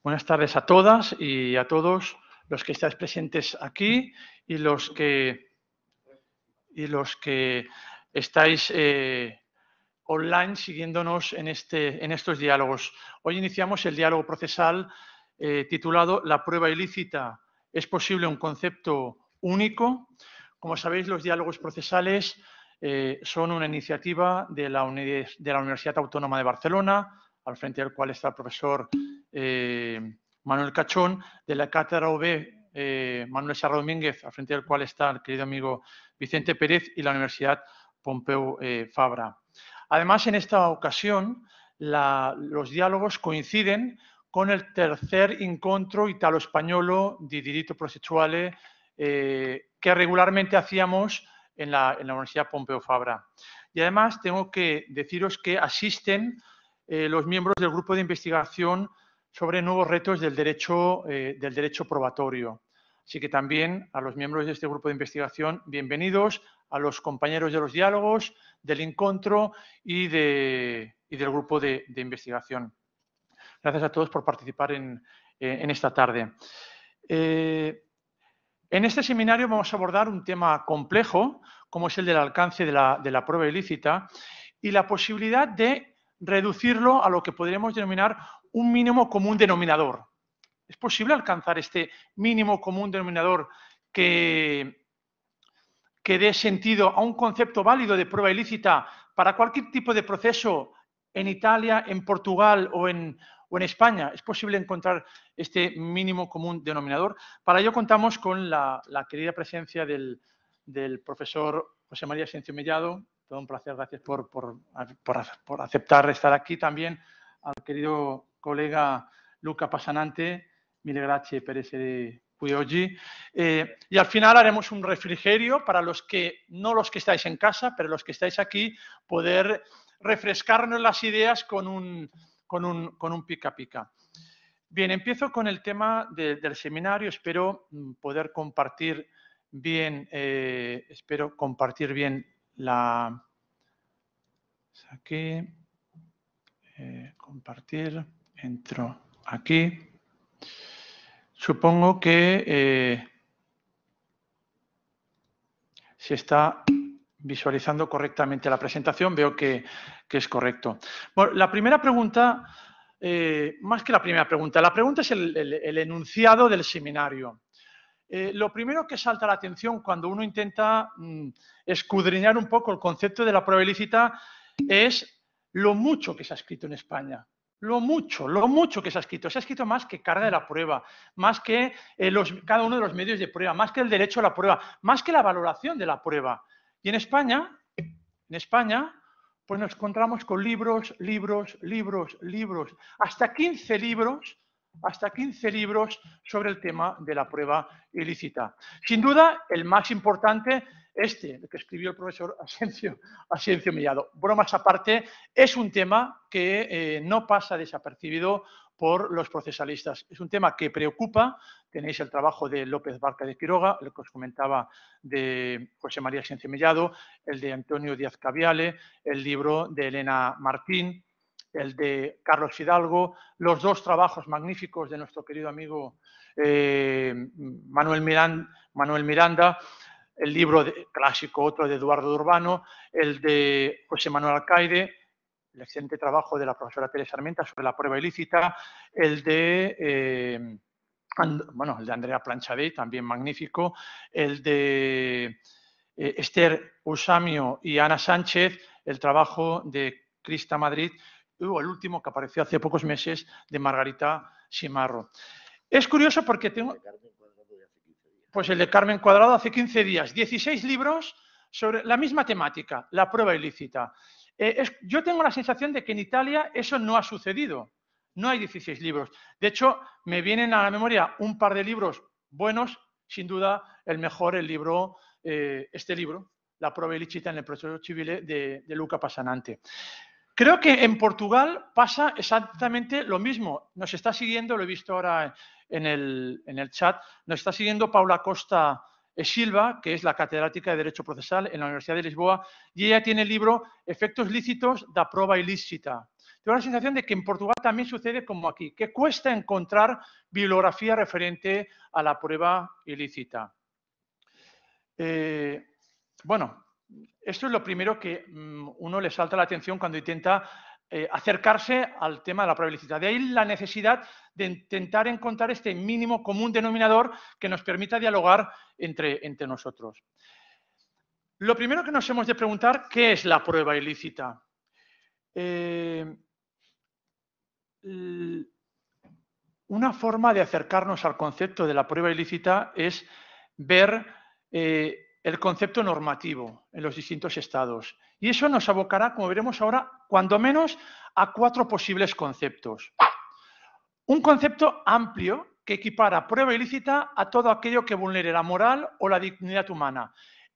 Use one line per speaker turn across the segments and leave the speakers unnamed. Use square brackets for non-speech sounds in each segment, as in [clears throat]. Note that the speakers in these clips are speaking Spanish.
Buenas tardes a todas y a todos los que estáis presentes aquí y los que, y los que estáis eh, online siguiéndonos en, este, en estos diálogos. Hoy iniciamos el diálogo procesal eh, titulado La prueba ilícita. ¿Es posible un concepto único? Como sabéis, los diálogos procesales eh, son una iniciativa de la, de la Universidad Autónoma de Barcelona, al frente del cual está el profesor eh, Manuel Cachón, de la Cátedra OB eh, Manuel Serra Domínguez, al frente del cual está el querido amigo Vicente Pérez, y la Universidad Pompeu eh, Fabra. Además, en esta ocasión, los diálogos coinciden con el tercer encuentro italo-españolo de diritto processuale que regularmente hacíamos en la, Universidad Pompeu Fabra. Y además tengo que deciros que asisten los miembros del grupo de investigación sobre nuevos retos del derecho, eh, del derecho probatorio. Así que también a los miembros de este grupo de investigación, bienvenidos, a los compañeros de los diálogos, del encuentro y, de, del grupo de, investigación. Gracias a todos por participar en, eh, esta tarde. Eh, en este seminario vamos a abordar un tema complejo, como es el del alcance de la prueba ilícita y la posibilidad de reducirlo a lo que podríamos denominar un mínimo común denominador. ¿Es posible alcanzar este mínimo común denominador que, dé sentido a un concepto válido de prueba ilícita para cualquier tipo de proceso en Italia, en Portugal o en, España. Es posible encontrar este mínimo común denominador. Para ello contamos con la, querida presencia del, del, profesor José María Ciencio Mellado, todo un placer, gracias por, aceptar estar aquí también. Al querido colega Luca Pasanante, mil gracias per ese eh, qui y al final haremos un refrigerio para los que, no los que estáis en casa, pero los que estáis aquí, poder refrescarnos las ideas con un, con un, pica pica. Bien, empiezo con el tema del seminario. Espero mm, poder compartir bien, eh, espero compartir bien la saqué, eh, compartir, entro aquí. Supongo que eh, si está visualizando correctamente la presentación, veo que, que es correcto. Bueno, la primera pregunta, eh, más que la primera pregunta, la pregunta es el, el enunciado del seminario. Eh, lo primero que salta la atención cuando uno intenta mm, escudriñar un poco el concepto de la prueba ilícita es lo mucho que se ha escrito en España. Lo mucho, lo mucho que se ha escrito. Se ha escrito más que carga de la prueba, más que eh, cada uno de los medios de prueba, más que el derecho a la prueba, más que la valoración de la prueba. Y en España, en España, pues nos encontramos con libros, libros, libros, libros, hasta 15 libros hasta 15 libros sobre el tema de la prueba ilícita. Sin duda, el más importante, este, que escribió el profesor Asencio, [laughs] Asencio Mellado. Bromas aparte, es un tema que eh, no pasa desapercibido por los procesalistas. Es un tema que preocupa. Tenéis el trabajo de López Barca de Quiroga, el que os comentaba de José María Asencio Mellado, el de Antonio Díaz Caviale, el libro de Elena Martín, el de Carlos Hidalgo, los dos trabajos magníficos de nuestro querido amigo eh, Manuel, Miranda, el libro clásico, otro de Eduardo Urbano, el de José Manuel Alcaide, el excelente trabajo de la profesora Teresa Armenta sobre la prueba ilícita, el de, eh, bueno, el de Andrea Planchadé, también magnífico, el de eh, Esther Usamio y Ana Sánchez, el trabajo de Crista Madrid el último que apareció hace pocos meses de Margarita Simarro. Es curioso porque tengo... Pues el de Carmen Cuadrado hace 15 días, 16 libros sobre la misma temática, la prueba ilícita. Eh, yo tengo la sensación de que en Italia eso no ha sucedido. No hay 16 libros. De hecho, me vienen a la memoria un par de libros buenos, sin duda el mejor, el libro, eh, este libro, La prueba ilícita en el proceso civil eh, de, de Luca Pasanante. Creo que en Portugal pasa exactamente lo mismo. Nos está siguiendo, lo he visto ahora en el, chat, nos está siguiendo Paula Costa e Silva, que es la catedrática de Derecho Procesal en la Universidad de Lisboa, y ella tiene el libro Efectos lícitos da prueba ilícita. Tengo la sensación de que en Portugal también sucede como aquí, que cuesta encontrar bibliografía referente a la prueba ilícita. Eh, bueno, esto es lo primero que mm, uno le salta la atención cuando intenta eh, acercarse al tema de la probabilidad. De ahí la necesidad de intentar encontrar este mínimo común denominador que nos permita dialogar entre, entre nosotros. Lo primero que nos hemos de preguntar, ¿qué es la prueba ilícita? Eh, una forma de acercarnos al concepto de la prueba ilícita es ver eh, el concepto normativo en los distintos estados. Y eso nos abocará, como veremos ahora, cuando menos a cuatro posibles conceptos. Un concepto amplio que equipara prueba ilícita a todo aquello que vulnere la moral o la dignidad humana.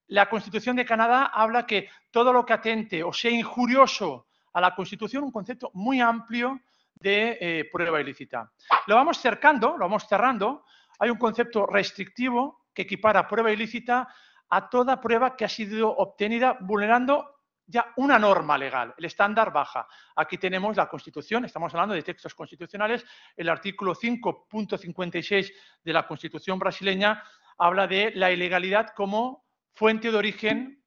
La Constitución de Canadá habla que todo lo que atente o sea injurioso a la Constitución, un concepto muy amplio de eh, prueba ilícita. Lo vamos cercando, lo vamos cerrando. Hay un concepto restrictivo que equipara prueba ilícita a toda prueba que ha sido obtenida vulnerando ya una norma legal, el estándar baja. Aquí tenemos la Constitución, estamos hablando de textos constitucionales, el artículo 5.56 de la Constitución brasileña habla de la ilegalidad como fuente de origen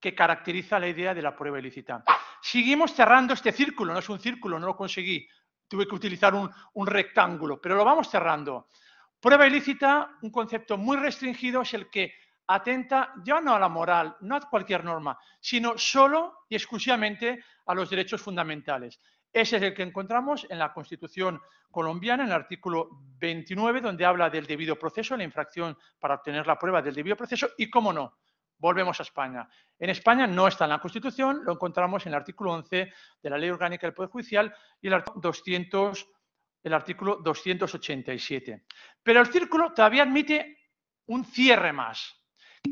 que caracteriza la idea de la prueba ilícita. Seguimos cerrando este círculo, no es un círculo, no lo conseguí, tuve que utilizar un, rectángulo, pero lo vamos cerrando. Prueba ilícita, un concepto muy restringido, es el que atenta ya no a la moral, no a cualquier norma, sino solo y exclusivamente a los derechos fundamentales. Ese es el que encontramos en la Constitución colombiana, en el artículo 29, donde habla del debido proceso, la infracción para obtener la prueba del debido proceso y, cómo no, volvemos a España. En España no está en la Constitución, lo encontramos en el artículo 11 de la Ley Orgánica del Poder Judicial y el el artículo 287. Pero el círculo todavía admite un cierre más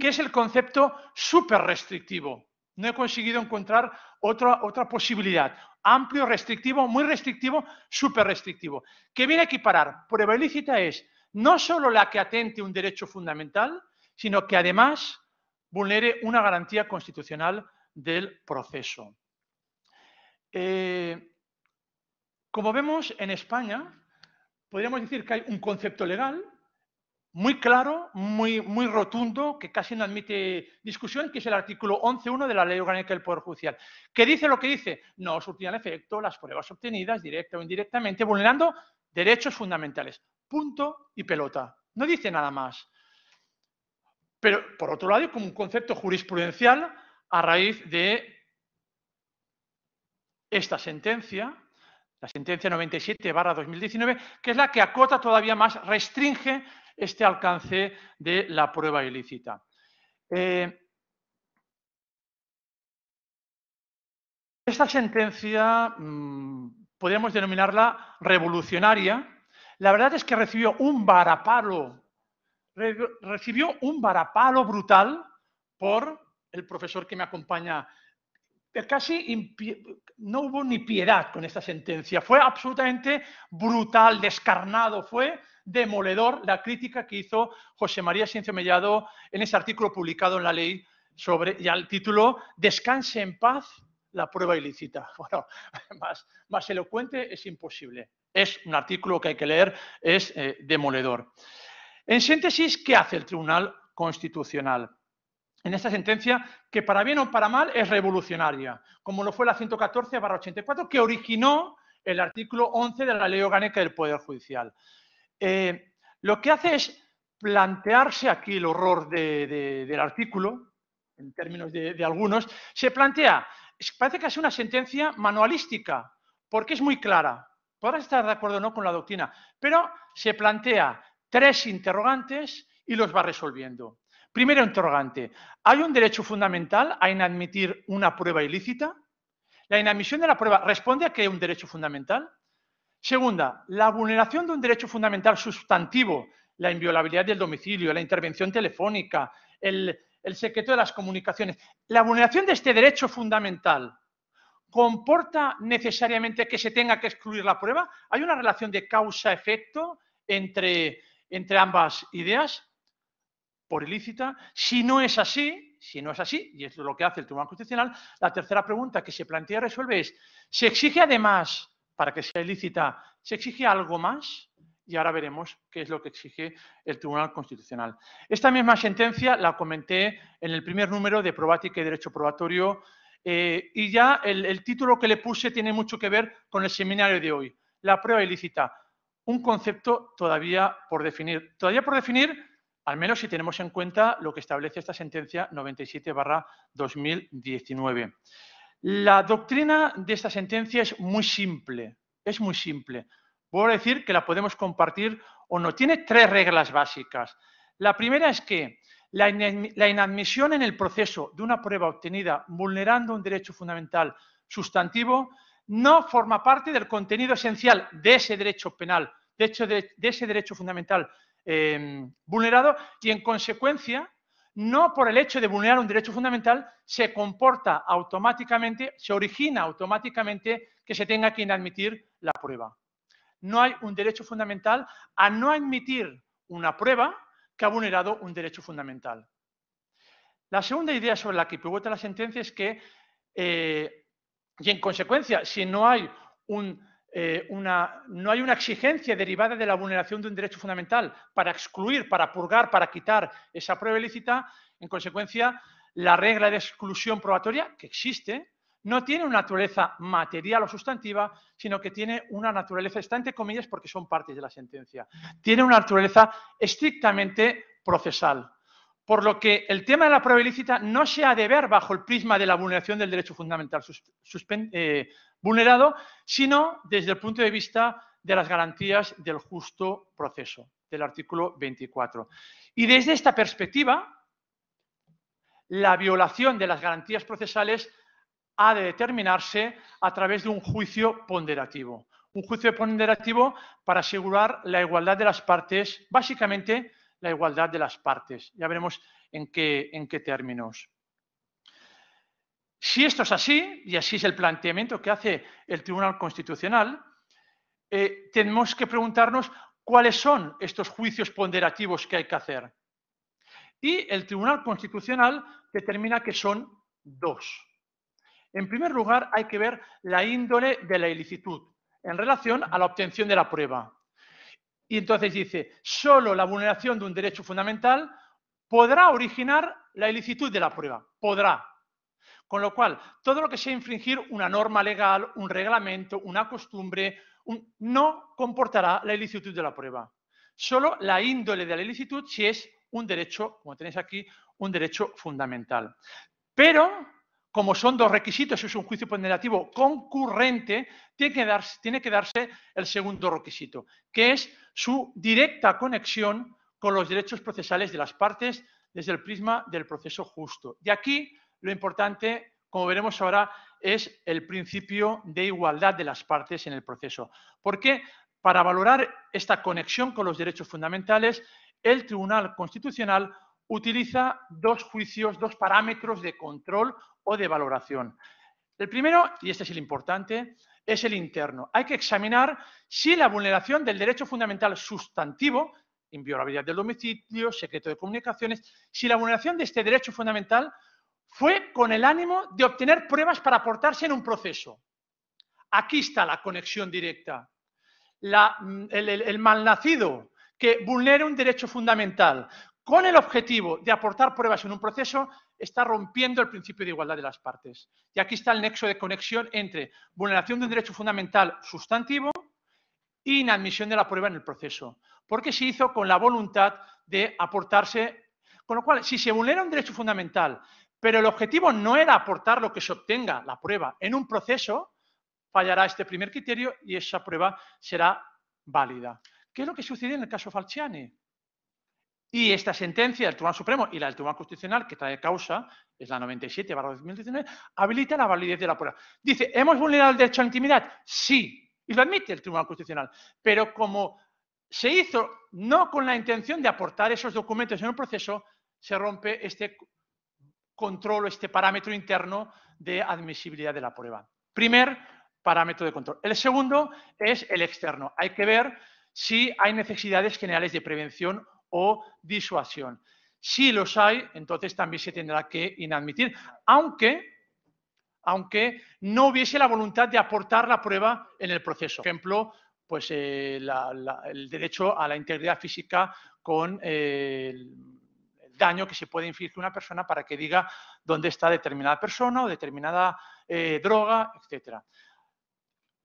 que es el concepto súper restrictivo. No he conseguido encontrar otra, posibilidad. Amplio, restrictivo, muy restrictivo, súper restrictivo. Que viene a equiparar. Prueba ilícita es no solo la que atente un derecho fundamental, sino que además vulnere una garantía constitucional del proceso. Eh, como vemos en España, podríamos decir que hay un concepto legal muy claro, muy, muy rotundo, que casi no admite discusión, que es el artículo 11.1 de la Ley Orgánica del Poder Judicial, ¿Qué dice lo que dice, no surtirán efecto las pruebas obtenidas directa o indirectamente, vulnerando derechos fundamentales. Punto y pelota. No dice nada más. Pero, por otro lado, como un concepto jurisprudencial, a raíz de esta sentencia, la sentencia 97 2019, que es la que acota todavía más, restringe este alcance de la prueba ilícita. Eh, esta sentencia mm, podríamos denominarla revolucionaria. La verdad es que recibió un varapalo, recibió un varapalo brutal por el profesor que me acompaña. Eh, casi no hubo ni piedad con esta sentencia. Fue absolutamente brutal, descarnado, fue demoledor la crítica que hizo José María Ciencio Mellado en ese artículo publicado en la ley sobre, y al título Descanse en paz la prueba ilícita. [laughs] Bueno, más, elocuente es imposible. Es un artículo que hay que leer, es eh, demoledor. En síntesis, ¿qué hace el Tribunal Constitucional? en esta sentencia que para bien o para mal es revolucionaria, como lo fue la 114-84 que originó el artículo 11 de la Ley Orgánica del Poder Judicial. Eh, lo que hace es plantearse aquí el horror del artículo, en términos de, algunos, se plantea, parece que es una sentencia manualística, porque es muy clara. Podrás estar de acuerdo o no con la doctrina, pero se plantea tres interrogantes y los va resolviendo. Primero interrogante, ¿hay un derecho fundamental a inadmitir una prueba ilícita? ¿La inadmisión de la prueba responde a que hay un derecho fundamental? Segunda, la vulneración de un derecho fundamental sustantivo, la inviolabilidad del domicilio, la intervención telefónica, el, secreto de las comunicaciones. La vulneración de este derecho fundamental comporta necesariamente que se tenga que excluir la prueba? ¿Hay una relación de causa-efecto entre, ambas ideas? Por ilícita. Si no es así, si no es así, y es lo que hace el Tribunal Constitucional, la tercera pregunta que se plantea y resuelve es, ¿se exige además para que sea ilícita, se exige algo más y ahora veremos qué es lo que exige el Tribunal Constitucional. Esta misma sentencia la comenté en el primer número de Probática y Derecho Probatorio eh, y ya el, el título que le puse tiene mucho que ver con el seminario de hoy, la prueba ilícita, un concepto todavía por definir. Todavía por definir, al menos si tenemos en cuenta lo que establece esta sentencia 97-2019. La doctrina de esta sentencia es muy simple, es muy simple. Puedo decir que la podemos compartir o no. Tiene tres reglas básicas. La primera es que la inadmisión en el proceso de una prueba obtenida vulnerando un derecho fundamental sustantivo no forma parte del contenido esencial de ese derecho penal, de, hecho, de, ese derecho fundamental eh, vulnerado y en consecuencia no por el hecho de vulnerar un derecho fundamental se comporta automáticamente, se origina automáticamente que se tenga que admitir la prueba. No hay un derecho fundamental a no admitir una prueba que ha vulnerado un derecho fundamental. La segunda idea sobre la que pivota la sentencia es que, eh, y en consecuencia, si no hay un eh, no hay una exigencia derivada de la vulneración de un derecho fundamental para excluir, para purgar, para quitar esa prueba ilícita, en consecuencia, la regla de exclusión probatoria que existe no tiene una naturaleza material o sustantiva, sino que tiene una naturaleza, está entre comillas porque son partes de la sentencia, tiene una naturaleza estrictamente procesal por lo que el tema de la prueba ilícita no se ha de ver bajo el prisma de la vulneración del derecho fundamental eh, vulnerado, sino desde el punto de vista de las garantías del justo proceso, del artículo 24. Y desde esta perspectiva, la violación de las garantías procesales ha de determinarse a través de un juicio ponderativo. Un juicio ponderativo para asegurar la igualdad de las partes, básicamente la igualdad de las partes. Ya veremos en qué, términos. Si esto es así, y así es el planteamiento que hace el Tribunal Constitucional, eh, tenemos que preguntarnos cuáles son estos juicios ponderativos que hay que hacer. Y el Tribunal Constitucional determina que son dos. En primer lugar, hay que ver la índole de la ilicitud en relación a la obtención de la prueba. Y entonces dice, solo la vulneración de un derecho fundamental podrá originar la ilicitud de la prueba. Podrá. Con lo cual, todo lo que sea infringir una norma legal, un reglamento, una costumbre, no comportará la ilicitud de la prueba. Solo la índole de la ilicitud si es un derecho, como tenéis aquí, un derecho fundamental. Pero como son dos requisitos, es un juicio ponderativo concurrente, tiene que, darse, tiene que darse el segundo requisito, que es su directa conexión con los derechos procesales de las partes desde el prisma del proceso justo. Y aquí lo importante, como veremos ahora, es el principio de igualdad de las partes en el proceso. Porque para valorar esta conexión con los derechos fundamentales, el Tribunal Constitucional utiliza dos juicios, dos parámetros de control o de valoración. El primero, y este es el importante, es el interno. Hay que examinar si la vulneración del derecho fundamental sustantivo, inviolabilidad del domicilio, secreto de comunicaciones, si la vulneración de este derecho fundamental fue con el ánimo de obtener pruebas para aportarse en un proceso. Aquí está la conexión directa. Mm, el, el malnacido que vulnera un derecho fundamental con el objetivo de aportar pruebas en un proceso, está rompiendo el principio de igualdad de las partes. Y aquí está el nexo de conexión entre vulneración de un derecho fundamental sustantivo y e inadmisión de la prueba en el proceso, porque se hizo con la voluntad de aportarse, con lo cual, si se vulnera un derecho fundamental, pero el objetivo no era aportar lo que se obtenga, la prueba, en un proceso, fallará este primer criterio y esa prueba será válida. ¿Qué es lo que sucede en el caso Falciani? Y esta sentencia del Tribunal Supremo y la del Tribunal Constitucional, que trae causa, es la 97 2019, habilita la validez de la prueba. Dice, ¿hemos vulnerado el derecho a la intimidad? Sí, y lo admite el Tribunal Constitucional. Pero como se hizo no con la intención de aportar esos documentos en un proceso, se rompe este control este parámetro interno de admisibilidad de la prueba. Primer parámetro de control. El segundo es el externo. Hay que ver si hay necesidades generales de prevención o disuasión. Si los hay, entonces también se tendrá que inadmitir, aunque, aunque no hubiese la voluntad de aportar la prueba en el proceso. Por ejemplo, pues, eh, el derecho a la integridad física con eh, el, daño que se puede infligir una persona para que diga dónde está determinada persona o determinada eh, droga, etcétera.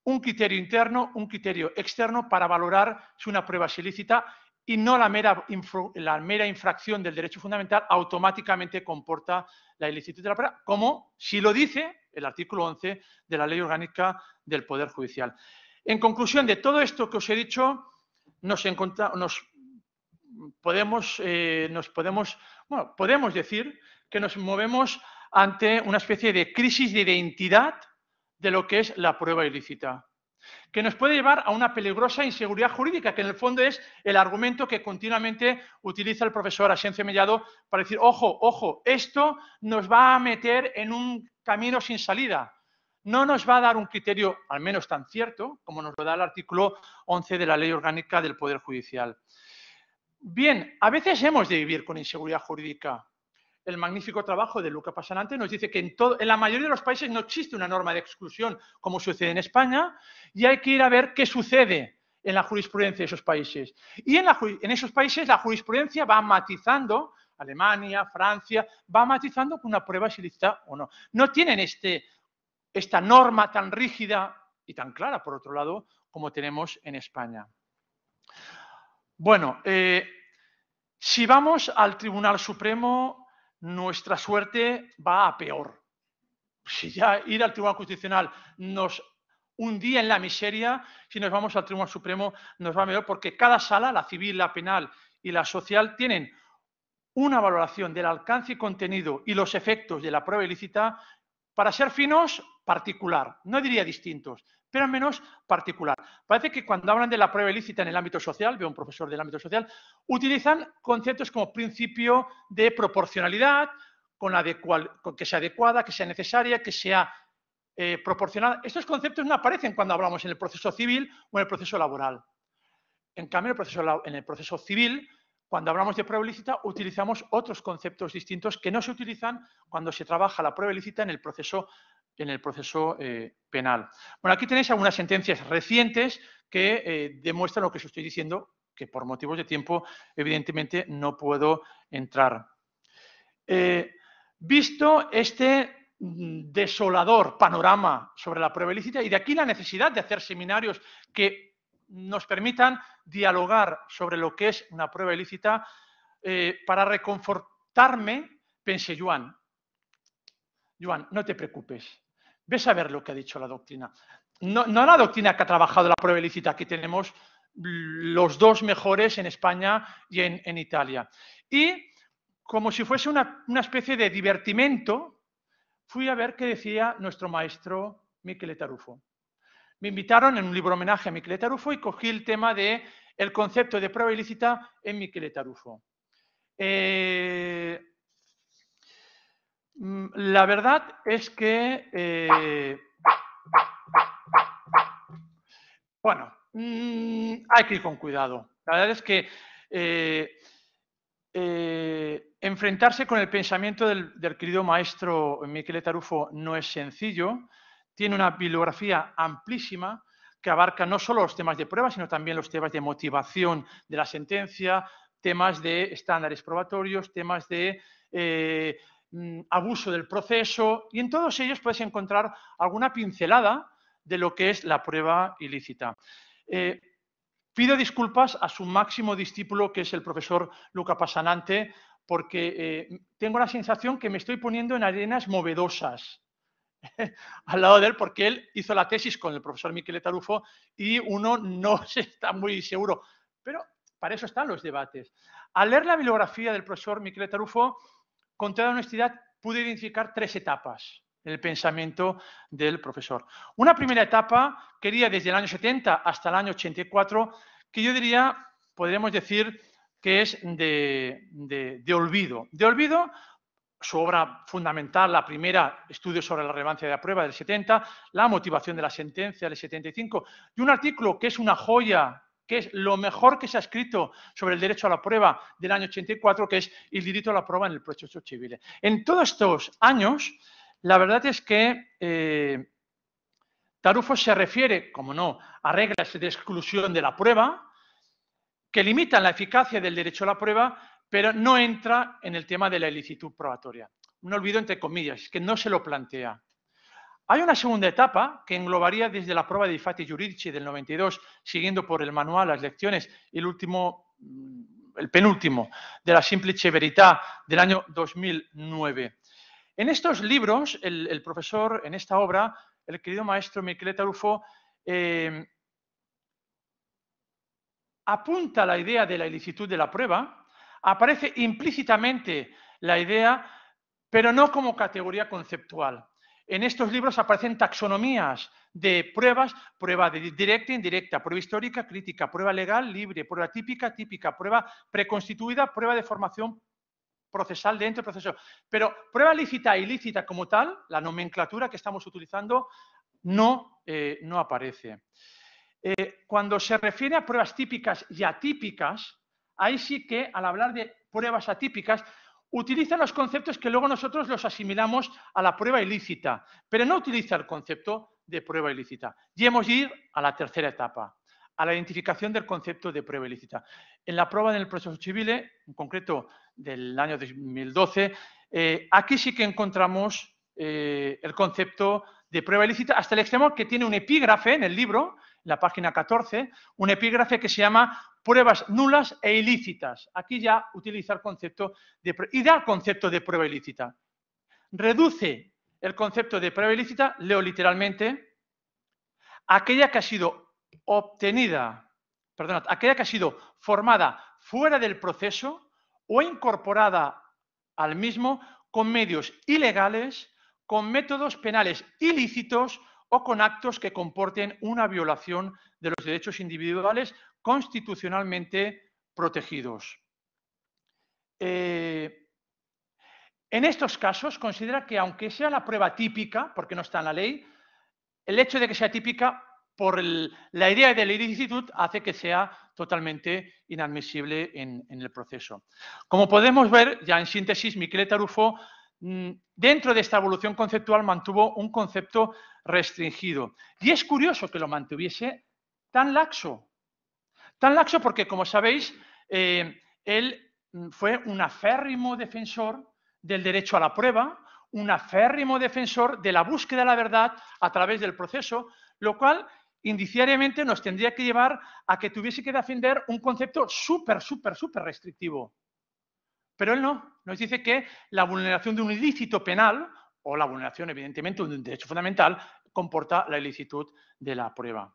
Un criterio interno, un criterio externo para valorar si una prueba es ilícita y no la mera, infracción del derecho fundamental automáticamente comporta la ilicitud de la prueba, como si lo dice el artículo 11 de la Ley Orgánica del Poder Judicial. En conclusión de todo esto que os he dicho, nos, eh, podemos decir que nos movemos ante una especie de crisis de identidad de lo que es la prueba ilícita que nos puede llevar a una peligrosa inseguridad jurídica, que en el fondo es el argumento que continuamente utiliza el profesor Asencio Mellado para decir, ojo, ojo, esto nos va a meter en un camino sin salida. No nos va a dar un criterio, al menos tan cierto, como nos lo da el artículo 11 de la Ley Orgánica del Poder Judicial. Bien, a veces hemos de vivir con inseguridad jurídica, el magnífico trabajo de Luca Pasanante, nos dice que en, todo, en la mayoría de los países no existe una norma de exclusión como sucede en España y hay que ir a ver qué sucede en la jurisprudencia de esos países. Y en, esos países la jurisprudencia va matizando, Alemania, Francia, va matizando con una prueba es ilícita o no. No tienen este, esta norma tan rígida y tan clara, por otro lado, como tenemos en España. Bueno, eh, si vamos al Tribunal Supremo, nuestra suerte va a peor. Si ya ir al Tribunal Constitucional nos hundía en la miseria, si nos vamos al Tribunal Supremo nos va a peor porque cada sala, la civil, la penal y la social, tienen una valoración del alcance y contenido y los efectos de la prueba ilícita, para ser finos, particular, no diría distintos, pero menos particular. Parece que cuando hablan de la prueba ilícita en el ámbito social, veo un profesor del ámbito social, utilizan conceptos como principio de proporcionalidad, con, que sea adecuada, que sea necesaria, que sea eh, proporcional. Estos conceptos no aparecen cuando hablamos en el proceso civil o en el proceso laboral. En cambio, en el proceso, en el proceso civil, cuando hablamos de prueba ilícita, utilizamos otros conceptos distintos que no se utilizan cuando se trabaja la prueba ilícita en el proceso en el proceso eh, penal. Bueno, aquí tenéis algunas sentencias recientes que eh, demuestran lo que os estoy diciendo, que por motivos de tiempo, evidentemente, no puedo entrar. Eh, visto este mm, desolador panorama sobre la prueba ilícita y de aquí la necesidad de hacer seminarios que nos permitan dialogar sobre lo que es una prueba ilícita, para reconfortarme, pensé, Juan, Juan, no te preocupes. Ves a ver lo que ha dicho la doctrina. No, la doctrina que ha trabajado la prueba ilícita, Aquí tenemos los dos mejores en España y en, Italia. Y como si fuese una, especie de divertimento, fui a ver qué decía nuestro maestro Michele Tarufo. Me invitaron en un libro homenaje a Michele Tarufo y cogí el tema de concepto de prueba ilícita en Michele Tarufo. Eh, Mm, la verdad es que, eh, bueno, mm, hay que ir con cuidado. La verdad es que eh, eh, enfrentarse con el pensamiento del, querido maestro Miquel Tarufo no es sencillo. Tiene una bibliografía amplísima que abarca no solo los temas de prueba, sino también los temas de motivación de la sentencia, temas de estándares probatorios, temas de Mm, abuso del proceso, y en todos ellos puedes encontrar alguna pincelada de lo que es la prueba ilícita. Eh, pido disculpas a su máximo discípulo, que es el profesor Luca Pasanante, porque eh, tengo la sensación que me estoy poniendo en arenas movedosas [laughs] al lado de él, porque él hizo la tesis con el profesor Miquel Tarufo y uno no [laughs] se está muy seguro. Pero para eso están los debates. Al leer la bibliografía del profesor Miquel Tarufo, con toda honestidad, pude identificar tres etapas en el pensamiento del profesor. Una primera etapa que desde el año 70 hasta el año 84, que yo diría, podríamos decir, que es de, olvido. De olvido su obra fundamental, la primera, Estudio sobre la relevancia de la prueba del 70, La motivación de la sentencia del 75, y un artículo que es una joya que es lo mejor que se ha escrito sobre el derecho a la prueba del año 84, que es el derecho a la prueba en el proceso civil. En todos estos años, la verdad es que eh, Tarufo se refiere, como no, a reglas de exclusión de la prueba, que limitan la eficacia del derecho a la prueba, pero no entra en el tema de la ilicitud probatoria. Un olvido entre comillas, que no se lo plantea. Hay una segunda etapa que englobaría desde la prueba de fatti Juridici del 92, siguiendo por el manual las lecciones, el último, mm, el penúltimo, de la Simplice Verità del año 2009. En estos libros, el, profesor, en esta obra, el querido maestro Michele Tarufo, eh, apunta la idea de la ilicitud de la prueba, aparece implícitamente la idea, pero no como categoría conceptual. En estos libros aparecen taxonomías de pruebas, prueba directa, e indirecta, prueba histórica, crítica, prueba legal, libre, prueba típica, típica, prueba preconstituida, prueba de formación procesal dentro del proceso. Pero prueba lícita e ilícita como tal, la nomenclatura que estamos utilizando, no, eh, aparece. Eh, cuando se refiere a pruebas típicas y atípicas, ahí sí que al hablar de pruebas atípicas utiliza los conceptos que luego nosotros los asimilamos a la prueba ilícita, pero no utiliza el concepto de prueba ilícita. Y hemos de ir a la tercera etapa, a la identificación del concepto de prueba ilícita. En la prueba del proceso civil, eh, en concreto del año 2012, eh, aquí sí que encontramos eh, el concepto de prueba ilícita hasta el extremo que tiene un epígrafe en el libro, en la página 14, un epígrafe que se llama pruebas nulas e ilícitas. Aquí ya utiliza el concepto de y concepto de prueba ilícita. Reduce el concepto de prueba ilícita, leo literalmente, aquella que ha sido obtenida, perdón, aquella que ha sido formada fuera del proceso o incorporada al mismo con medios ilegales, con métodos penales ilícitos o con actos que comporten una violación de los derechos individuales constitucionalmente protegidos. Eh, en estos casos considera que aunque sea la prueba típica, porque no está en la ley, el hecho de que sea típica por la idea de la ilicitud hace que sea totalmente inadmisible en, en, el proceso. Como podemos ver, ya en síntesis, Miquel Tarufo, mm, dentro de esta evolución conceptual, mantuvo un concepto restringido. Y es curioso que lo mantuviese tan laxo, Tan laxo porque, como sabéis, eh, él mm, fue un aférrimo defensor del derecho a la prueba, un aférrimo defensor de la búsqueda de la verdad a través del proceso, lo cual indiciariamente nos tendría que llevar a que tuviese que defender un concepto súper, súper, súper restrictivo. Pero él no, nos dice que la vulneración de un ilícito penal, o la vulneración evidentemente de un derecho fundamental, comporta la ilicitud de la prueba.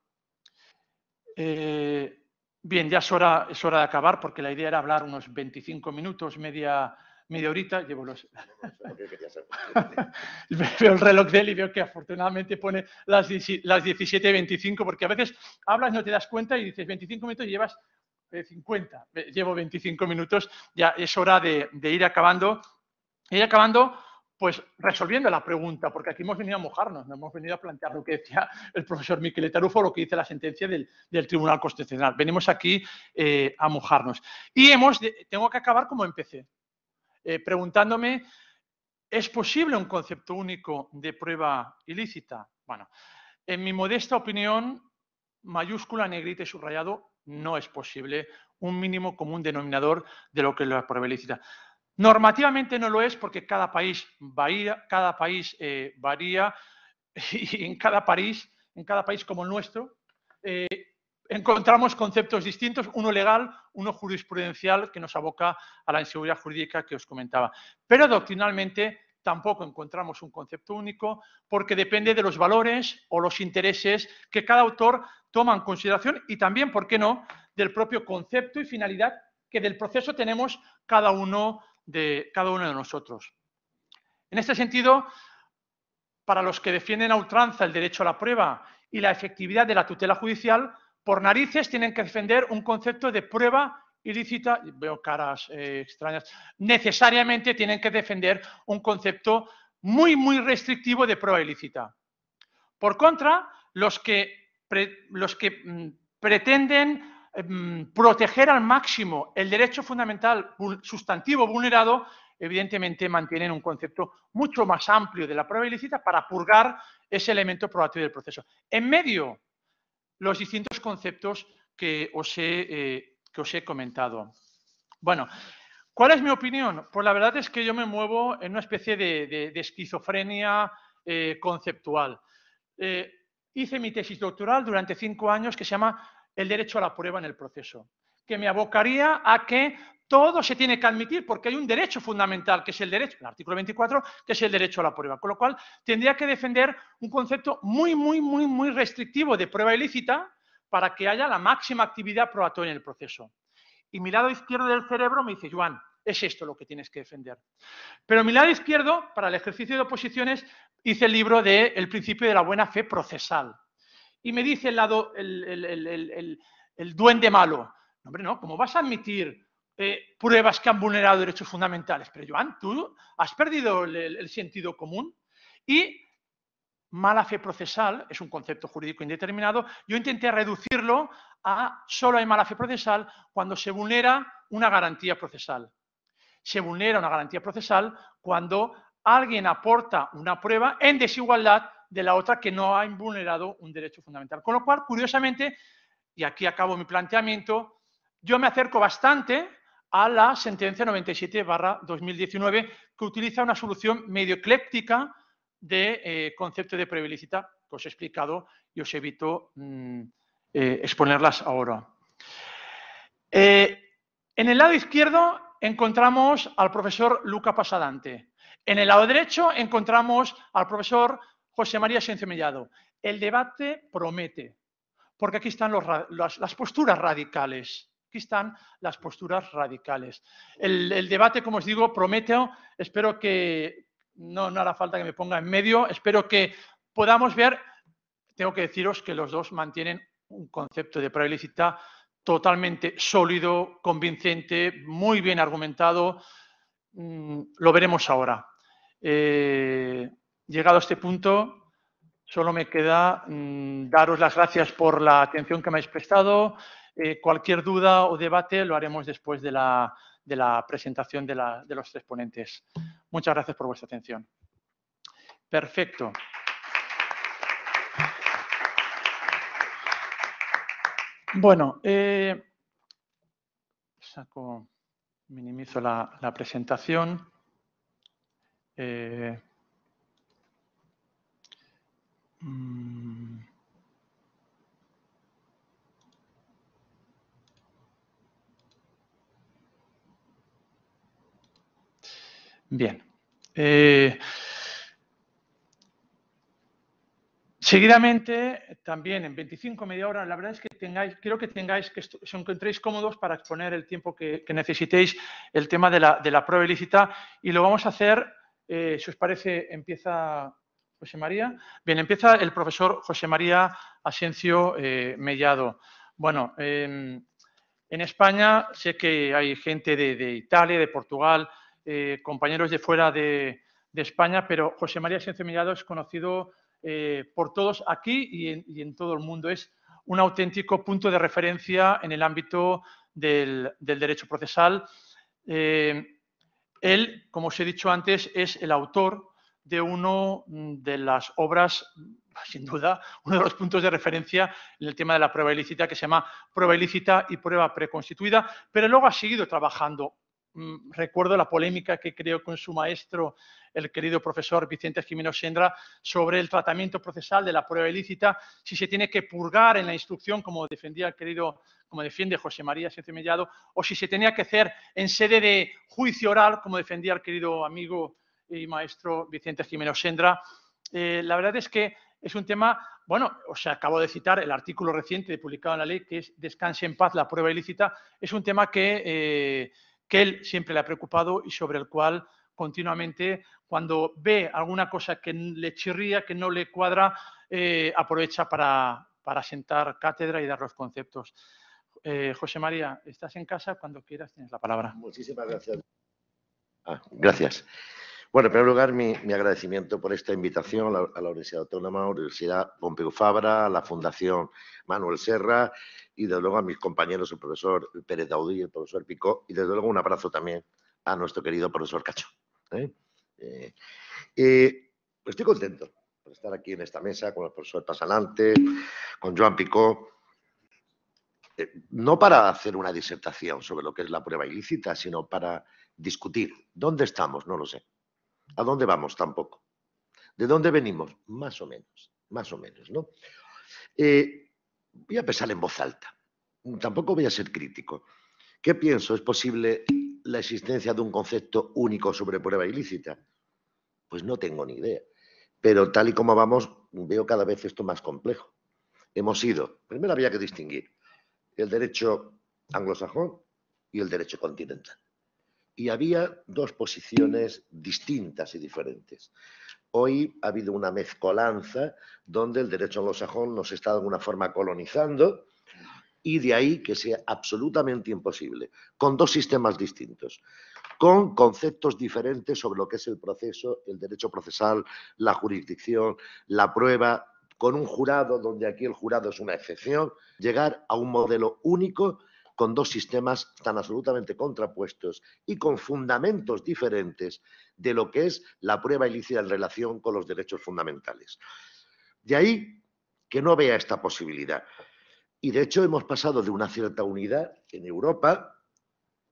Eh, Bien, ya es hora, es hora de acabar porque la idea era hablar unos 25 minutos, media, media horita. Llevo los... [laughs] veo el reloj de él y veo que afortunadamente pone las, las 17.25 porque a veces hablas, y no te das cuenta y dices 25 minutos y llevas 50. Eh, Llevo 25 minutos, ya es hora de, ir acabando. Ir acabando pues resolviendo la pregunta, porque aquí hemos venido a mojarnos, no hemos venido a plantear lo que decía el profesor Miquel Tarufo, lo que dice la sentencia del, Tribunal Constitucional. Venimos aquí eh, a mojarnos. Y hemos, tengo que acabar como empecé, eh, preguntándome, ¿es posible un concepto único de prueba ilícita? Bueno, en mi modesta opinión, mayúscula, negrita y subrayado, no es posible un mínimo común denominador de lo que es la prueba ilícita. Normativamente no lo es porque cada país varía, cada país, eh, varía [laughs] y en cada país, en cada país como el nuestro, eh, encontramos conceptos distintos, uno legal, uno jurisprudencial, que nos aboca a la inseguridad jurídica que os comentaba. Pero doctrinalmente tampoco encontramos un concepto único porque depende de los valores o los intereses que cada autor toma en consideración y también, ¿por qué no?, del propio concepto y finalidad que del proceso tenemos cada uno de cada uno de nosotros. En este sentido, para los que defienden a ultranza el derecho a la prueba y la efectividad de la tutela judicial, por narices tienen que defender un concepto de prueba ilícita, veo caras eh, extrañas, necesariamente tienen que defender un concepto muy, muy restrictivo de prueba ilícita. Por contra, los que, los que mm, pretenden Em, proteger al máximo el derecho fundamental sustantivo vulnerado, evidentemente mantienen un concepto mucho más amplio de la prueba ilícita para purgar ese elemento probatorio del proceso. En medio, los distintos conceptos que os he, eh, que os he comentado. Bueno, ¿cuál es mi opinión? Pues la verdad es que yo me muevo en una especie de, esquizofrenia eh, conceptual. Eh, hice mi tesis doctoral durante cinco años que se llama el derecho a la prueba en el proceso, que me abocaría a que todo se tiene que admitir porque hay un derecho fundamental, que es el derecho, el artículo 24, que es el derecho a la prueba. Con lo cual, tendría que defender un concepto muy, muy, muy, muy restrictivo de prueba ilícita para que haya la máxima actividad probatoria en el proceso. Y mi lado izquierdo del cerebro me dice, Juan, es esto lo que tienes que defender. Pero mi lado izquierdo, para el ejercicio de oposiciones, hice el libro de El principio de la buena fe procesal y me dice el, lado, el, duende malo, hombre, no, ¿cómo vas a admitir eh, pruebas que han vulnerado derechos fundamentales? Pero Joan, tú has perdido el sentido común y mala fe procesal es un concepto jurídico indeterminado. Yo intenté reducirlo a solo hay mala fe procesal cuando se vulnera una garantía procesal. Se vulnera una garantía procesal cuando alguien aporta una prueba en desigualdad de la otra que no ha vulnerado un derecho fundamental. Con lo cual, curiosamente, y aquí acabo mi planteamiento, yo me acerco bastante a la sentencia 97-2019, que utiliza una solución medio ecléctica de eh, concepto de previlicita, que os he explicado y os evito mm, eh, exponerlas ahora. Eh, en el lado izquierdo encontramos al profesor Luca Pasadante. En el lado derecho encontramos al profesor José María Sánchez Mellado, el debate promete, porque aquí están las, posturas radicales. Aquí están las posturas radicales. El, debate, como os digo, promete. Espero que no, no hará falta que me ponga en medio. Espero que podamos ver. Tengo que deciros que los dos mantienen un concepto de prueba totalmente sólido, convincente, muy bien argumentado. Mm, lo veremos ahora. Eh, llegado a este punto, solo me queda mm, daros las gracias por la atención que me habéis prestado. Eh, cualquier duda o debate lo haremos después de la, presentación de, los tres ponentes. Muchas gracias por vuestra atención. Perfecto. Bueno, eh, saco, minimizo la, presentación. Eh, Mm. Bien. Eh, seguidamente, también en 25 media hora, la verdad es que tengáis, creo que tengáis, que os encontréis cómodos para exponer el tiempo que, necesitéis el tema de la, prueba ilícita y lo vamos a hacer, eh, si os parece, empieza José María. Bien, empieza el profesor José María Asencio eh, Mellado. Bueno, em, en España sé que hay gente de, Italia, de Portugal, eh, compañeros de fuera de, España, pero José María Asencio Mellado es conocido eh, por todos aquí y en, todo el mundo. Es un auténtico punto de referencia en el ámbito del, del derecho procesal. él, como os he dicho antes, es el autor de uno mm, de las obras, [laughs] sin duda, uno de los puntos de referencia en el tema de la prueba ilícita, que se llama Prueba ilícita y Prueba preconstituida, pero luego ha seguido trabajando. Mm, recuerdo la polémica que creó con su maestro, el querido profesor Vicente Jiménez Sendra, sobre el tratamiento procesal de la prueba ilícita, si se tiene que purgar en la instrucción, como defendía el querido, como defiende José María Sánchez Mellado, o si se tenía que hacer en sede de juicio oral, como defendía el querido amigo y maestro Vicente Jiménez Sendra. Eh, la verdad es que es un tema, bueno, os acabo de citar el artículo reciente publicado en la ley que es Descanse en paz la prueba ilícita, es un tema que, eh, que él siempre le ha preocupado y sobre el cual continuamente cuando ve alguna cosa que le chirría, que no le cuadra, eh, aprovecha para, para sentar cátedra y dar los conceptos. José María, estás en casa, cuando quieras tienes la palabra. Muchísimas gracias.
Ah, gracias. Bueno, en primer lugar, mi, agradecimiento por esta invitación a la, Universidad Autónoma, Universidad Pompeu Fabra, a la Fundación Manuel Serra y, desde luego, a mis compañeros, el profesor Pérez Daudí y el profesor Picó, y, desde luego, un abrazo también a nuestro querido profesor Cacho. ¿eh? Eh, eh, estoy contento por estar aquí en esta mesa con el profesor Pasalante, con Joan Picó, no para hacer una disertación sobre lo que es la prueba ilícita, sino para discutir dónde estamos, no lo sé a dónde vamos tampoco. ¿De dónde venimos? Más o menos, más o menos, ¿no? Eh, voy a pensar en voz alta. Tampoco voy a ser crítico. ¿Qué pienso? ¿Es posible la existencia de un concepto único sobre prueba ilícita? Pues no tengo ni idea. Pero tal y como vamos, veo cada vez esto más complejo. Hemos ido, primero había que distinguir el derecho anglosajón y el derecho continental y había dos posiciones distintas y diferentes. Hoy ha habido una mezcolanza donde el derecho anglosajón nos está de alguna forma colonizando y de ahí que sea absolutamente imposible, con dos sistemas distintos, con conceptos diferentes sobre lo que es el proceso, el derecho procesal, la jurisdicción, la prueba, con un jurado donde aquí el jurado es una excepción, llegar a un modelo único con dos sistemas tan absolutamente contrapuestos y con fundamentos diferentes de lo que es la prueba ilícita en relación con los derechos fundamentales. De ahí que no vea esta posibilidad. Y de hecho hemos pasado de una cierta unidad en Europa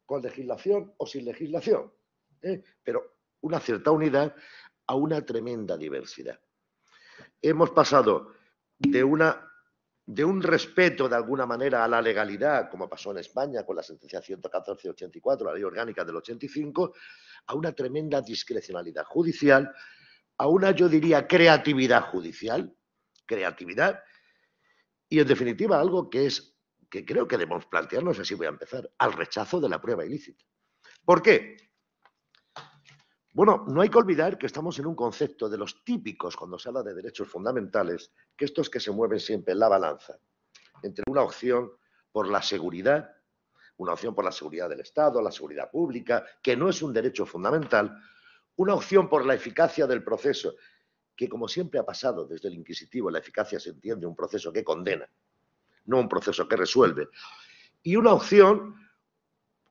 con legislación o sin legislación, ¿eh? pero una cierta unidad a una tremenda diversidad. Hemos pasado de una de un respeto de alguna manera a la legalidad, como pasó en España con la sentencia 114-84, la ley orgánica del 85, a una tremenda discrecionalidad judicial, a una, yo diría, creatividad judicial, creatividad, y en definitiva algo que es que creo que debemos plantearnos, así voy a empezar, al rechazo de la prueba ilícita. ¿Por qué? Bueno, no hay que olvidar que estamos en un concepto de los típicos cuando se habla de derechos fundamentales, que estos que se mueven siempre en la balanza, entre una opción por la seguridad, una opción por la seguridad del Estado, la seguridad pública, que no es un derecho fundamental, una opción por la eficacia del proceso, que como siempre ha pasado desde el inquisitivo, la eficacia se entiende un proceso que condena, no un proceso que resuelve, y una opción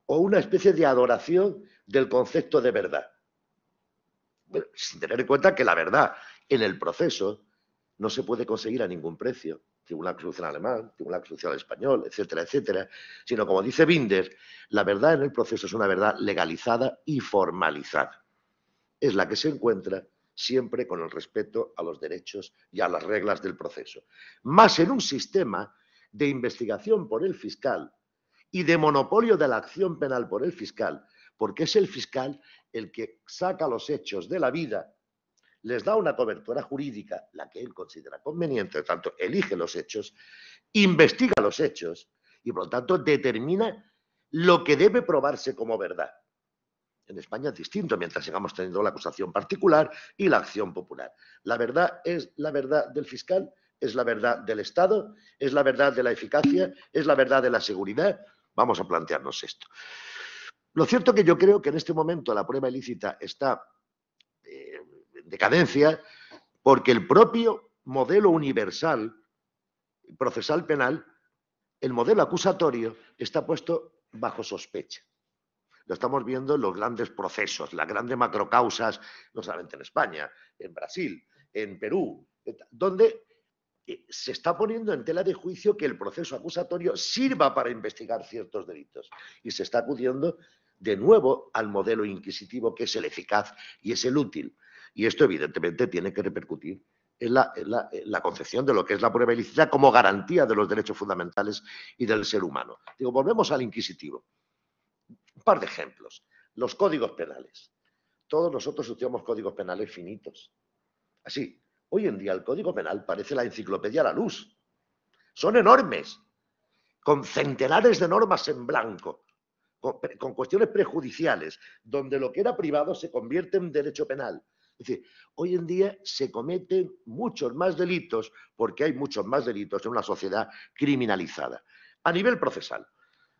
o una especie de adoración del concepto de verdad sin tener en cuenta que la verdad en el proceso no se puede conseguir a ningún precio. Tribunal Constitucional Alemán, Tribunal Constitucional Español, etcétera, etcétera. Sino, como dice Binder, la verdad en el proceso es una verdad legalizada y formalizada. Es la que se encuentra siempre con el respeto a los derechos y a las reglas del proceso. Más en un sistema de investigación por el fiscal y de monopolio de la acción penal por el fiscal, porque es el fiscal el que saca los hechos de la vida, les da una cobertura jurídica, la que él considera conveniente, tanto, elige los hechos, investiga los hechos y, por lo tanto, determina lo que debe probarse como verdad. En España es distinto, mientras sigamos teniendo la acusación particular y la acción popular. La verdad es la verdad del fiscal, es la verdad del Estado, es la verdad de la eficacia, es la verdad de la seguridad. Vamos a plantearnos esto. Lo cierto que yo creo que en este momento la prueba ilícita está eh, en decadencia porque el propio modelo universal procesal penal, el modelo acusatorio, está puesto bajo sospecha. Lo estamos viendo en los grandes procesos, las grandes macrocausas, no solamente en España, en Brasil, en Perú, donde eh, se está poniendo en tela de juicio que el proceso acusatorio sirva para investigar ciertos delitos. Y se está acudiendo de nuevo al modelo inquisitivo que es el eficaz y es el útil. Y esto evidentemente tiene que repercutir en la, concepción de lo que es la prueba ilícita como garantía de los derechos fundamentales y del ser humano. Digo, volvemos al inquisitivo. Un par de ejemplos. Los códigos penales. Todos nosotros usamos códigos penales finitos. Así, hoy en día el código penal parece la enciclopedia a la luz. Son enormes, con centenares de normas en blanco con, cuestiones prejudiciales, donde lo que era privado se convierte en derecho penal. Es decir, hoy en día se cometen muchos más delitos porque hay muchos más delitos en una sociedad criminalizada. A nivel procesal,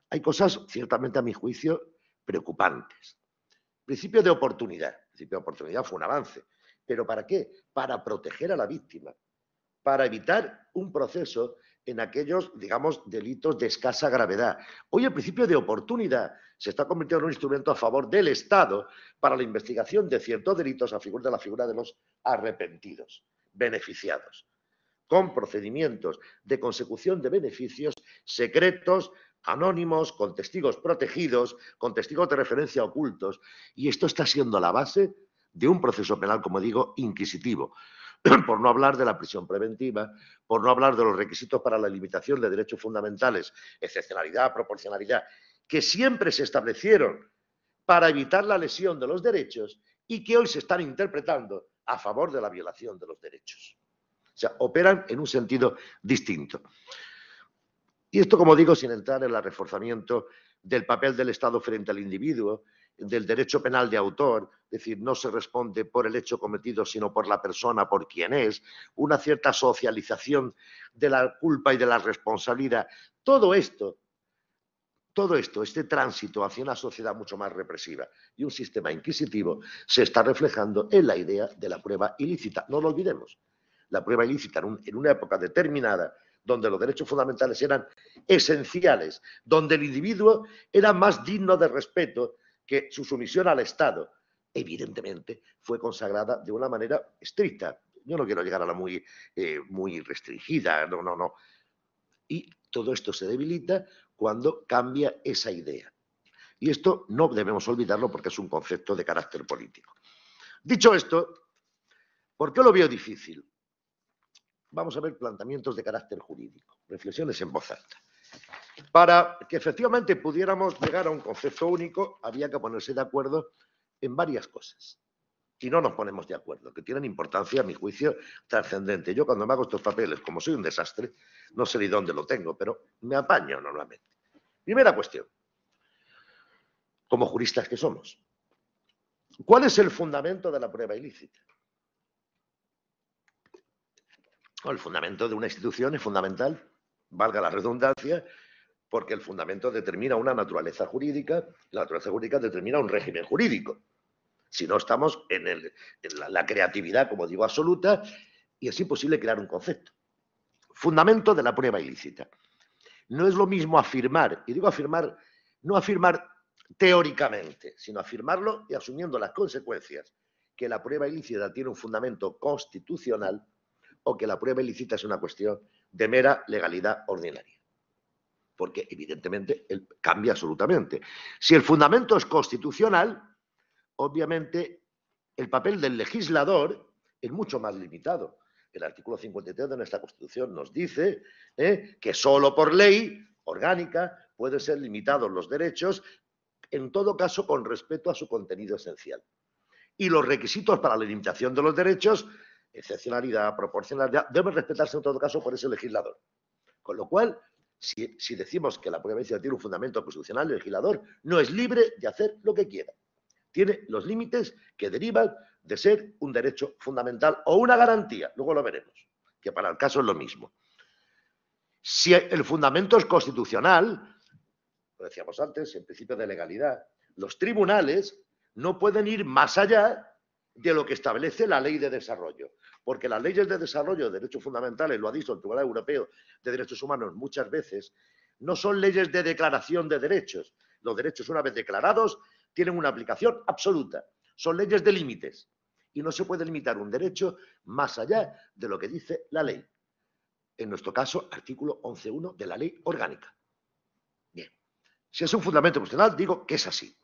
hay cosas ciertamente a mi juicio preocupantes. Principio de oportunidad. El principio de oportunidad fue un avance. ¿Pero para qué? Para proteger a la víctima, para evitar un proceso en aquellos, digamos, delitos de escasa gravedad. Hoy el principio de oportunidad se está convirtiendo en un instrumento a favor del Estado para la investigación de ciertos delitos a figura de la figura de los arrepentidos, beneficiados, con procedimientos de consecución de beneficios secretos, anónimos, con testigos protegidos, con testigos de referencia ocultos. Y esto está siendo la base de un proceso penal, como digo, inquisitivo. [clears throat] por no hablar de la prisión preventiva, por no hablar de los requisitos para la limitación de derechos fundamentales, excepcionalidad, proporcionalidad, que siempre se establecieron para evitar la lesión de los derechos y que hoy se están interpretando a favor de la violación de los derechos. O sea, operan en un sentido distinto. Y esto, como digo, sin entrar en el reforzamiento del papel del Estado frente al individuo del derecho penal de autor, es decir, no se responde por el hecho cometido, sino por la persona, por quien es, una cierta socialización de la culpa y de la responsabilidad. Todo esto, todo esto, este tránsito hacia una sociedad mucho más represiva y un sistema inquisitivo, se está reflejando en la idea de la prueba ilícita. No lo olvidemos. La prueba ilícita en, en una época determinada donde los derechos fundamentales eran esenciales, donde el individuo era más digno de respeto, que su sumisión al Estado, evidentemente, fue consagrada de una manera estricta. Yo no quiero llegar a la muy, eh, muy restringida, no, no, no. Y todo esto se debilita cuando cambia esa idea. Y esto no debemos olvidarlo porque es un concepto de carácter político. Dicho esto, ¿por qué lo veo difícil? Vamos a ver planteamientos de carácter jurídico, reflexiones en voz alta. Para que efectivamente pudiéramos llegar a un concepto único, había que ponerse de acuerdo en varias cosas. Y no nos ponemos de acuerdo, que tienen importancia, a mi juicio, trascendente. Yo cuando me hago estos papeles, como soy un desastre, no sé ni dónde lo tengo, pero me apaño normalmente. Primera cuestión, como juristas que somos, ¿cuál es el fundamento de la prueba ilícita? el fundamento de una institución es fundamental, valga la redundancia, porque el fundamento determina una naturaleza jurídica, la naturaleza jurídica determina un régimen jurídico. Si no estamos en, la, creatividad, como digo, absoluta, y es imposible crear un concepto. Fundamento de la prueba ilícita. No es lo mismo afirmar, y digo afirmar, no afirmar teóricamente, sino afirmarlo y asumiendo las consecuencias, que la prueba ilícita tiene un fundamento constitucional o que la prueba ilícita es una cuestión de mera legalidad ordinaria porque evidentemente cambia absolutamente. Si el fundamento es constitucional, obviamente el papel del legislador es mucho más limitado. El artículo 53 de nuestra Constitución nos dice ¿eh? que solo por ley orgánica pueden ser limitados los derechos, en todo caso con respeto a su contenido esencial. Y los requisitos para la limitación de los derechos, excepcionalidad, proporcionalidad, deben respetarse en todo caso por ese legislador. Con lo cual, si, decimos que la propia tiene un fundamento constitucional, el legislador no es libre de hacer lo que quiera. Tiene los límites que derivan de ser un derecho fundamental o una garantía, luego lo veremos, que para el caso es lo mismo. Si el fundamento es constitucional, lo decíamos antes, en principio de legalidad, los tribunales no pueden ir más allá de lo que establece la ley de desarrollo. Porque las leyes de desarrollo de derechos fundamentales, lo ha dicho el Tribunal Europeo de Derechos Humanos muchas veces, no son leyes de declaración de derechos. Los derechos, una vez declarados, tienen una aplicación absoluta. Son leyes de límites. Y no se puede limitar un derecho más allá de lo que dice la ley. En nuestro caso, artículo 11.1 de la ley orgánica. Bien. Si es un fundamento constitucional, digo que es así.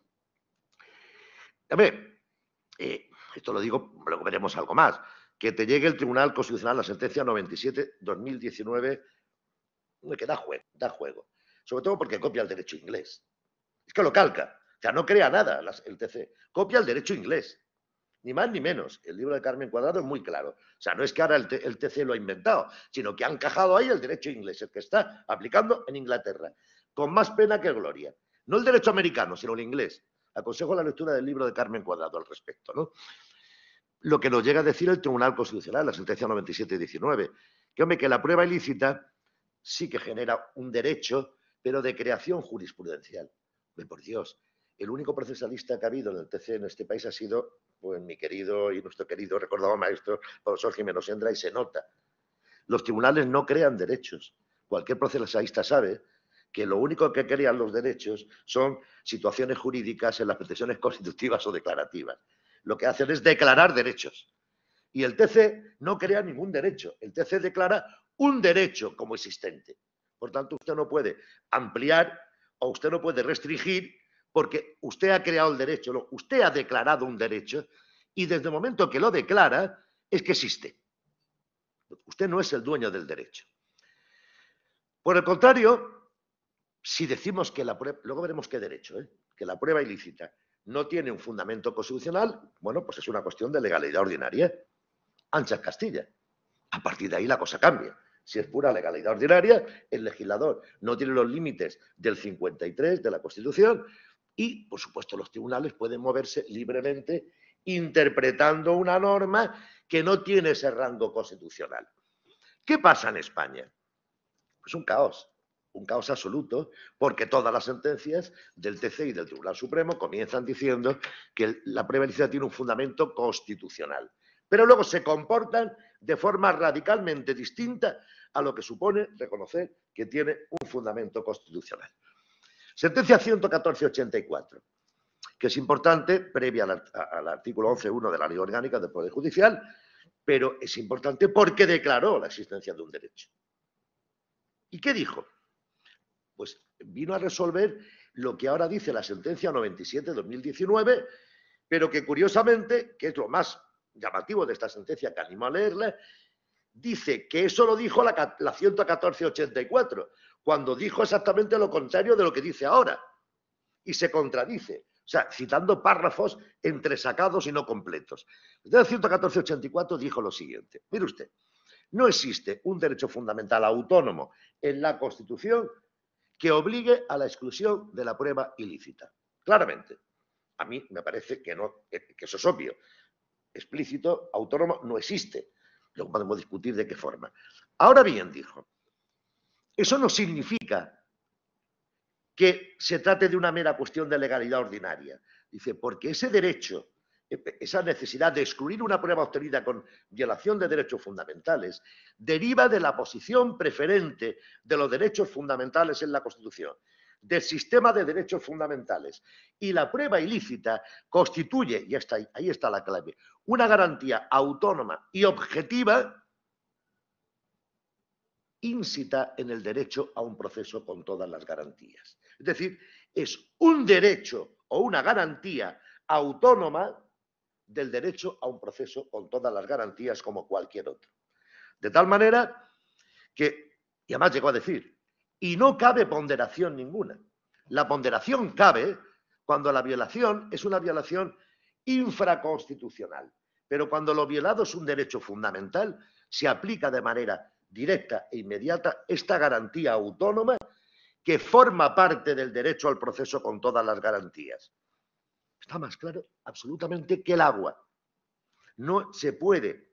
A ver, eh, esto lo digo, luego veremos algo más, que te llegue el Tribunal Constitucional la sentencia 97-2019, que da juego, da juego. Sobre todo porque copia el derecho inglés. Es que lo calca. O sea, no crea nada el TC. Copia el derecho inglés. Ni más ni menos. El libro de Carmen Cuadrado es muy claro. O sea, no es que ahora el, TC lo ha inventado, sino que ha encajado ahí el derecho inglés, el que está aplicando en Inglaterra. Con más pena que gloria. No el derecho americano, sino el inglés. Aconsejo la lectura del libro de Carmen Cuadrado al respecto. Lo que nos llega a decir el Tribunal Constitucional, la sentencia 97-19, que, que la prueba ilícita sí que genera un derecho, pero de creación jurisprudencial. por Dios, el único procesalista que ha habido en el TC en este país ha sido pues, mi querido y nuestro querido recordado maestro profesor Jiménez Sendra, y se nota. Los tribunales no crean derechos. Cualquier procesalista sabe que lo único que crean los derechos son situaciones jurídicas en las pretensiones constitutivas o declarativas. Lo que hacen es declarar derechos. Y el TC no crea ningún derecho. El TC declara un derecho como existente. Por tanto, usted no puede ampliar o usted no puede restringir porque usted ha creado el derecho, usted ha declarado un derecho y desde el momento que lo declara es que existe. Usted no es el dueño del derecho. Por el contrario, si decimos que la prueba, luego veremos qué derecho, ¿eh? que la prueba ilícita no tiene un fundamento constitucional, bueno, pues es una cuestión de legalidad ordinaria. Ancha Castilla. A partir de ahí la cosa cambia. Si es pura legalidad ordinaria, el legislador no tiene los límites del 53 de la Constitución y, por supuesto, los tribunales pueden moverse libremente interpretando una norma que no tiene ese rango constitucional. ¿Qué pasa en España? Pues un caos un caos absoluto, porque todas las sentencias del TC y del Tribunal Supremo comienzan diciendo que la prevalencia tiene un fundamento constitucional, pero luego se comportan de forma radicalmente distinta a lo que supone reconocer que tiene un fundamento constitucional. Sentencia 11484, que es importante, previa al, al artículo 11.1 de la Ley Orgánica del Poder Judicial, pero es importante porque declaró la existencia de un derecho. ¿Y qué dijo? Pues vino a resolver lo que ahora dice la sentencia 97-2019, pero que curiosamente, que es lo más llamativo de esta sentencia que animo a leerla, dice que eso lo dijo la, la 114-84, cuando dijo exactamente lo contrario de lo que dice ahora, y se contradice. O sea, citando párrafos entresacados y no completos. La 114-84 dijo lo siguiente. Mire usted, no existe un derecho fundamental autónomo en la Constitución que obligue a la exclusión de la prueba ilícita. Claramente. A mí me parece que, no, eso es obvio. Explícito, autónomo, no existe. Luego podemos discutir de qué forma. Ahora bien, dijo, eso no significa que se trate de una mera cuestión de legalidad ordinaria. Dice, porque ese derecho esa necesidad de excluir una prueba obtenida con violación de derechos fundamentales deriva de la posición preferente de los derechos fundamentales en la Constitución, del sistema de derechos fundamentales. Y la prueba ilícita constituye, y ahí está la clave, una garantía autónoma y objetiva incita en el derecho a un proceso con todas las garantías. Es decir, es un derecho o una garantía autónoma del derecho a un proceso con todas las garantías como cualquier otro. De tal manera que, y además llegó a decir, y no cabe ponderación ninguna. La ponderación cabe cuando la violación es una violación infraconstitucional, pero cuando lo violado es un derecho fundamental, se aplica de manera directa e inmediata esta garantía autónoma que forma parte del derecho al proceso con todas las garantías. Está más claro absolutamente que el agua. No se puede,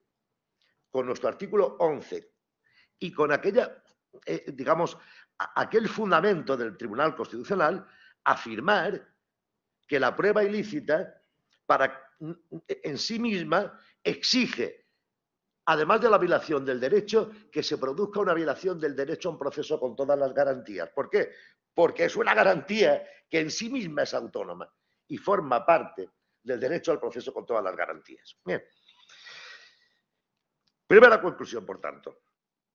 con nuestro artículo 11 y con aquella, eh, digamos, aquel fundamento del Tribunal Constitucional, afirmar que la prueba ilícita mm, eh, en sí misma exige, además de la violación del derecho, que se produzca una violación del derecho a un proceso con todas las garantías. ¿Por qué? Porque es una garantía que en sí misma es autónoma y forma parte del derecho al proceso con todas las garantías. Bien. Primera conclusión, por tanto.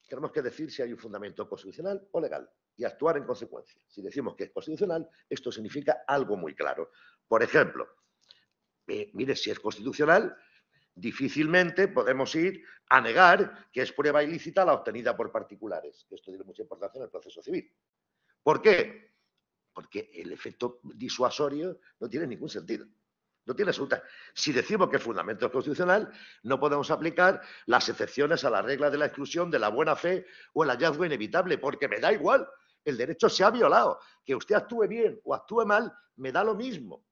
Tenemos que decir si hay un fundamento constitucional o legal y actuar en consecuencia. Si decimos que es constitucional, esto significa algo muy claro. Por ejemplo, eh, mire, si es constitucional, difícilmente podemos ir a negar que es prueba ilícita la obtenida por particulares, que esto tiene mucha importancia en el proceso civil. ¿Por qué? porque el efecto disuasorio no tiene ningún sentido. No tiene absoluta. Si decimos que el fundamento constitucional, no podemos aplicar las excepciones a la regla de la exclusión, de la buena fe o el hallazgo inevitable, porque me da igual. El derecho se ha violado. Que usted actúe bien o actúe mal, me da lo mismo.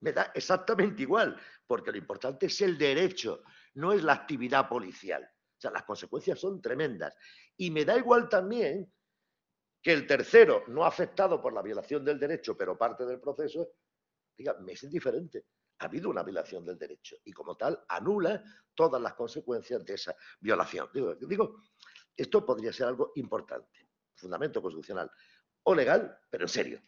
Me da exactamente igual, porque lo importante es el derecho, no es la actividad policial. O sea, las consecuencias son tremendas. Y me da igual también que el tercero, no ha aceptado por la violación del derecho, pero parte del proceso, diga, me es indiferente. Ha habido una violación del derecho y como tal anula todas las consecuencias de esa violación. Digo, esto podría ser algo importante, fundamento constitucional o legal, pero en serio.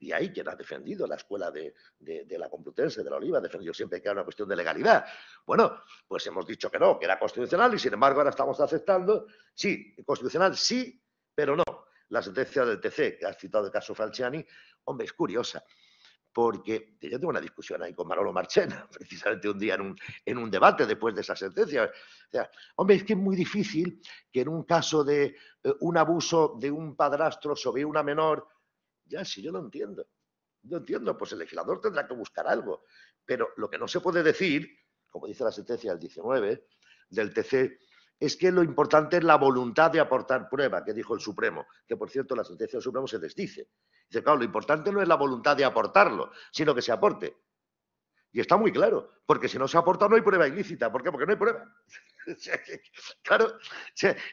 Y hay, quien ha defendido la escuela de, de, la Complutense, de la Oliva, ha defendido siempre que era una cuestión de legalidad. Bueno, pues hemos dicho que no, que era constitucional y sin embargo ahora estamos aceptando, sí, constitucional sí, pero no la sentencia del TC, que has citado el caso Falciani, hombre, es curiosa, porque yo tengo una discusión ahí con Marolo Marchena, [laughs] precisamente un día en un, debate después de esa sentencia. O sea, hombre, es que es muy difícil que en un caso de eh, un abuso de un padrastro sobre una menor, ya, si yo lo entiendo, yo entiendo, pues el legislador tendrá que buscar algo, pero lo que no se puede decir, como dice la sentencia del 19 del TC, es que lo importante es la voluntad de aportar prueba, que dijo el Supremo, que por cierto la sentencia del Supremo se desdice. Dice, claro, lo importante no es la voluntad de aportarlo, sino que se aporte. Y está muy claro, porque si no se aporta no hay prueba ilícita. ¿Por qué? Porque no hay prueba. [laughs] claro,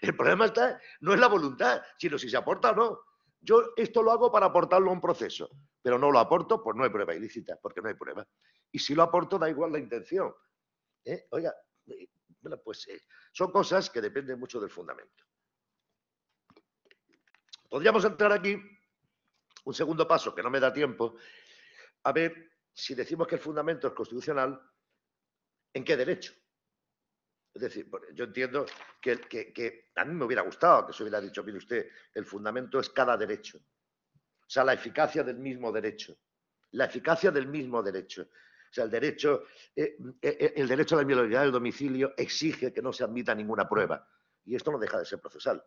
el problema está, no es la voluntad, sino si se aporta o no. Yo esto lo hago para aportarlo a un proceso, pero no lo aporto, pues no hay prueba ilícita, porque no hay prueba. Y si lo aporto, da igual la intención. ¿Eh? Oiga, pues eh, son cosas que dependen mucho del fundamento. Podríamos entrar aquí, un segundo paso que no me da tiempo, a ver si decimos que el fundamento es constitucional, ¿en qué derecho? Es decir, yo entiendo que, que, a mí me hubiera gustado que se hubiera dicho, mire usted, el fundamento es cada derecho. O sea, la eficacia del mismo derecho. La eficacia del mismo derecho sea, el derecho, eh, eh, eh, el derecho a la inviolabilidad del domicilio exige que no se admita ninguna prueba. Y esto no deja de ser procesal.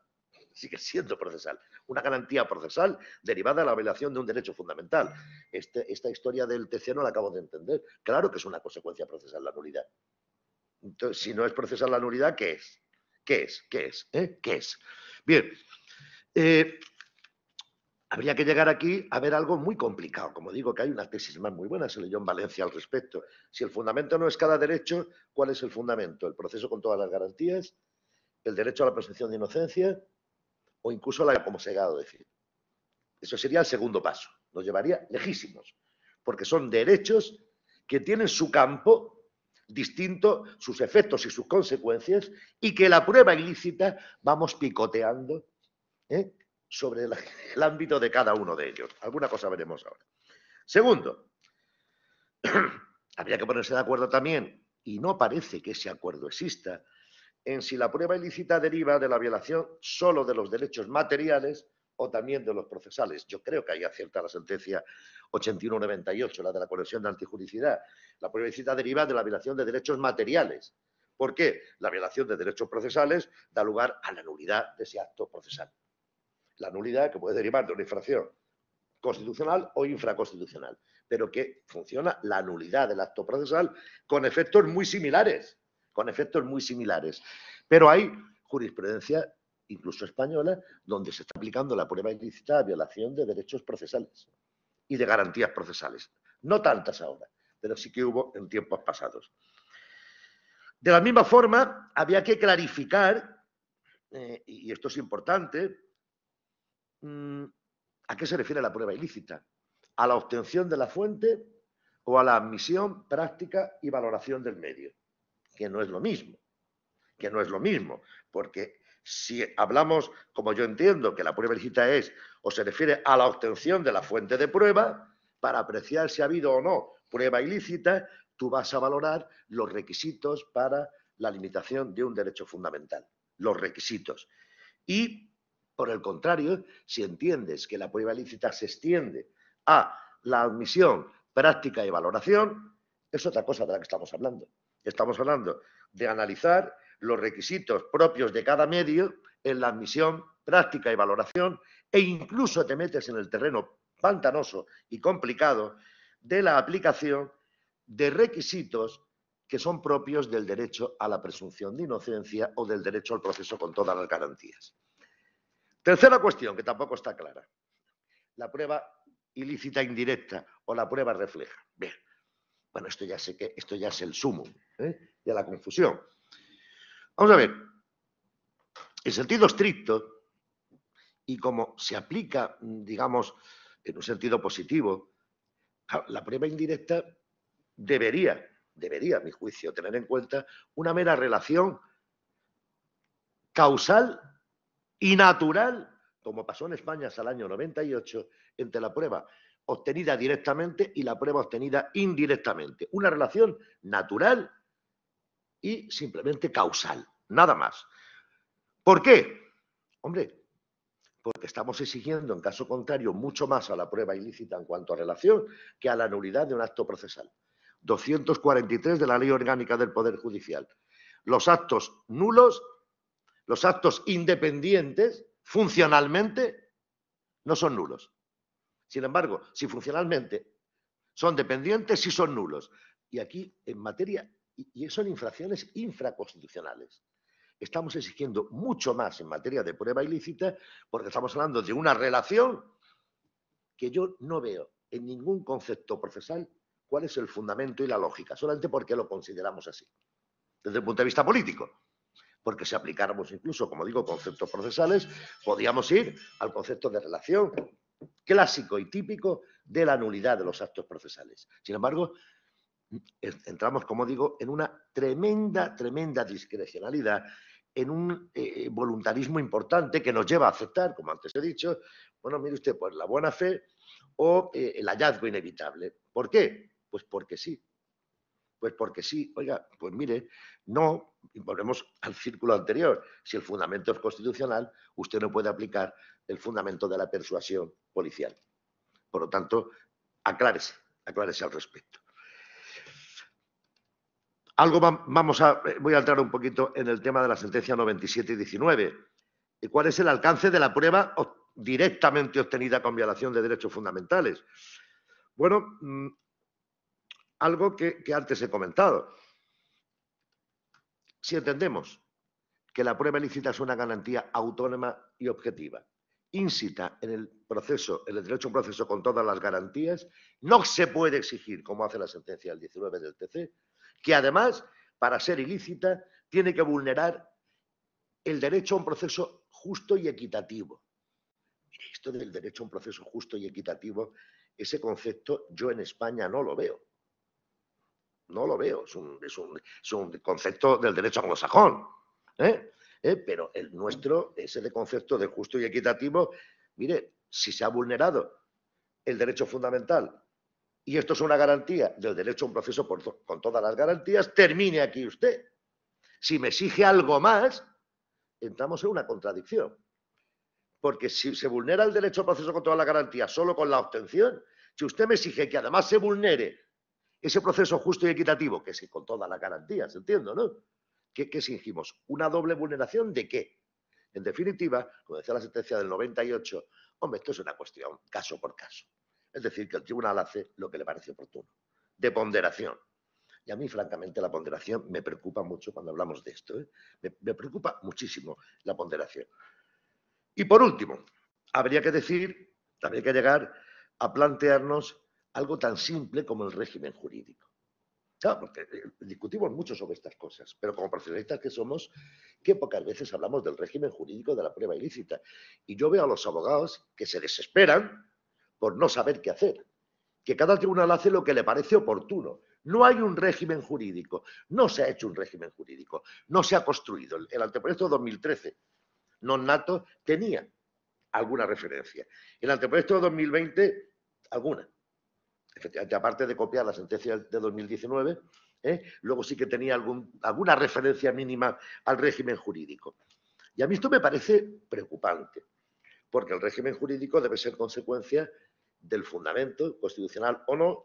Sigue siendo procesal. Una garantía procesal derivada de la violación de un derecho fundamental. Este, esta historia del TC no la acabo de entender. Claro que es una consecuencia procesal la nulidad. Entonces, si no es procesal la nulidad, ¿qué es? ¿Qué es? ¿Qué es? ¿Eh? ¿Qué es? Bien habría que llegar aquí a ver algo muy complicado. Como digo, que hay una tesis más muy buena, se leyó en Valencia al respecto. Si el fundamento no es cada derecho, ¿cuál es el fundamento? ¿El proceso con todas las garantías? ¿El derecho a la presunción de inocencia? ¿O incluso la como a decir? Eso sería el segundo paso. Nos llevaría lejísimos, porque son derechos que tienen su campo distinto, sus efectos y sus consecuencias, y que la prueba ilícita vamos picoteando. ¿eh? sobre [laughs] el, ámbito de cada uno de ellos. Alguna cosa veremos ahora. Segundo, [clears throat] habría que ponerse de acuerdo también, y no parece que ese acuerdo exista, en si la prueba ilícita deriva de la violación solo de los derechos materiales o también de los procesales. Yo creo que ahí acierta la sentencia 8198, la de la conexión de antijuricidad. La prueba ilícita deriva de la violación de derechos materiales. ¿Por qué? La violación de derechos procesales da lugar a la nulidad de ese acto procesal la nulidad que puede derivar de una infracción constitucional o infraconstitucional, pero que funciona la nulidad del acto procesal con efectos muy similares, con efectos muy similares. Pero hay jurisprudencia, incluso española, donde se está aplicando la prueba ilícita a violación de derechos procesales y de garantías procesales. No tantas ahora, pero sí que hubo en tiempos pasados. De la misma forma, había que clarificar, eh, y esto es importante, Mm, ¿A qué se refiere la prueba ilícita? ¿A la obtención de la fuente o a la admisión, práctica y valoración del medio? Que no es lo mismo, que no es lo mismo, porque si hablamos, como yo entiendo, que la prueba ilícita es o se refiere a la obtención de la fuente de prueba, para apreciar si ha habido o no prueba ilícita, tú vas a valorar los requisitos para la limitación de un derecho fundamental, los requisitos. Y por el contrario, si entiendes que la prueba ilícita se extiende a la admisión, práctica y valoración, es otra cosa de la que estamos hablando. Estamos hablando de analizar los requisitos propios de cada medio en la admisión, práctica y valoración e incluso te metes en el terreno pantanoso y complicado de la aplicación de requisitos que son propios del derecho a la presunción de inocencia o del derecho al proceso con todas las garantías. Tercera cuestión, que tampoco está clara. La prueba ilícita indirecta o la prueba refleja. Bien. Bueno, esto ya sé que esto ya es el sumo ¿eh? de la confusión. Vamos a ver. En sentido estricto, y como se aplica, digamos, en un sentido positivo, la prueba indirecta debería, debería, a mi juicio, tener en cuenta una mera relación causal y natural, como pasó en España hasta el año 98, entre la prueba obtenida directamente y la prueba obtenida indirectamente. Una relación natural y simplemente causal, nada más. ¿Por qué? Hombre, porque estamos exigiendo, en caso contrario, mucho más a la prueba ilícita en cuanto a relación que a la nulidad de un acto procesal. 243 de la Ley Orgánica del Poder Judicial. Los actos nulos los actos independientes, funcionalmente, no son nulos. Sin embargo, si funcionalmente son dependientes, sí son nulos. Y aquí, en materia, y son infracciones infraconstitucionales. Estamos exigiendo mucho más en materia de prueba ilícita porque estamos hablando de una relación que yo no veo en ningún concepto procesal cuál es el fundamento y la lógica, solamente porque lo consideramos así, desde el punto de vista político porque si aplicáramos incluso, como digo, conceptos procesales, podríamos ir al concepto de relación clásico y típico de la nulidad de los actos procesales. Sin embargo, entramos, como digo, en una tremenda, tremenda discrecionalidad, en un eh, voluntarismo importante que nos lleva a aceptar, como antes he dicho, bueno, mire usted, pues la buena fe o eh, el hallazgo inevitable. ¿Por qué? Pues porque sí, pues porque sí, oiga, pues mire, no, y volvemos al círculo anterior, si el fundamento es constitucional, usted no puede aplicar el fundamento de la persuasión policial. Por lo tanto, aclárese, aclárese al respecto. Algo vamos a, eh, voy a entrar un poquito en el tema de la sentencia 97 y 19. ¿Cuál es el alcance de la prueba directamente obtenida con violación de derechos fundamentales? Bueno, mm, algo que, antes he comentado. Si entendemos que la prueba ilícita es una garantía autónoma y objetiva, incita en el proceso, el derecho a un proceso con todas las garantías, no se puede exigir, como hace la sentencia del 19 del TC, que además, para ser ilícita, tiene que vulnerar el derecho a un proceso justo y equitativo. esto del derecho a un proceso justo y equitativo, ese concepto yo en España no lo veo. No lo veo, es un, concepto del derecho anglosajón. ¿eh? ¿Eh? Pero el nuestro, ese concepto de justo y equitativo, mire, si se ha vulnerado el derecho fundamental y esto es una garantía del derecho a un proceso con todas las garantías, termine aquí usted. Si me exige algo más, entramos en una contradicción. Porque si se vulnera el derecho un proceso con todas las garantías solo con la obtención, si usted me exige que además se vulnere ese proceso justo y equitativo, que es con todas las garantías, entiendo, ¿no? ¿Qué, exigimos? ¿Una doble vulneración de qué? En definitiva, como decía la sentencia del 98, hombre, esto es una cuestión caso por caso. Es decir, que el tribunal hace lo que le parece oportuno, de ponderación. Y a mí, francamente, la ponderación me preocupa mucho cuando hablamos de esto. ¿eh? Me, me preocupa muchísimo la ponderación. Y por último, habría que decir, habría que llegar a plantearnos algo tan simple como el régimen jurídico. porque eh, discutimos mucho sobre estas cosas, pero como profesionalistas que somos, qué pocas veces hablamos del régimen jurídico de la prueba ilícita. Y yo veo a los abogados que se desesperan por no saber qué hacer, que cada tribunal hace lo que le parece oportuno. No hay un régimen jurídico, no se ha hecho un régimen jurídico, no se ha construido. El anteproyecto 2013, non nato, tenía alguna referencia. El anteproyecto 2020, alguna aparte de copiar la sentencia de 2019, ¿eh? luego sí que tenía alguna referencia mínima al régimen jurídico. Y a mí esto me parece preocupante, porque el régimen jurídico debe ser consecuencia del fundamento constitucional o no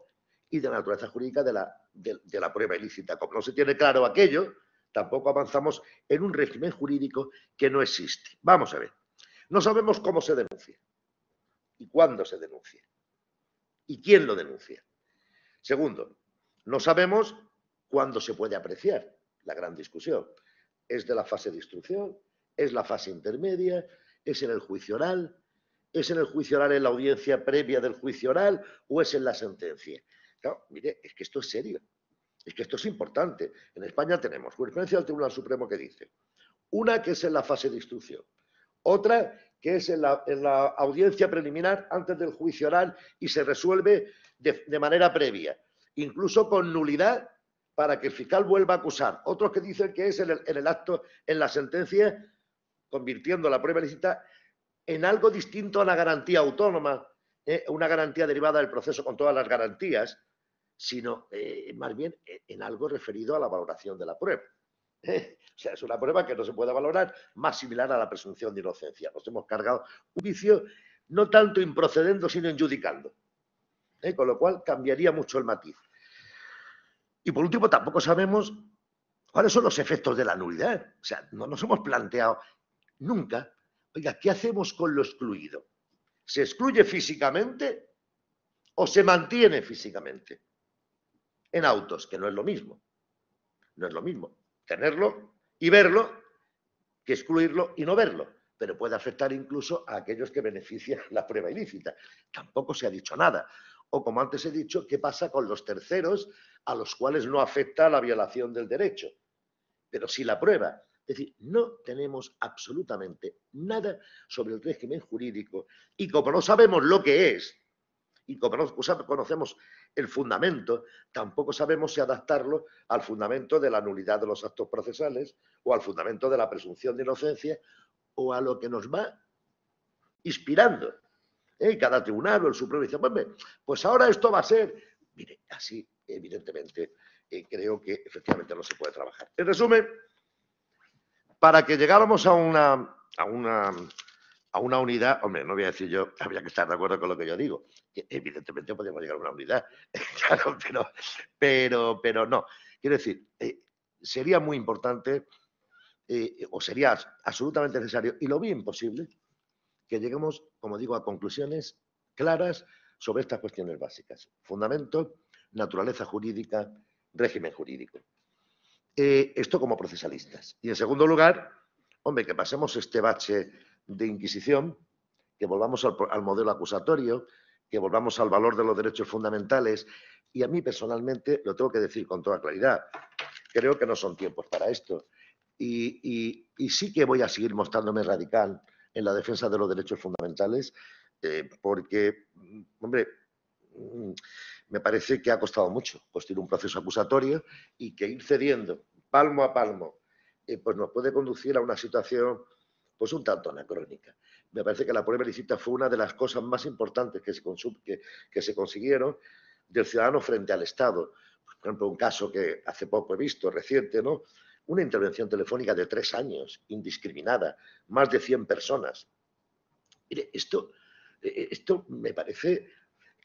y de la naturaleza jurídica de la prueba ilícita. Como no se tiene claro aquello, tampoco avanzamos en un régimen jurídico que no existe. Vamos a ver. No sabemos cómo se denuncia y cuándo se denuncia y quién lo denuncia. Segundo, no sabemos cuándo se puede apreciar la gran discusión. ¿Es de la fase de instrucción? ¿Es la fase intermedia? ¿Es en el juicio oral? ¿Es en el juicio oral en la audiencia previa del juicio oral o es en la sentencia? mire, es que esto es serio. Es que esto es importante. En España tenemos jurisprudencia del Tribunal Supremo que dice una que es en la fase de instrucción, otra que es en la, audiencia preliminar antes del juicio oral y se resuelve de, manera previa, incluso con nulidad para que el fiscal vuelva a acusar. Otros que dicen que es en el, acto, en la sentencia, convirtiendo la prueba ilícita en algo distinto a la garantía autónoma, eh, una garantía derivada del proceso con todas las garantías, sino eh, más bien en algo referido a la valoración de la prueba. [laughs] O sea, es una prueba que no se puede valorar, más similar a la presunción de inocencia. Nos hemos cargado un vicio no tanto improcedendo, sino enjudicando ¿eh? Con lo cual cambiaría mucho el matiz. Y por último, tampoco sabemos cuáles son los efectos de la nulidad. O sea, no nos hemos planteado nunca, oiga, ¿qué hacemos con lo excluido? ¿Se excluye físicamente o se mantiene físicamente? En autos, que no es lo mismo. No es lo mismo tenerlo y verlo que excluirlo y no verlo, pero puede afectar incluso a aquellos que benefician la prueba ilícita. Tampoco se ha dicho nada. O como antes he dicho, ¿qué pasa con los terceros a los cuales no afecta la violación del derecho? Pero si la prueba, es decir, no tenemos absolutamente nada sobre el régimen jurídico y como no sabemos lo que es, y como no conocemos el fundamento, tampoco sabemos si adaptarlo al fundamento de la nulidad de los actos procesales o al fundamento de la presunción de inocencia o a lo que nos va inspirando. ¿Eh? Cada tribunal o el Supremo dice, pues ahora esto va a ser... Mire, así evidentemente eh, creo que efectivamente no se puede trabajar. En resumen, para que llegáramos a a una a una unidad, hombre, no voy a decir yo, habría que estar de acuerdo con lo que yo digo, que evidentemente podríamos llegar a una unidad, [laughs] claro, pero, pero, no. Quiero decir, eh, sería muy importante eh, o sería absolutamente necesario, y lo vi imposible, que lleguemos, como digo, a conclusiones claras sobre estas cuestiones básicas. Fundamento, naturaleza jurídica, régimen jurídico. Eh, esto como procesalistas. Y en segundo lugar, hombre, que pasemos este bache de inquisición, que volvamos al, modelo acusatorio, que volvamos al valor de los derechos fundamentales. Y a mí personalmente, lo tengo que decir con toda claridad, creo que no son tiempos para esto. Y, sí que voy a seguir mostrándome radical en la defensa de los derechos fundamentales, eh, porque, hombre, mm, me parece que ha costado mucho construir un proceso acusatorio y que ir cediendo palmo a palmo eh, pues nos puede conducir a una situación pues un tanto anacrónica. Me parece que la prueba visita fue una de las cosas más importantes que se, que se consiguieron del ciudadano frente al Estado. Por ejemplo, un caso que hace poco he visto, reciente, ¿no? Una intervención telefónica de tres años, indiscriminada, más de 100 personas. esto, e, e, esto me parece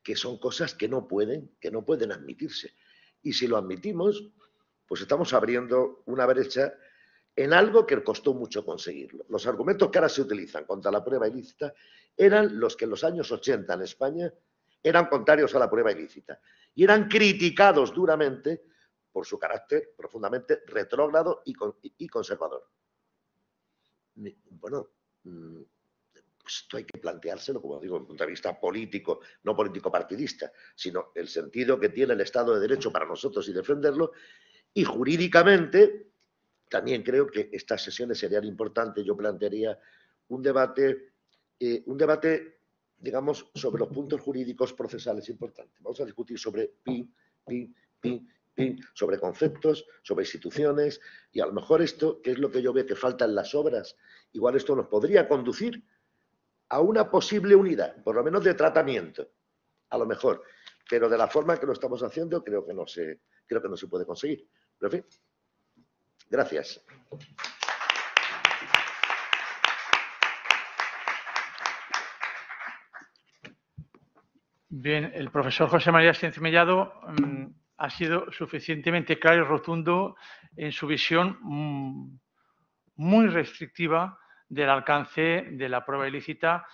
que son cosas que no pueden, que no pueden admitirse. Y si lo admitimos, pues estamos abriendo una brecha en algo que costó mucho conseguirlo. Los argumentos que ahora se utilizan contra la prueba ilícita eran los que en los años 80 en España eran contrarios a la prueba ilícita y eran criticados duramente por su carácter profundamente retrógrado y, conservador. Bueno, mm, pues esto hay que planteárselo, como digo, desde un punto de vista político, no político partidista, sino el sentido que tiene el Estado de Derecho para nosotros y defenderlo, y jurídicamente también creo que estas sesiones serían importantes. Yo plantearía un debate, eh, un debate, digamos, sobre los puntos jurídicos procesales importantes. Vamos a discutir sobre PIN, PIN, PIN, PIN, sobre conceptos, sobre instituciones, y a lo mejor esto, que es lo que yo veo que falta en las obras, igual esto nos podría conducir a una posible unidad, por lo menos de tratamiento, a lo mejor. Pero de la forma que lo estamos haciendo, creo que no se, creo que no se puede conseguir. Pero en
Gracias. Bien, el profesor José María Ciencimellado mm, ha sido suficientemente claro y rotundo en su visión mm, muy restrictiva del alcance de la prueba ilícita,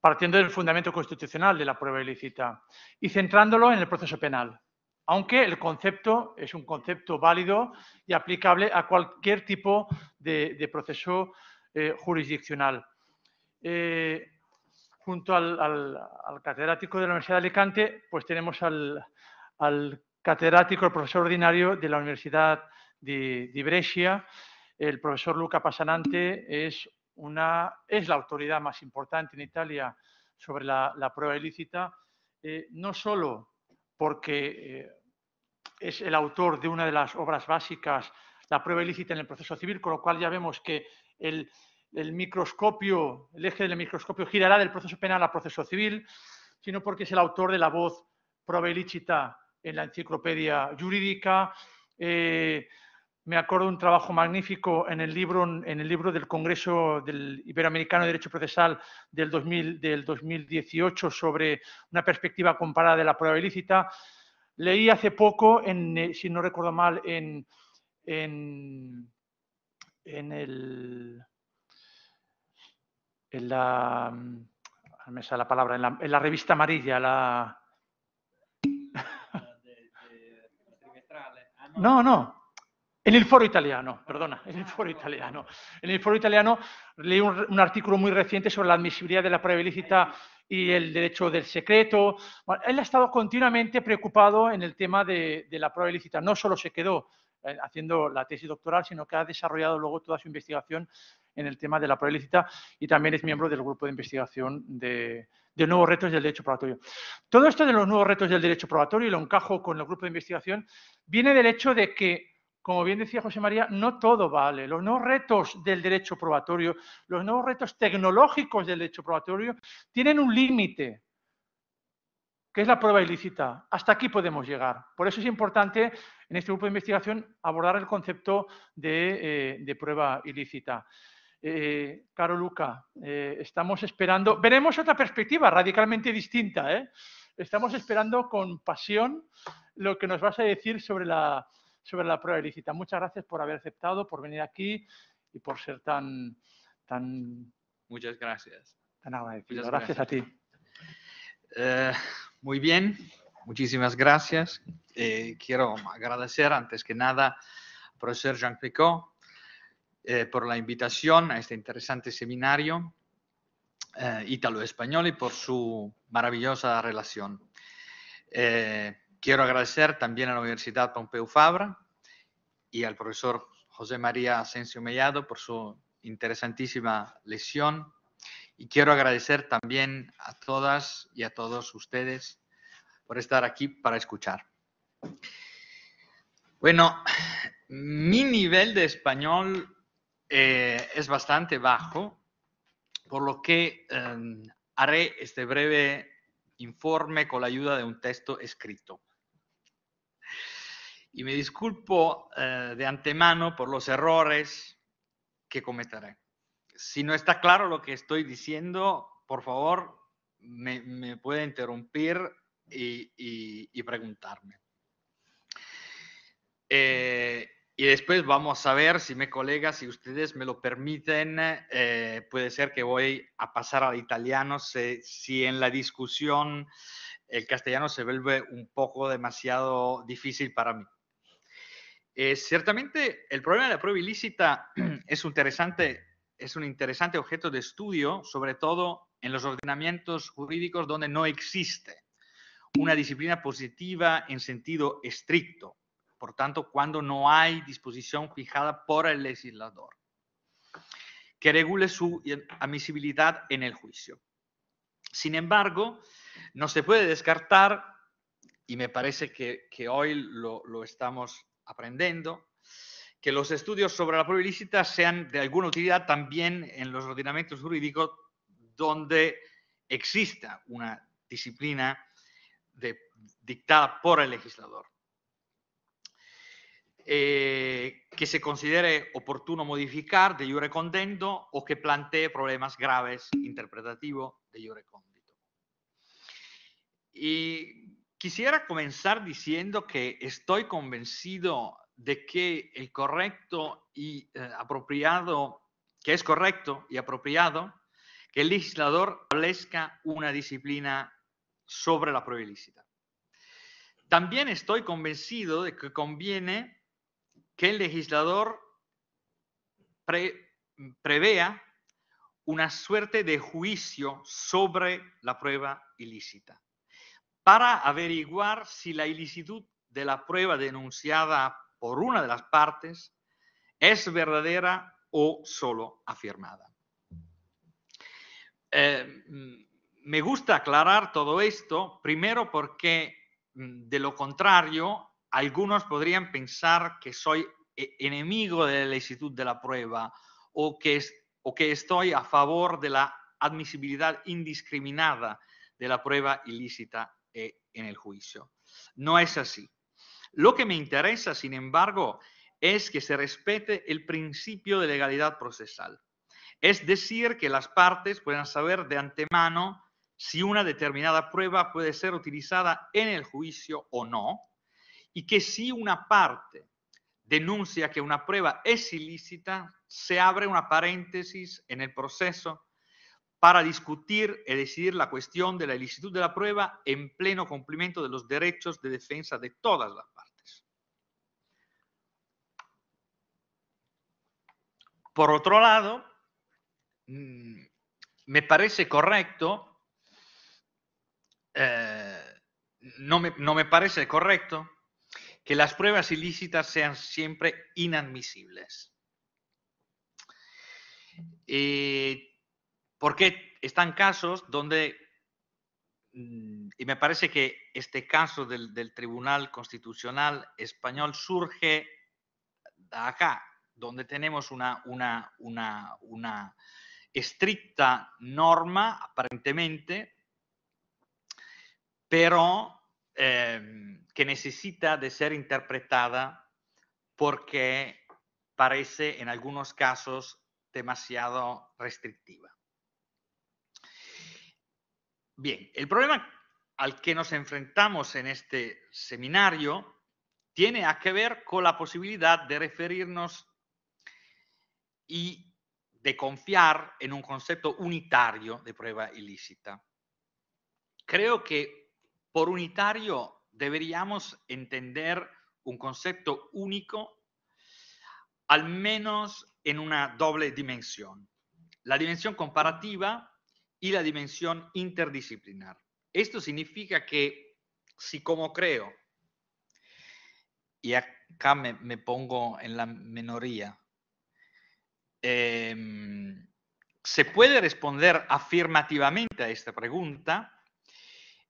partiendo del fundamento constitucional de la prueba ilícita y centrándolo en el proceso penal aunque el concepto es un concepto válido y aplicable a cualquier tipo de, proceso eh, jurisdiccional. Eh, junto al, catedrático de la Universidad de Alicante, pues tenemos al, catedrático, el profesor ordinario de la Universidad de, Brescia, el profesor Luca Pasanante, es, una, es la autoridad más importante en Italia sobre la, prueba ilícita, eh, no solo porque es el autor de una de las obras básicas, La prueba ilícita en el proceso civil, con lo cual ya vemos que el, microscopio, el eje del microscopio girará del proceso penal al proceso civil, sino porque es el autor de la voz prueba ilícita en la enciclopedia jurídica. Eh, me acuerdo de un trabajo magnífico en el libro, en el libro del Congreso del Iberoamericano de Derecho Procesal del, 2000, del 2018 sobre una perspectiva comparada de la prueba ilícita. Leí hace poco, en, eh, si no recuerdo mal, en, en, mm, la, palabra, en la, revista amarilla, la... [laughs] No, no, en el foro italiano, perdona, en el foro italiano. En el foro italiano leí un, un artículo muy reciente sobre la admisibilidad de la prueba ilícita y el derecho del secreto. él ha estado continuamente preocupado en el tema de, la prueba ilícita. No solo se quedó eh, haciendo la tesis doctoral, sino que ha desarrollado luego toda su investigación en el tema de la prueba ilícita y también es miembro del grupo de investigación de, de, nuevos retos del derecho probatorio. Todo esto de los nuevos retos del derecho probatorio, y lo encajo con el grupo de investigación, viene del hecho de que como bien decía José María, no todo vale. Los nuevos retos del derecho probatorio, los nuevos retos tecnológicos del derecho probatorio, tienen un límite, que es la prueba ilícita. Hasta aquí podemos llegar. Por eso es importante en este grupo de investigación abordar el concepto de, eh, prueba ilícita. Eh, caro Luca, eh, estamos esperando, veremos otra perspectiva radicalmente distinta. Estamos esperando con pasión lo que nos vas a decir sobre la, sobre la prueba ilícita. Muchas gracias por haber aceptado, por venir aquí y por ser tan... tan Muchas gracias. Tan Muchas gracias. a ti.
Eh, muy bien, muchísimas gracias. Eh, quiero agradecer antes que nada al profesor Jean Picot eh, por la invitación a este interesante seminario italo-español y por su maravillosa relación. Quiero agradecer también a la Universidad Pompeu Fabra y al profesor José María Asensio Mellado por su interesantísima lección. Y quiero agradecer también a todas y a todos ustedes por estar aquí para escuchar. Bueno, mi nivel de español eh, es bastante bajo, por lo que eh, haré este breve informe con la ayuda de un texto escrito y me disculpo eh, de antemano por los errores que cometeré. Si no está claro lo que estoy diciendo, por favor, me, puede interrumpir y,
preguntarme.
Eh, y después vamos a ver si me colegas, si ustedes me lo permiten, eh, puede ser que voy a pasar al italiano si en la discusión el castellano se vuelve un poco demasiado difícil para mí. Eh, ciertamente, el problema de la prueba ilícita [clears throat] es, interesante, es un interesante objeto de estudio, sobre todo en los ordenamientos jurídicos donde no existe una disciplina positiva en sentido estricto, por tanto, cuando no hay disposición fijada por el legislador que regule su admisibilidad en el juicio. Sin embargo, no se puede descartar, y me parece que, hoy lo estamos aprendiendo, que los estudios sobre la prueba sean de alguna utilidad también en los ordenamientos jurídicos donde exista una disciplina dictada por el legislador. Eh, que se considere oportuno modificar de iure condendo o que plantee problemas graves interpretativos de iure condito. Y Quisiera comenzar diciendo que estoy convencido de que el correcto y eh, apropiado, que es correcto y apropiado, que el legislador establezca una disciplina sobre la prueba ilícita. También estoy convencido de que conviene que el legislador mm, prevea una suerte de juicio sobre la prueba ilícita para averiguar si la ilicitud de la prueba denunciada por una de las partes es verdadera o solo afirmada. Eh, mm, me gusta aclarar todo esto, primero porque mm, de lo contrario algunos podrían pensar que soy e-, enemigo de la ilicitud de la prueba o que, o que estoy a favor de la admisibilidad indiscriminada de la prueba ilícita eh, en el juicio. No es así. Lo que me interesa, sin embargo, es que se respete el principio de legalidad procesal. Es decir, que las partes puedan saber de antemano si una determinada prueba puede ser utilizada en el juicio o no, y que si una parte denuncia que una prueba es ilícita, se abre una paréntesis en el proceso para discutir y eh, decidir la cuestión de la ilicitud de la prueba en pleno cumplimiento de los derechos de defensa de todas las partes. Por otro lado, mm, me parece correcto, eh, no, me, parece correcto que las pruebas ilícitas sean siempre inadmisibles. Eh, porque están casos donde, mm, y me parece que este caso del, Tribunal Constitucional Español surge acá, donde tenemos una, estricta norma, aparentemente, pero em, que necesita de ser interpretada porque parece en algunos casos demasiado restrictiva. Bien, el problema al que nos enfrentamos en este seminario tiene a que ver con la posibilidad de referirnos y de confiar en un concepto unitario de prueba ilícita. Creo que por unitario deberíamos entender un concepto único, al menos en una doble dimensión. La dimensión comparativa y la dimensión interdisciplinar. Esto significa que si como creo, y acá me, pongo en la minoría, em, se puede responder afirmativamente a esta pregunta,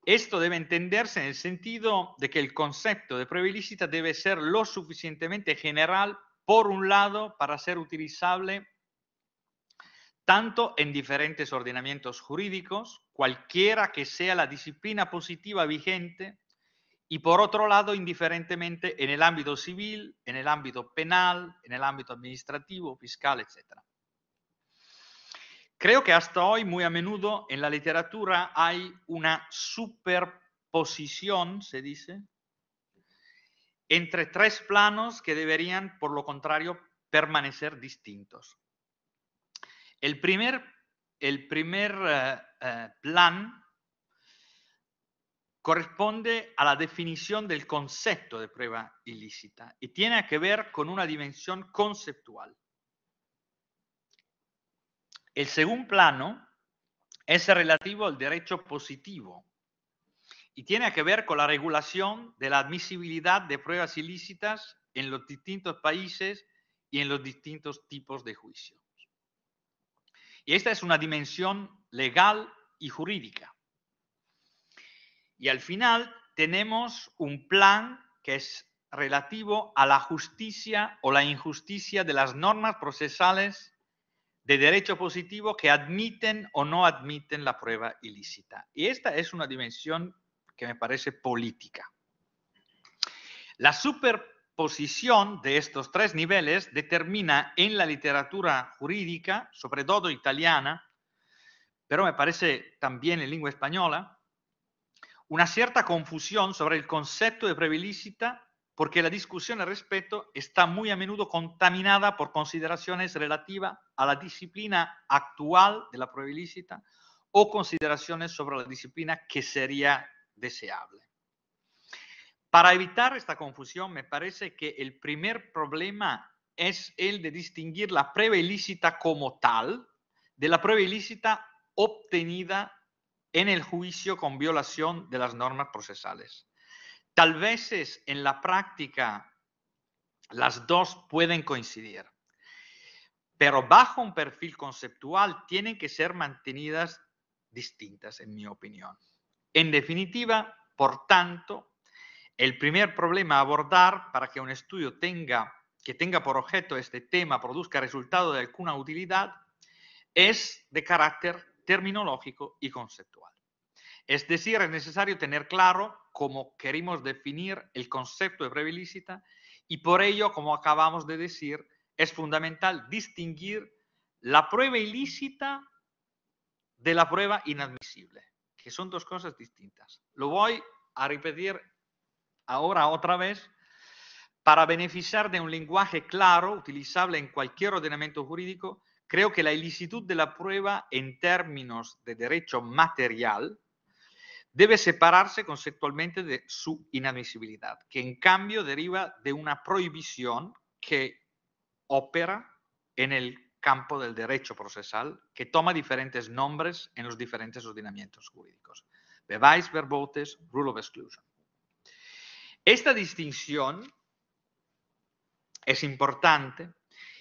esto debe entenderse en el sentido de que el concepto de probabilista debe ser lo suficientemente general, por un lado, para ser utilizable tanto en diferentes ordenamientos jurídicos, cualquiera que sea la disciplina positiva vigente, y por otro lado, indiferentemente en el ámbito civil, en el ámbito penal, en el ámbito administrativo, fiscal, etc. Creo que hasta hoy muy a menudo en la literatura hay una superposición, se dice, entre tres planos que deberían, por lo contrario, permanecer distintos. El primer, el primer eh, eh, plan corresponde a la definición del concepto de prueba ilícita y tiene que ver con una dimensión conceptual. El segundo plano es relativo al derecho positivo y tiene que ver con la regulación de la admisibilidad de pruebas ilícitas en los distintos países y en los distintos tipos de juicio. Y esta es una dimensión legal y jurídica. Y al final tenemos un plan que es relativo a la justicia o la injusticia de las normas procesales de derecho positivo que admiten o no admiten la prueba ilícita. Y esta es una dimensión que me parece política. La super posición de estos tres niveles determina en la literatura jurídica, sobre todo italiana, pero me parece también en lengua española, una cierta confusión sobre el concepto de previlícita porque la discusión al respecto está muy a menudo contaminada por consideraciones relativas a la disciplina actual de la prueba o consideraciones sobre la disciplina que sería deseable. Para evitar esta confusión, me parece que el primer problema es el de distinguir la prueba ilícita como tal de la prueba ilícita obtenida en el juicio con violación de las normas procesales. Tal vez en la práctica las dos pueden coincidir, pero bajo un perfil conceptual tienen que ser mantenidas distintas, en mi opinión. En definitiva, por tanto, el primer problema a abordar para que un estudio tenga, que tenga por objeto este tema produzca resultado de alguna utilidad es de carácter terminológico y conceptual. Es decir, es necesario tener claro cómo queremos definir el concepto de prueba ilícita y por ello, como acabamos de decir, es fundamental distinguir la prueba ilícita de la prueba inadmisible, que son dos cosas distintas. Lo voy a repetir ahora otra vez, para beneficiar de un lenguaje claro, utilizable en cualquier ordenamiento jurídico, creo que la ilicitud de la prueba en términos de derecho material debe separarse conceptualmente de su inadmisibilidad, que en cambio deriva de una prohibición que opera en el campo del derecho procesal, que toma diferentes nombres en los diferentes ordenamientos jurídicos. verbotes, rule of exclusion. Esta distinción es importante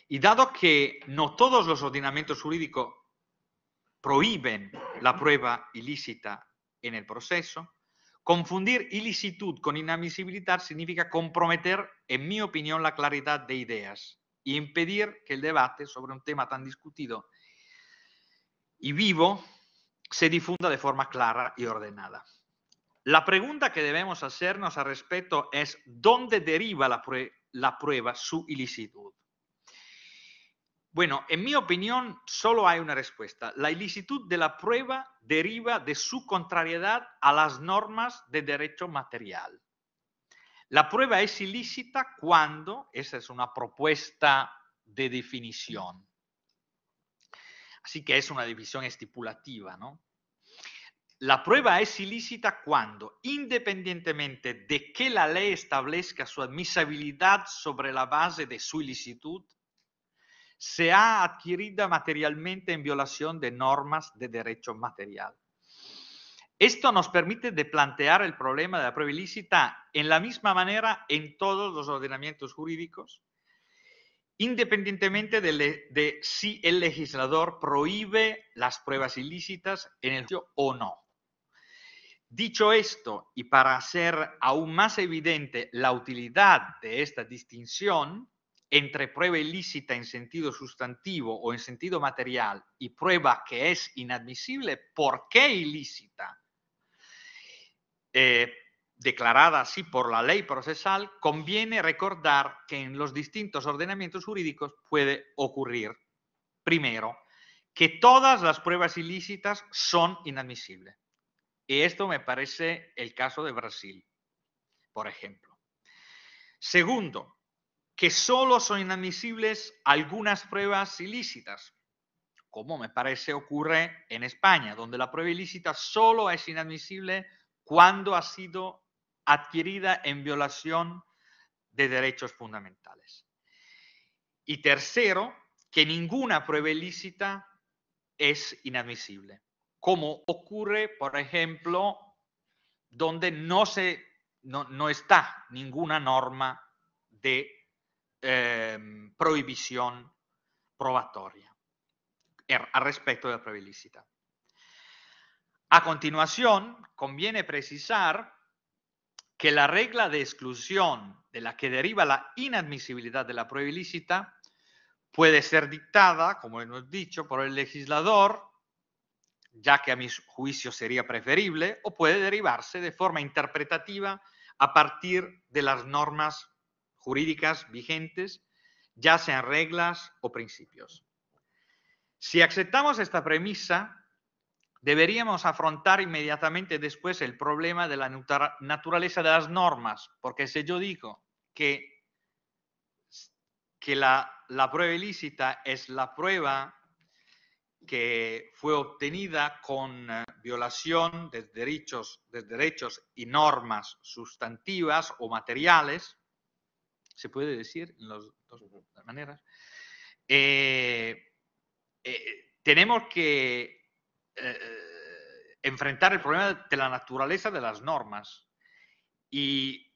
y dado que no todos los ordenamientos jurídicos prohíben la prueba ilícita en el proceso, confundir ilicitud con inadmisibilidad significa comprometer, en mi opinión, la claridad de ideas y impedir que el debate sobre un tema tan discutido y vivo se difunda de forma clara y ordenada. La pregunta que debemos hacernos al respecto es dónde deriva la, prueba su ilicitud. Bueno, en mi opinión solo hay una respuesta. La ilicitud de la prueba deriva de su contrariedad a las normas de derecho material. La prueba es ilícita cuando, esa es una propuesta de definición, así que es una división estipulativa, ¿no? La prueba es ilícita cuando, independientemente de que la ley establezca su admisibilidad sobre la base de su ilicitud, se ha adquirida materialmente en violación de normas de derecho material. Esto nos permite de plantear el problema de la prueba ilícita en la misma manera en todos los ordenamientos jurídicos, independientemente de, de, si el legislador prohíbe las pruebas ilícitas en el juicio o no. Dicho esto, y para hacer aún más evidente la utilidad de esta distinción entre prueba ilícita en sentido sustantivo o en sentido material y prueba que es inadmisible, ¿por qué ilícita? Eh, declarada así por la ley procesal, conviene recordar que en los distintos ordenamientos jurídicos puede ocurrir, primero, que todas las pruebas ilícitas son inadmisibles. Y esto me parece el caso de Brasil, por ejemplo. Segundo, que solo son inadmisibles algunas pruebas ilícitas, como me parece ocurre en España, donde la prueba ilícita solo es inadmisible cuando ha sido adquirida en violación de derechos fundamentales. Y tercero, que ninguna prueba ilícita es inadmisible como ocurre, por ejemplo, donde no, no, está ninguna norma de em, prohibición probatoria er, al respecto de la ilícita. A continuación, conviene precisar que la regla de exclusión de la que deriva la inadmisibilidad de la prueba ilícita puede ser dictada, como hemos dicho, por el legislador ya que a mi juicio sería preferible, o puede derivarse de forma interpretativa a partir de las normas jurídicas vigentes, ya sean reglas o principios. Si aceptamos esta premisa, deberíamos afrontar inmediatamente después el problema de la naturaleza de las normas, porque si yo digo que, que la, la prueba ilícita es la prueba que fue obtenida con eh, violación de derechos, y normas sustantivas o materiales, se puede decir en las dos maneras, eh, eh, tenemos que enfrentar el problema de la naturaleza de las normas y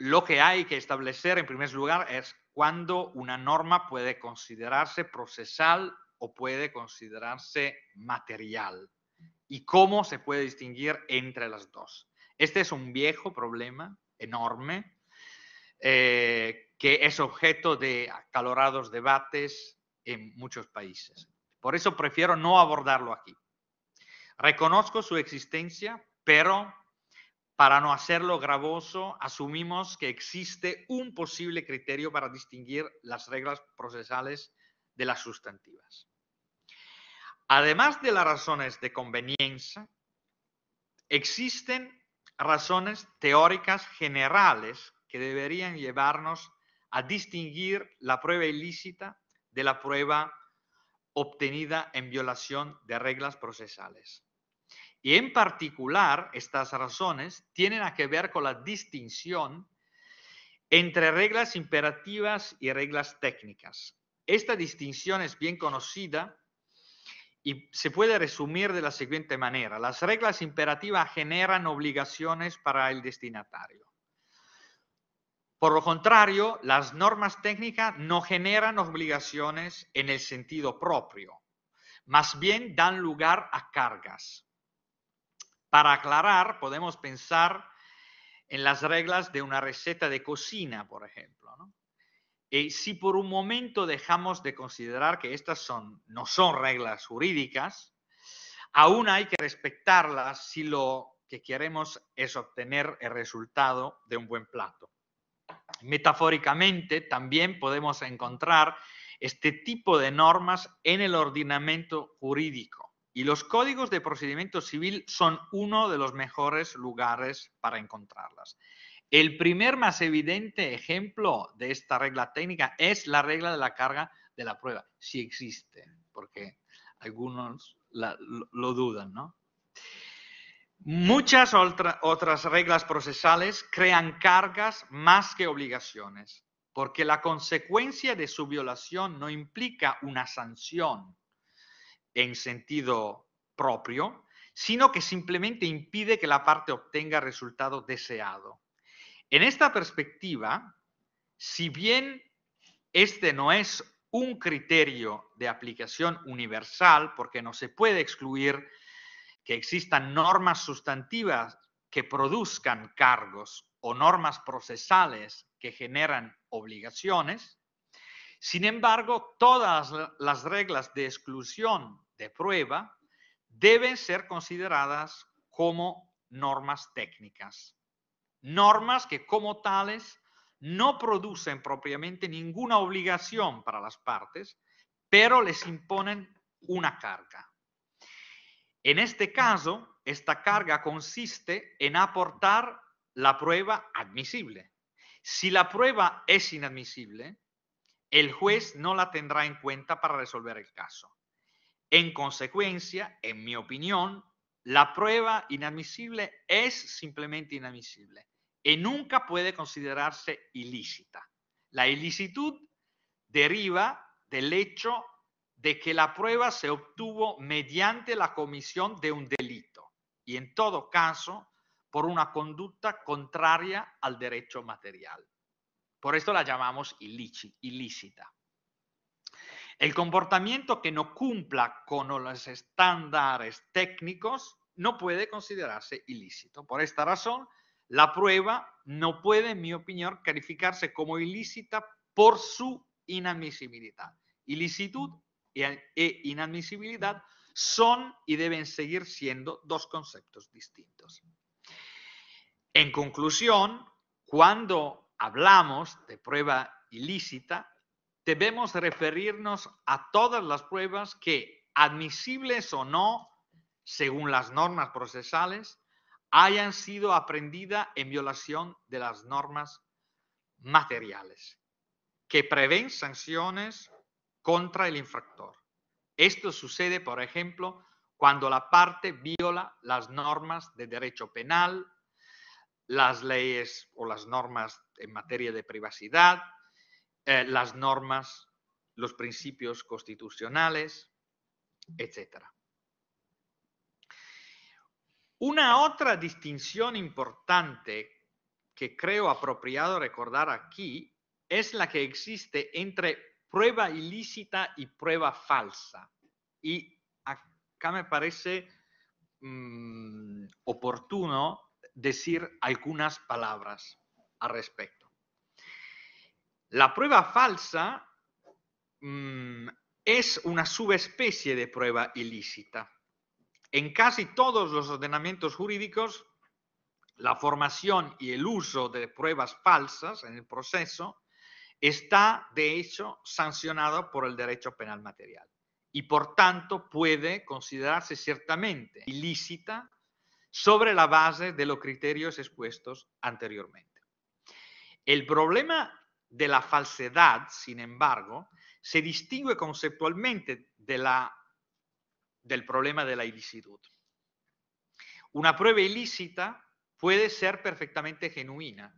lo que hay que establecer en primer lugar es cuándo una norma puede considerarse procesal o puede considerarse material y cómo se puede distinguir entre las dos. Este es un viejo problema enorme eh, que es objeto de acalorados debates en muchos países. Por eso prefiero no abordarlo aquí. Reconozco su existencia, pero para no hacerlo gravoso, asumimos que existe un posible criterio para distinguir las reglas procesales de las sustantivas. Además de las razones de conveniencia, existen razones teóricas generales que deberían llevarnos a distinguir la prueba ilícita de la prueba obtenida en violación de reglas procesales. Y en particular, estas razones tienen a que ver con la distinción entre reglas imperativas y reglas técnicas, esta distinción es bien conocida y se puede resumir de la siguiente manera. Las reglas imperativas generan obligaciones para el destinatario. Por lo contrario, las normas técnicas no generan obligaciones en el sentido propio, más bien dan lugar a cargas. Para aclarar, podemos pensar en las reglas de una receta de cocina, por ejemplo. Y eh, si por un momento dejamos de considerar que estas no son reglas jurídicas, aún hay que respetarlas si lo que queremos es obtener el resultado de un buen plato. Metafóricamente, también podemos encontrar este tipo de normas en el ordenamiento jurídico y los códigos de procedimiento civil son uno de los mejores lugares para encontrarlas. El primer más evidente ejemplo de esta regla técnica es la regla de la carga de la prueba, si existe, porque algunos lo, dudan, ¿no? Muchas otras reglas procesales crean cargas más que obligaciones, porque la consecuencia de su violación no implica una sanción en sentido propio, sino que simplemente impide que la parte obtenga el resultado deseado. En esta perspectiva, si bien este no es un criterio de aplicación universal, porque no se puede excluir que existan normas sustantivas que produzcan cargos o normas procesales que generan obligaciones, sin embargo, todas las reglas de exclusión de prueba deben ser consideradas como normas técnicas normas que como tales no producen propiamente ninguna obligación para las partes, pero les imponen una carga. En este caso, esta carga consiste en aportar la prueba admisible. Si la prueba es inadmisible, el juez no la tendrá en cuenta para resolver el caso. En consecuencia, en mi opinión, la prueba inadmisible es simplemente inadmisible y nunca puede considerarse ilícita. La ilicitud deriva del hecho de que la prueba se obtuvo mediante la comisión de un delito y en todo caso por una conducta contraria al derecho material. Por esto la llamamos ilícita. El comportamiento que no cumpla con los estándares técnicos no puede considerarse ilícito. Por esta razón, la prueba no puede, en mi opinión, calificarse como ilícita por su inadmisibilidad. Ilicitud e inadmisibilidad son y deben seguir siendo dos conceptos distintos. En conclusión, cuando hablamos de prueba ilícita, debemos referirnos a todas las pruebas que, admisibles o no, según las normas procesales, hayan sido aprendidas en violación de las normas materiales, que prevén sanciones contra el infractor. Esto sucede, por ejemplo, cuando la parte viola las normas de derecho penal, las leyes o las normas en materia de privacidad, eh, las normas, los principios constitucionales, etc. Una otra distinción importante que creo apropiado recordar aquí es la que existe entre prueba ilícita y prueba falsa. Y acá me parece mm, oportuno decir algunas palabras al respecto. La prueba falsa mm, es una subespecie de prueba ilícita. En casi todos los ordenamientos jurídicos, la formación y el uso de pruebas falsas en el proceso está, de hecho, sancionado por el derecho penal material y, por tanto, puede considerarse ciertamente ilícita sobre la base de los criterios expuestos anteriormente. El problema de la falsedad, sin embargo, se distingue conceptualmente de la, del problema de la ilicitud. Una prueba ilícita puede ser perfectamente genuina.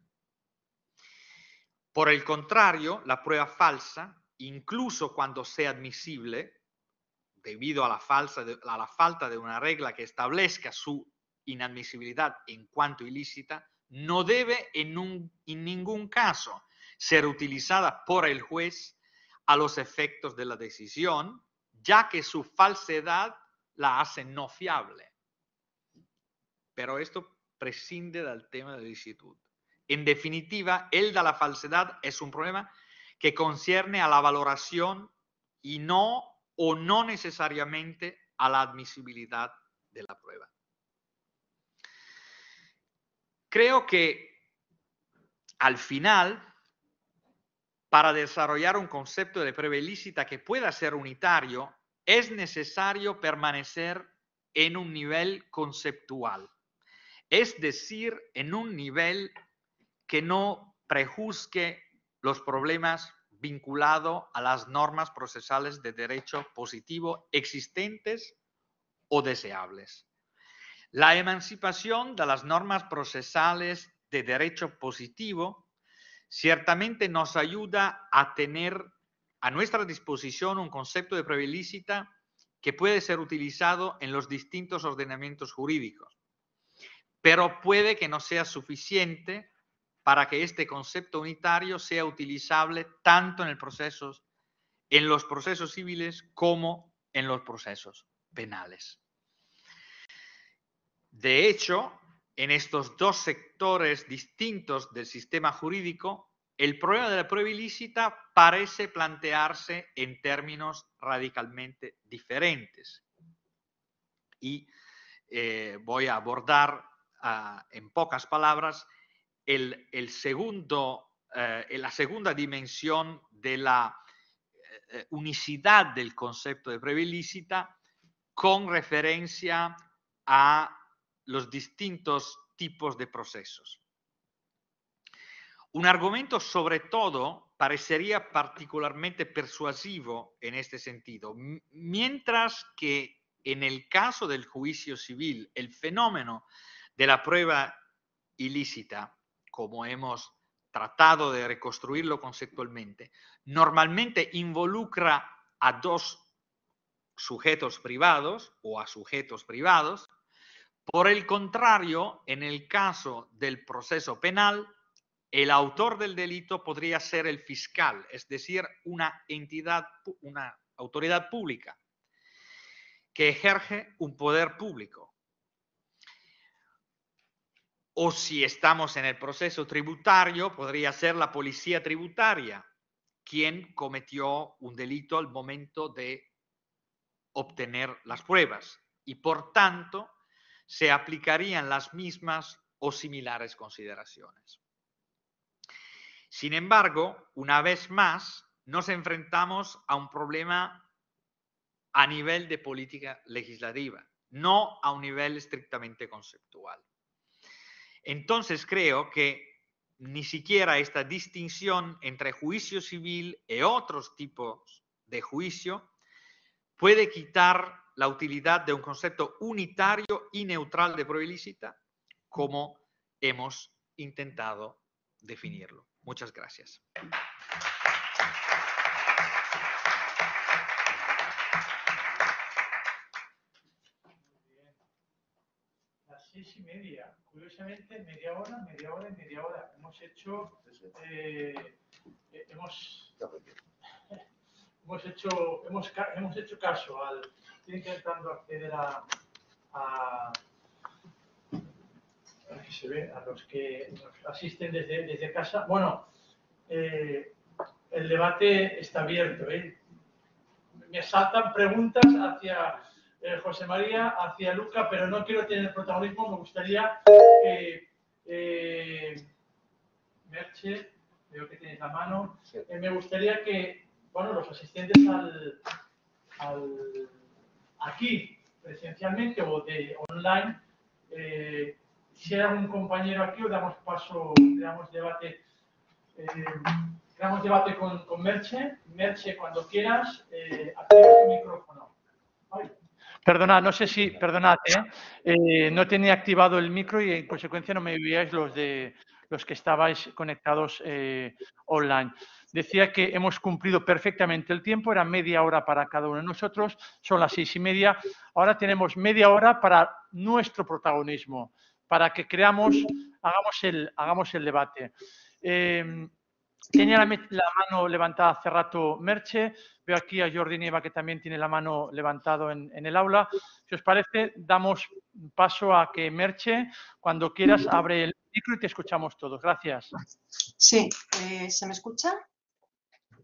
Por el contrario, la prueba falsa, incluso cuando sea admisible, debido a la, falta de una regla que establezca su inadmisibilidad en cuanto ilícita, no debe en ningún caso ser utilizada por el juez a los efectos de la decisión, ya que su falsedad la hace no fiable. Pero esto prescinde del tema de licitud. En definitiva, el de la falsedad es un problema que concierne a la valoración y no o no necesariamente a la admisibilidad de la prueba. Creo que al final para desarrollar un concepto de prueba ilícita que pueda ser unitario, es necesario permanecer en un nivel conceptual, es decir, en un nivel que no prejuzgue los problemas vinculados a las normas procesales de derecho positivo existentes o deseables. La emancipación de las normas procesales de derecho positivo ciertamente nos ayuda a tener a nuestra disposición un concepto de previa que puede ser utilizado en los distintos ordenamientos jurídicos, pero puede que no sea suficiente para que este concepto unitario sea utilizable tanto en, en los procesos civiles como en los procesos penales. De hecho, en estos dos sectores distintos del sistema jurídico, el problema de la prueba ilícita parece plantearse en términos radicalmente diferentes. Y eh, voy a abordar ah, en pocas palabras el, segundo, eh, la segunda dimensión de la eh, unicidad del concepto de prueba ilícita con referencia a los distintos tipos de procesos. Un argumento sobre todo parecería particularmente persuasivo en este sentido, mientras que en el caso del juicio civil, el fenómeno de la prueba ilícita, como hemos tratado de reconstruirlo conceptualmente, normalmente involucra a dos sujetos privados o a sujetos privados por el contrario, en el caso del proceso penal, el autor del delito podría ser el fiscal, es decir, una entidad, una autoridad pública que ejerce un poder público. O si estamos en el proceso tributario, podría ser la policía tributaria quien cometió un delito al momento de obtener las pruebas. Y por tanto, se aplicarían las mismas o similares consideraciones. Sin embargo, una vez más, nos enfrentamos a un problema a nivel de política legislativa, no a un nivel estrictamente conceptual. Entonces creo que ni siquiera esta distinción entre juicio civil y e otros tipos de juicio puede quitar la utilidad de un concepto unitario y neutral de prueba ilícita, como hemos intentado definirlo. Muchas gracias.
seis y media. Curiosamente, media hora, media hora media hora. Hemos hecho, eh, eh, hemos hemos hecho, hemos, hemos hecho caso al. intentando acceder a, a se ve, a los que asisten desde, casa. Bueno, eh, el debate está abierto. ¿eh? Me saltan preguntas hacia eh, José María, hacia Luca, pero no quiero tener protagonismo. Me gustaría que. Merche, veo que tienes la mano. me gustaría que bueno, los asistentes al, aquí presencialmente o de online, eh, si hay algún compañero aquí, os damos paso, damos debate, eh, debate con, Merche. Merche, cuando quieras, eh, activa micrófono. Perdona, no sé si, perdonad, no tenía activado el micro y en consecuencia no me veíais los de, los que estabais conectados eh, online. Decía que hemos cumplido perfectamente el tiempo, era media hora para cada uno de nosotros, son las seis y media. Ahora tenemos media hora para nuestro protagonismo, para que creamos, hagamos el, hagamos el debate. Em, Tenía la, mano levantada hace rato Merche, veo aquí a Jordi Nieva que también tiene la mano levantada en, el aula. Si os parece, damos paso a que Merche, cuando quieras, abre el micro y te escuchamos todos. Gracias.
Sí, eh, ¿se me escucha?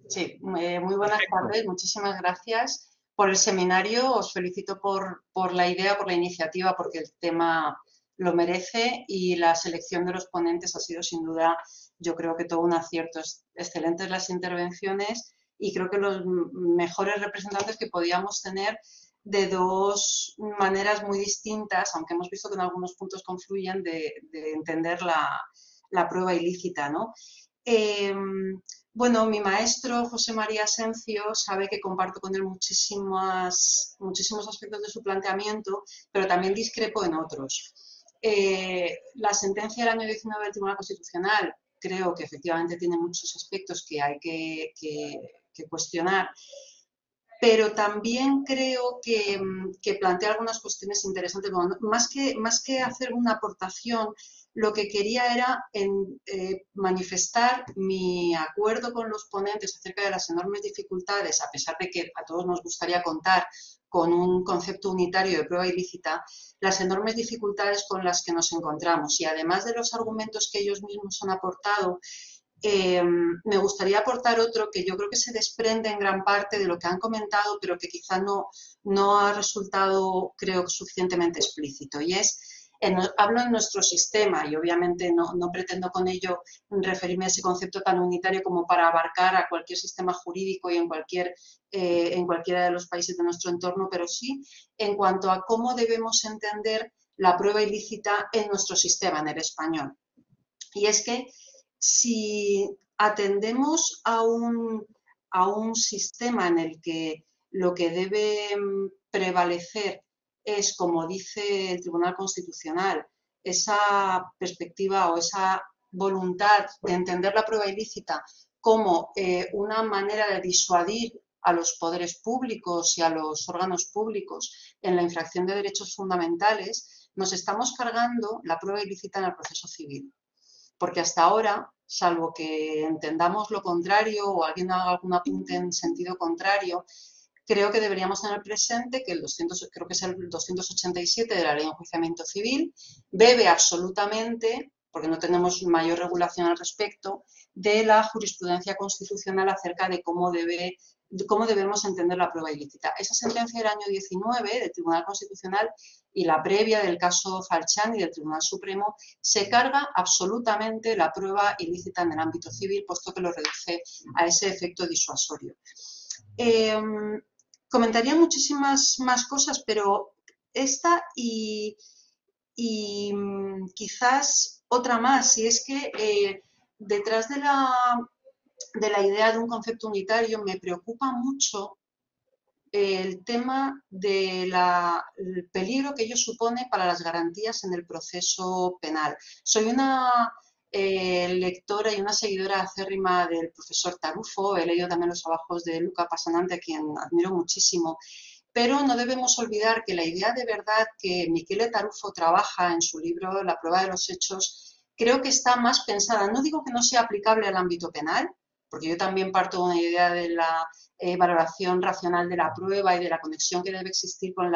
Sí, eh, muy buenas tardes, muchísimas gracias por el seminario, os felicito por, por la idea, por la iniciativa, porque el tema lo merece y la selección de los ponentes ha sido sin duda yo creo que todo un acierto. Excelentes las intervenciones y creo que los mejores representantes que podíamos tener de dos maneras muy distintas, aunque hemos visto que en algunos puntos confluyen, de, entender la, prueba ilícita. Em, bueno, mi maestro José María Asencio sabe que comparto con él muchísimas, muchísimos aspectos de su planteamiento, pero también discrepo en otros. Eh, la sentencia del año 19 del Tribunal Constitucional creo que efectivamente tiene muchos aspectos que hay que, cuestionar, pero también creo que, mm, plantea algunas cuestiones interesantes. más, que, hacer una aportación, lo que quería era eh, manifestar mi acuerdo con los ponentes acerca de las enormes dificultades, a pesar de que a todos nos gustaría contar con un concepto unitario de prueba ilícita, las enormes dificultades con las que nos encontramos. Y además de los argumentos que ellos mismos han aportado, eh, me gustaría aportar otro que yo creo que se desprende en gran parte de lo que han comentado, pero que quizá no, no ha resultado, creo, suficientemente explícito, y es hablo en nuestro sistema y obviamente no, pretendo con ello referirme a ese concepto tan unitario como para abarcar a cualquier sistema jurídico y en, cualquier, eh, en cualquiera de los países de nuestro entorno, pero sí en cuanto a cómo debemos entender la prueba ilícita en nuestro sistema, en el español. Y es que si atendemos a un, a un sistema en el que lo que debe mm, prevalecer es, como dice el Tribunal Constitucional, esa perspectiva o esa voluntad de entender la prueba ilícita como eh, una manera de disuadir a los poderes públicos y a los órganos públicos en la infracción de derechos fundamentales, nos estamos cargando la prueba ilícita en el proceso civil. Porque hasta ahora, salvo que entendamos lo contrario o alguien haga algún apunte en sentido contrario, creo que deberíamos tener presente que el 200, creo que es el 287 de la Ley de Enjuiciamiento Civil bebe absolutamente, porque no tenemos mayor regulación al respecto, de la jurisprudencia constitucional acerca de cómo debe cómo debemos entender la prueba ilícita. Esa sentencia del año 19 del Tribunal Constitucional y la previa del caso Falchán y del Tribunal Supremo se carga absolutamente la prueba ilícita en el ámbito civil, puesto que lo reduce a ese efecto disuasorio. Em, Comentaría muchísimas más cosas, pero esta y, y mm, quizás otra más, y es que eh, detrás de la, de la idea de un concepto unitario me preocupa mucho eh, el tema del peligro que ello supone para las garantías en el proceso penal. Soy una el lectora y una seguidora acérrima del profesor Tarufo, he leído también los trabajos de Luca Pasanante, a quien admiro muchísimo, pero no debemos olvidar que la idea de verdad que Michele Tarufo trabaja en su libro La prueba de los hechos, creo que está más pensada, no digo que no sea aplicable al ámbito penal, porque yo también parto de una idea de la eh, valoración racional de la prueba y de la conexión que debe existir con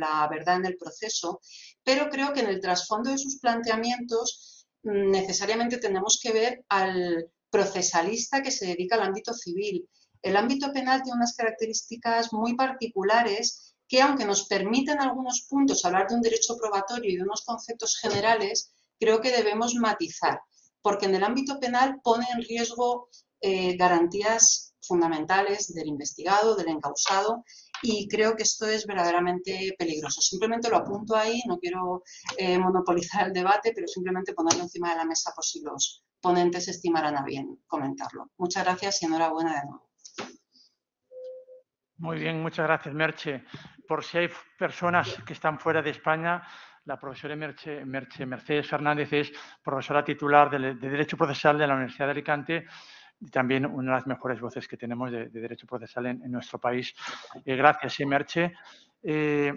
la verdad en el proceso, pero creo que en el trasfondo de sus planteamientos Mm, necesariamente tenemos que ver al procesalista que se dedica al ámbito civil. El ámbito penal tiene unas características muy particulares que, aunque nos permiten algunos puntos hablar de un derecho probatorio y de unos conceptos generales, creo que debemos matizar, porque en el ámbito penal pone en riesgo eh, garantías fundamentales del investigado, del encausado, y creo que esto es verdaderamente peligroso. Simplemente lo apunto ahí, no quiero eh, monopolizar el debate, pero simplemente ponerlo encima de la mesa por si los ponentes estimarán a bien comentarlo. Muchas gracias y enhorabuena de nuevo.
Muy bien, muchas gracias, Merche. Por si hay personas que están fuera de España, la profesora Merche, Merche Mercedes Fernández es profesora titular de Derecho Procesal de la Universidad de Alicante y también una de las mejores voces que tenemos de, derecho procesal en, nuestro país. Eh, gracias, Emerche. Eh, eh,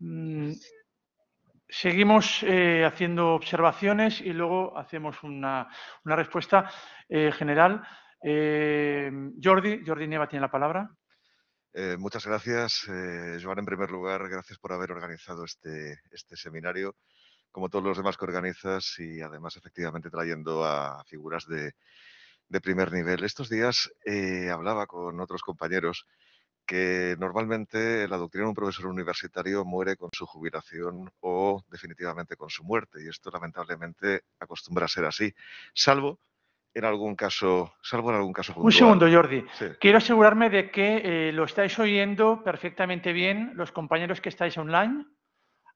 mm, seguimos haciendo observaciones y luego hacemos una, respuesta general. Jordi, Jordi Nieva tiene la palabra.
muchas gracias, Joan. En primer lugar, gracias por haber organizado este, este seminario como todos los demás que organizas y además efectivamente trayendo a figuras de, primer nivel. Estos días eh, hablaba con otros compañeros que normalmente la doctrina de un profesor universitario muere con su jubilación o definitivamente con su muerte. Y esto lamentablemente acostumbra a ser así, salvo en algún caso, salvo en algún caso. Un segundo, Jordi.
Quiero asegurarme de que eh, lo estáis oyendo perfectamente bien los compañeros que estáis online.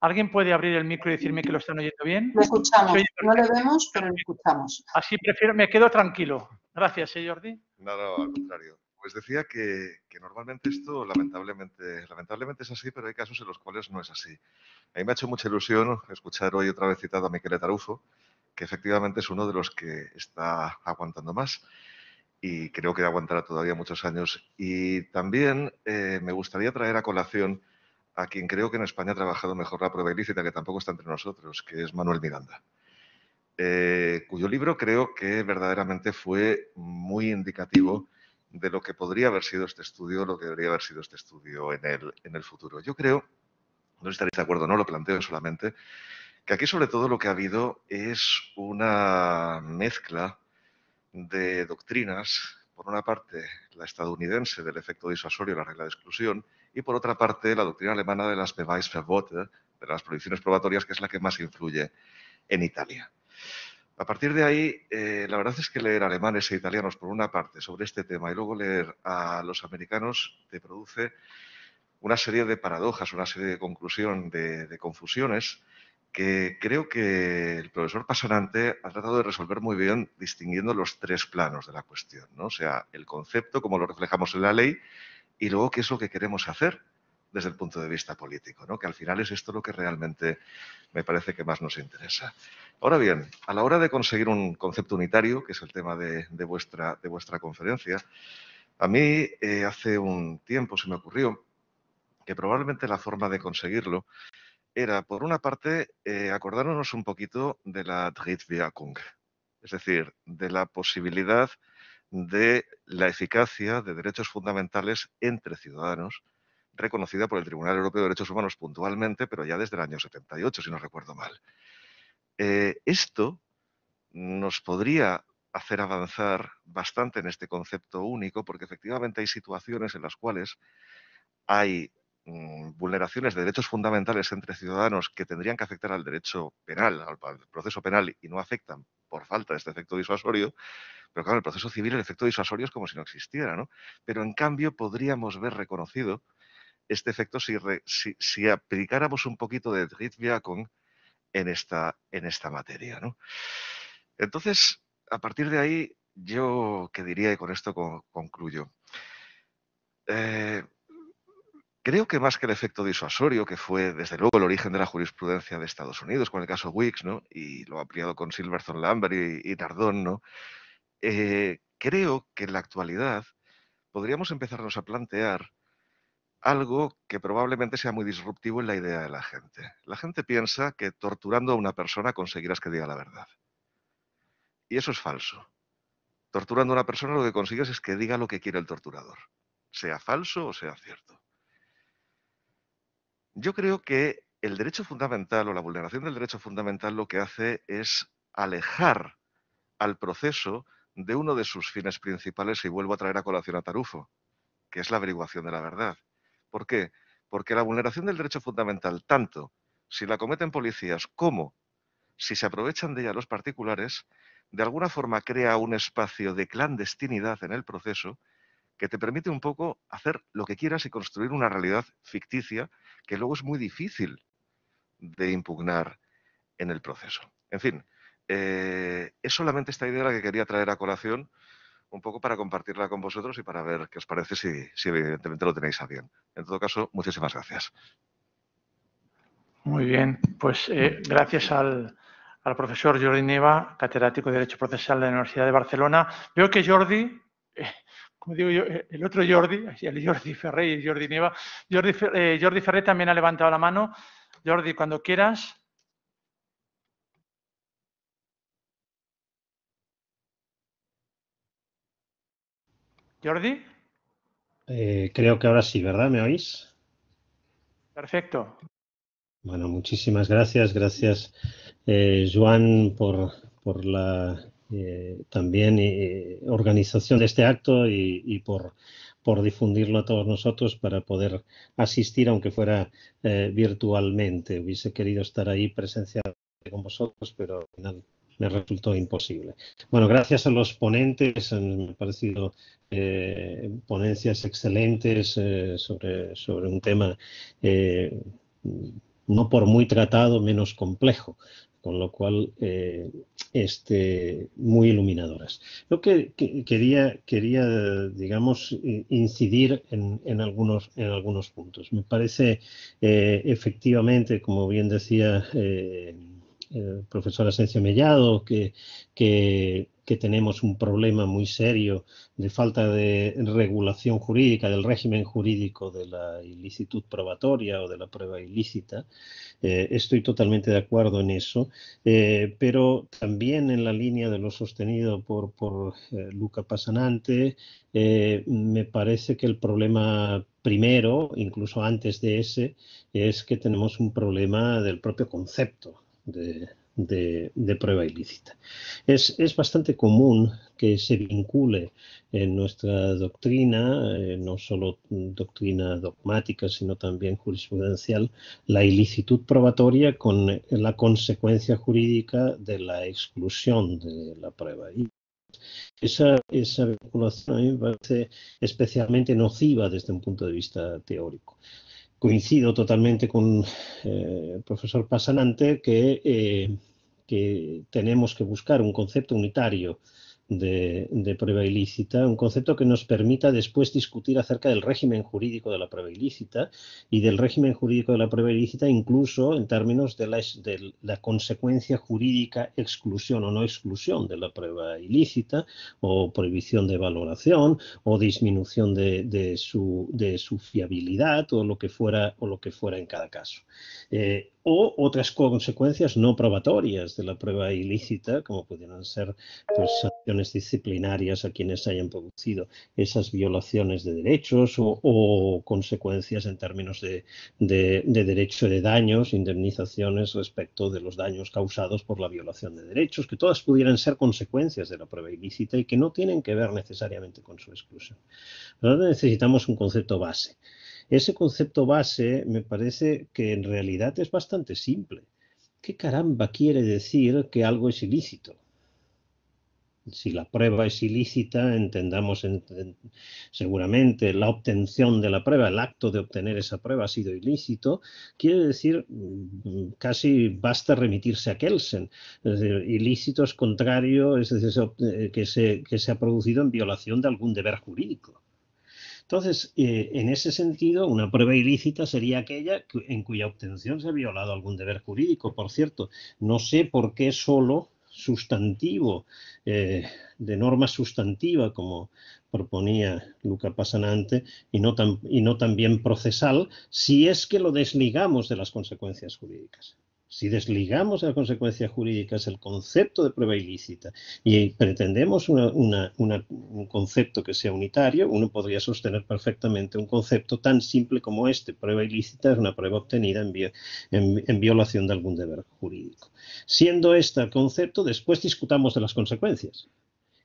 ¿Alguien puede abrir el micro y decirme que lo están oyendo bien? Lo escuchamos.
No lo vemos, pero lo escuchamos. Así
prefiero, me quedo tranquilo. Gracias, señor ¿eh, Jordi. No, al contrario. Pues decía que,
normalmente esto, lamentablemente, lamentablemente es así, pero hay casos en los cuales no es así. A mí me ha hecho mucha ilusión escuchar hoy otra vez citado a Miquel Tarufo, que efectivamente es uno de los que está aguantando más y creo que aguantará todavía muchos años. Y también eh, me gustaría traer a colación a quien creo que en España ha trabajado mejor la prueba ilícita, que tampoco está entre nosotros, que es Manuel Miranda, eh, cuyo libro creo que verdaderamente fue muy indicativo de lo que podría haber sido este estudio, lo que debería haber sido este estudio en el, futuro. Yo creo, no estaréis de acuerdo, no lo planteo solamente, que aquí sobre todo lo que ha habido es una mezcla de doctrinas, por una parte la estadounidense del efecto disuasorio, la regla de exclusión, y por otra parte la doctrina alemana de las Beweisverbote, de las prohibiciones probatorias, que es la que más influye en Italia. A partir de ahí, eh, la verdad es que leer alemanes e italianos, por una parte, sobre este tema y luego leer a los americanos, te produce una serie de paradojas, una serie de conclusiones, de, confusiones, que creo que el profesor Pasanante ha tratado de resolver muy bien distinguiendo los tres planos de la cuestión. ¿no? O sea, el concepto, como lo reflejamos en la ley, y luego qué es lo que queremos hacer desde el punto de vista político, ¿no? que al final es esto lo que realmente me parece que más nos interesa. Ahora bien, a la hora de conseguir un concepto unitario, que es el tema de, vuestra, de vuestra conferencia, a mí eh, hace un tiempo se me ocurrió que probablemente la forma de conseguirlo era, por una parte, eh, acordarnos un poquito de la Drittwirkung, es decir, de la posibilidad de la eficacia de derechos fundamentales entre ciudadanos, reconocida por el Tribunal Europeo de Derechos Humanos puntualmente, pero ya desde el año 78, si no recuerdo mal. Eh, esto nos podría hacer avanzar bastante en este concepto único, porque efectivamente hay situaciones en las cuales hay mm, vulneraciones de derechos fundamentales entre ciudadanos que tendrían que afectar al derecho penal, al proceso penal, y no afectan por falta de este efecto disuasorio, pero claro, el proceso civil, el efecto disuasorio es como si no existiera, ¿no? Pero en cambio podríamos ver reconocido este efecto si, si, aplicáramos un poquito de con en esta, en esta materia, ¿no? Entonces, a partir de ahí, yo qué diría, y con esto concluyo, eh, creo que más que el efecto disuasorio, que fue desde luego el origen de la jurisprudencia de Estados Unidos, con el caso Wicks, ¿no? y lo ha ampliado con Silverstone, Lambert y, y Tardón, ¿no? Eh, creo que en la actualidad podríamos empezarnos a plantear algo que probablemente sea muy disruptivo en la idea de la gente. La gente piensa que torturando a una persona conseguirás que diga la verdad. Y eso es falso. Torturando a una persona lo que consigues es que diga lo que quiere el torturador, sea falso o sea cierto. Yo creo que el derecho fundamental o la vulneración del derecho fundamental lo que hace es alejar al proceso de uno de sus fines principales, y vuelvo a traer a colación a Tarufo, que es la averiguación de la verdad. ¿Por qué? Porque la vulneración del derecho fundamental, tanto si la cometen policías como si se aprovechan de ella los particulares, de alguna forma crea un espacio de clandestinidad en el proceso que te permite un poco hacer lo que quieras y construir una realidad ficticia que luego es muy difícil de impugnar en el proceso. En fin, eh, es solamente esta idea la que quería traer a colación, un poco para compartirla con vosotros y para ver qué os parece si, evidentemente lo tenéis a bien. En todo caso, muchísimas gracias.
Muy bien, pues eh, gracias al, profesor Jordi Neva, catedrático de Derecho Procesal de la Universidad de Barcelona. Veo que Jordi, eh, como digo yo, el otro Jordi, el Jordi Ferré y Jordi Neva, Jordi, eh, Jordi Ferré también ha levantado la mano. Jordi, cuando quieras, Jordi.
Eh, creo que ahora sí, ¿verdad? ¿Me oís?
Perfecto.
Bueno, muchísimas gracias. Gracias, eh, Joan, por, por la eh, también eh, organización de este acto y, por, difundirlo a todos nosotros para poder asistir, aunque fuera virtualmente. Hubiese querido estar ahí presencial con vosotros, pero al final me resultó imposible. Bueno, gracias a los ponentes, eh, me han parecido eh, ponencias excelentes eh, sobre, un tema no por muy tratado, menos complejo, con lo cual este, muy iluminadoras. Yo que, quería, quería, digamos, incidir en, algunos, en algunos puntos. Me parece efectivamente, como bien decía... Eh, profesor Asencio Mellado, que, tenemos un problema muy serio de falta de regulación jurídica, del régimen jurídico de la ilicitud probatoria o de la prueba ilícita. Eh, estoy totalmente de acuerdo en eso, eh, pero también en la línea de lo sostenido por, por Luca Pasanante, me parece que el problema primero, incluso antes de ese, es que tenemos un problema del propio concepto de, prueba ilícita. Es, bastante común que se vincule en nuestra doctrina, eh, no solo doctrina dogmática, sino también jurisprudencial, la ilicitud probatoria con la consecuencia jurídica de la exclusión de la prueba. Y esa, vinculación me parece especialmente nociva desde un punto de vista teórico coincido totalmente con eh, el profesor Pasanante que, eh, que tenemos que buscar un concepto unitario de, prueba ilícita, un concepto que nos permita después discutir acerca del régimen jurídico de la prueba ilícita y del régimen jurídico de la prueba ilícita incluso en términos de la, de la consecuencia jurídica exclusión o no exclusión de la prueba ilícita o prohibición de valoración o disminución de, de su, su, fiabilidad o lo que fuera o lo que fuera en cada caso. Eh, o otras consecuencias no probatorias de la prueba ilícita, como pudieran ser pues, sanciones disciplinarias a quienes hayan producido esas violaciones de derechos o, consecuencias en términos de, de, derecho de daños, indemnizaciones respecto de los daños causados por la violación de derechos, que todas pudieran ser consecuencias de la prueba ilícita y que no tienen que ver necesariamente con su exclusión. necesitamos un concepto base ese concepto base me parece que en realidad es bastante simple. ¿Qué caramba quiere decir que algo es ilícito? si la prueba es ilícita, entendamos seguramente la obtención de la prueba, el acto de obtener esa prueba ha sido ilícito, quiere decir mm, casi basta remitirse a Kelsen. ilícito es contrario, es decir, que se ha producido en violación de algún deber jurídico. Entonces, eh, en ese sentido, una prueba ilícita sería aquella en cuya obtención se ha violado algún deber jurídico. Por cierto, no sé por qué solo sustantivo, eh, de norma sustantiva, como proponía Luca Pasanante, y no, y no también procesal, si es que lo desligamos de las consecuencias jurídicas. Si desligamos de la consecuencia jurídica es el concepto de prueba ilícita y pretendemos un concepto que sea unitario, uno podría sostener perfectamente un concepto tan simple como este. Prueba ilícita es una prueba obtenida en, violación de algún deber jurídico. Siendo este el concepto, después discutamos de las consecuencias.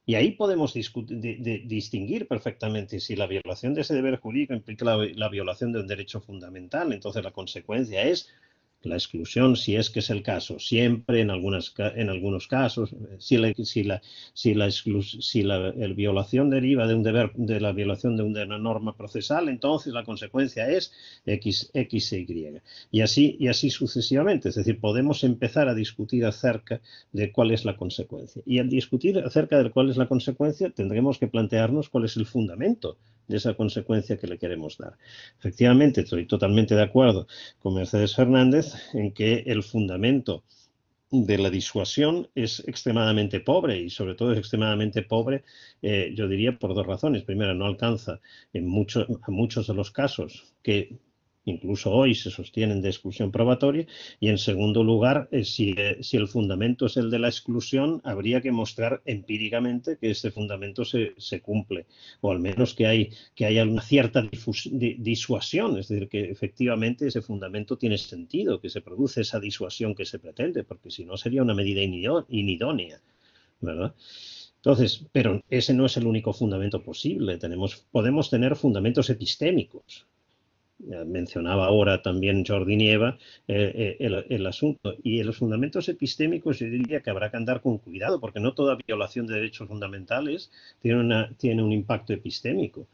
Y ahí podemos distinguir perfectamente si la violación de ese deber jurídico implica la violación de un derecho fundamental. Entonces la consecuencia es la exclusión, si es que es el caso, siempre en, en algunos casos, eh, si, la, si, la, violación deriva de, un deber, de la violación de una norma procesal, entonces la consecuencia es X, X Y. Y así, y así sucesivamente. Es decir, podemos empezar a discutir acerca de cuál es la consecuencia. Y al discutir acerca de cuál es la consecuencia, tendremos que plantearnos cuál es el fundamento de esa consecuencia que le queremos dar. Efectivamente, estoy totalmente de acuerdo con Mercedes Fernández en que el fundamento de la disuasión es extremadamente pobre y sobre todo es extremadamente pobre, eh, yo diría, por dos razones. Primero, no alcanza en muchos de los casos que incluso hoy se sostienen de exclusión probatoria, y en segundo lugar, eh, eh, si, el fundamento es el de la exclusión, habría que mostrar empíricamente que ese fundamento se, cumple, o al menos que, hay, haya una cierta disuasión, es decir, que efectivamente ese fundamento tiene sentido, que se produce esa disuasión que se pretende, porque si no sería una medida inidónea, Entonces, pero ese no es el único fundamento posible. podemos tener fundamentos epistémicos, mencionaba ahora también Jordi Nieva, eh, eh, el, asunto. Y en los fundamentos epistémicos yo diría que habrá que andar con cuidado, porque no toda violación de derechos fundamentales tiene un impacto epistémico.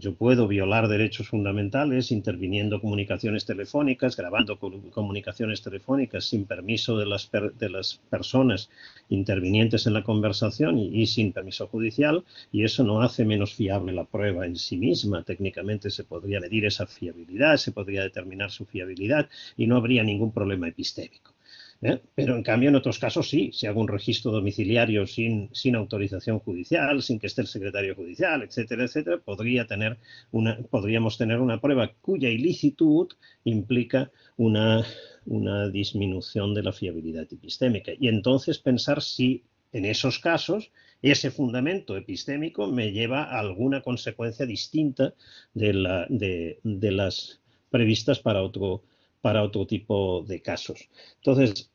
Yo puedo violar derechos fundamentales interviniendo comunicaciones telefónicas, grabando comunicaciones telefónicas sin permiso de las, de las personas intervinientes en la conversación y, sin permiso judicial, y eso no hace menos fiable la prueba en sí misma. Técnicamente se podría medir esa fiabilidad, se podría determinar su fiabilidad y no habría ningún problema epistémico. ¿eh? Pero en cambio en otros casos sí, si hago un registro domiciliario sin, sin autorización judicial, sin que esté el secretario judicial, etcétera, etcétera, podría tener una, podríamos tener una prueba cuya ilicitud implica una, una disminución de la fiabilidad epistémica. Y entonces pensar si en esos casos, ese fundamento epistémico me lleva a alguna consecuencia distinta de, la, de, de las previstas para otro, para otro tipo de casos. Entonces,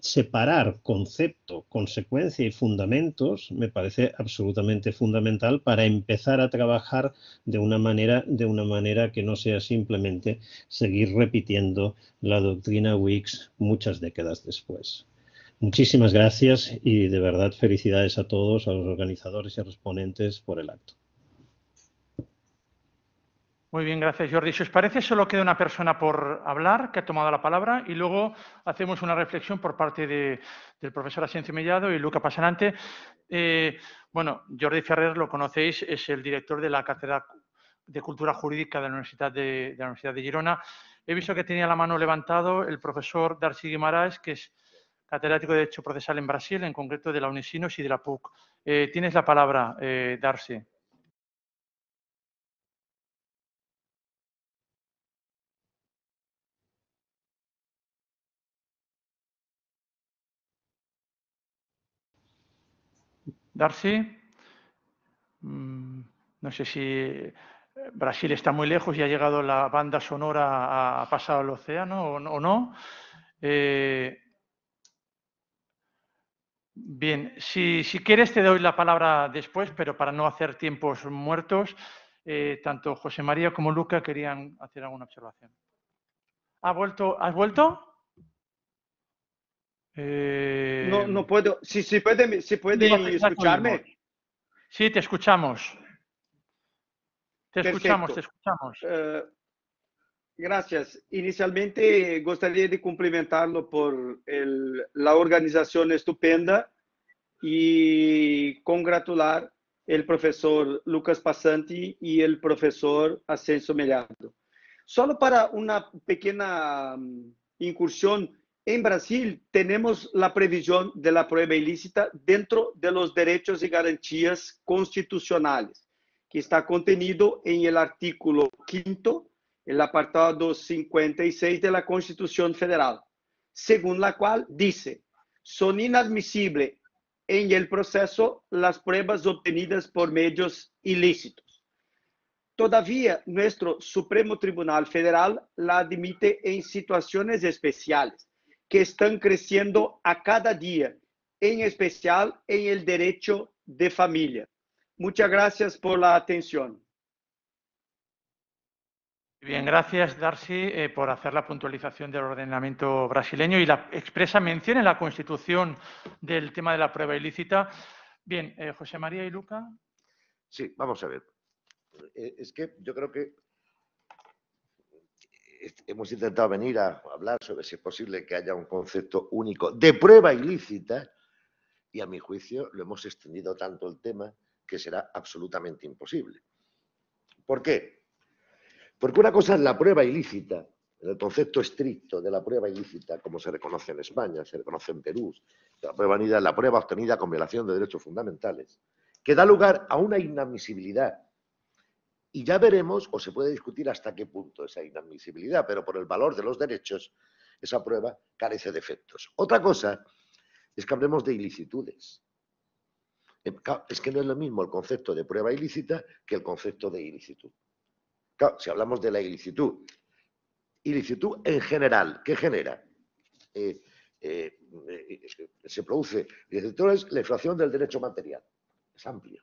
separar concepto, consecuencia y fundamentos me parece absolutamente fundamental para empezar a trabajar de una manera, de una manera que no sea simplemente seguir repitiendo la doctrina Wix muchas décadas después. Muchísimas gracias y de verdad felicidades a todos, a los organizadores y a los ponentes por el acto.
Muy bien, gracias Jordi. Si os parece, solo queda una persona por hablar que ha tomado la palabra y luego hacemos una reflexión por parte del profesor Asencio Mellado y Luca Pasanante. Eh, bueno, Jordi Ferrer lo conocéis, es el director de la Cátedra de Cultura Jurídica de la Universidad de, la Universidad de Girona. He visto que tenía la mano levantado el profesor Darcy Guimaraes, que es catedrático de Derecho Procesal en Brasil, en concreto de la Unisinos y de la PUC. Eh, tienes la palabra, eh, Darcy. Darcy. Mm, no sé si eh, Brasil está muy lejos y ha llegado la banda sonora a pasado el océano o no. Eh, bien, si, quieres te doy la palabra después, pero para no hacer tiempos muertos, eh, tanto José María como Luca querían hacer alguna observación. ¿Ha vuelto? ¿Has vuelto? Eh, no, no puedo. Si, si pueden, si puede escucharme. Sí, te escuchamos. Te escuchamos, te
escuchamos. Eh, gracias. Inicialmente gustaría de cumplimentarlo por la organización estupenda y congratular el profesor Lucas Passanti y el profesor Ascenso Mellardo. Solo para una pequeña mm, incursión en Brasil tenemos la previsión de la prueba ilícita dentro de los derechos y garantías constitucionales, que está contenido en el artículo quinto, el apartado 56 de la Constitución Federal, según la cual dice, son inadmisibles en el proceso las pruebas obtenidas por medios ilícitos. Todavía, nuestro Supremo Tribunal Federal la admite en situaciones especiales que están creciendo a cada día, en especial en el derecho de familia. Muchas gracias por la atención.
Bien, gracias Darcy eh, por hacer la puntualización del ordenamiento brasileño y la expresa mención en la Constitución del tema de la prueba ilícita. Bien, eh, José María y Luca.
Sí, vamos a ver. Eh, es que yo creo que hemos intentado venir a hablar sobre si es posible que haya un concepto único de prueba ilícita y a mi juicio lo hemos extendido tanto el tema que será absolutamente imposible. ¿Por qué? Porque una cosa es la prueba ilícita, el concepto estricto de la prueba ilícita, como se reconoce en España, se reconoce en Perú, la prueba, la prueba obtenida con violación de derechos fundamentales, que da lugar a una inadmisibilidad y ya veremos, o se puede discutir hasta qué punto esa inadmisibilidad, pero por el valor de los derechos, esa prueba carece de efectos. Otra cosa es que hablemos de ilicitudes. Eh, es que no es lo mismo el concepto de prueba ilícita que el concepto de ilicitud. Claro, si hablamos de la ilicitud, ilicitud en general, ¿qué genera? Eh, eh, se produce, dice, es la inflación del derecho material, es amplio.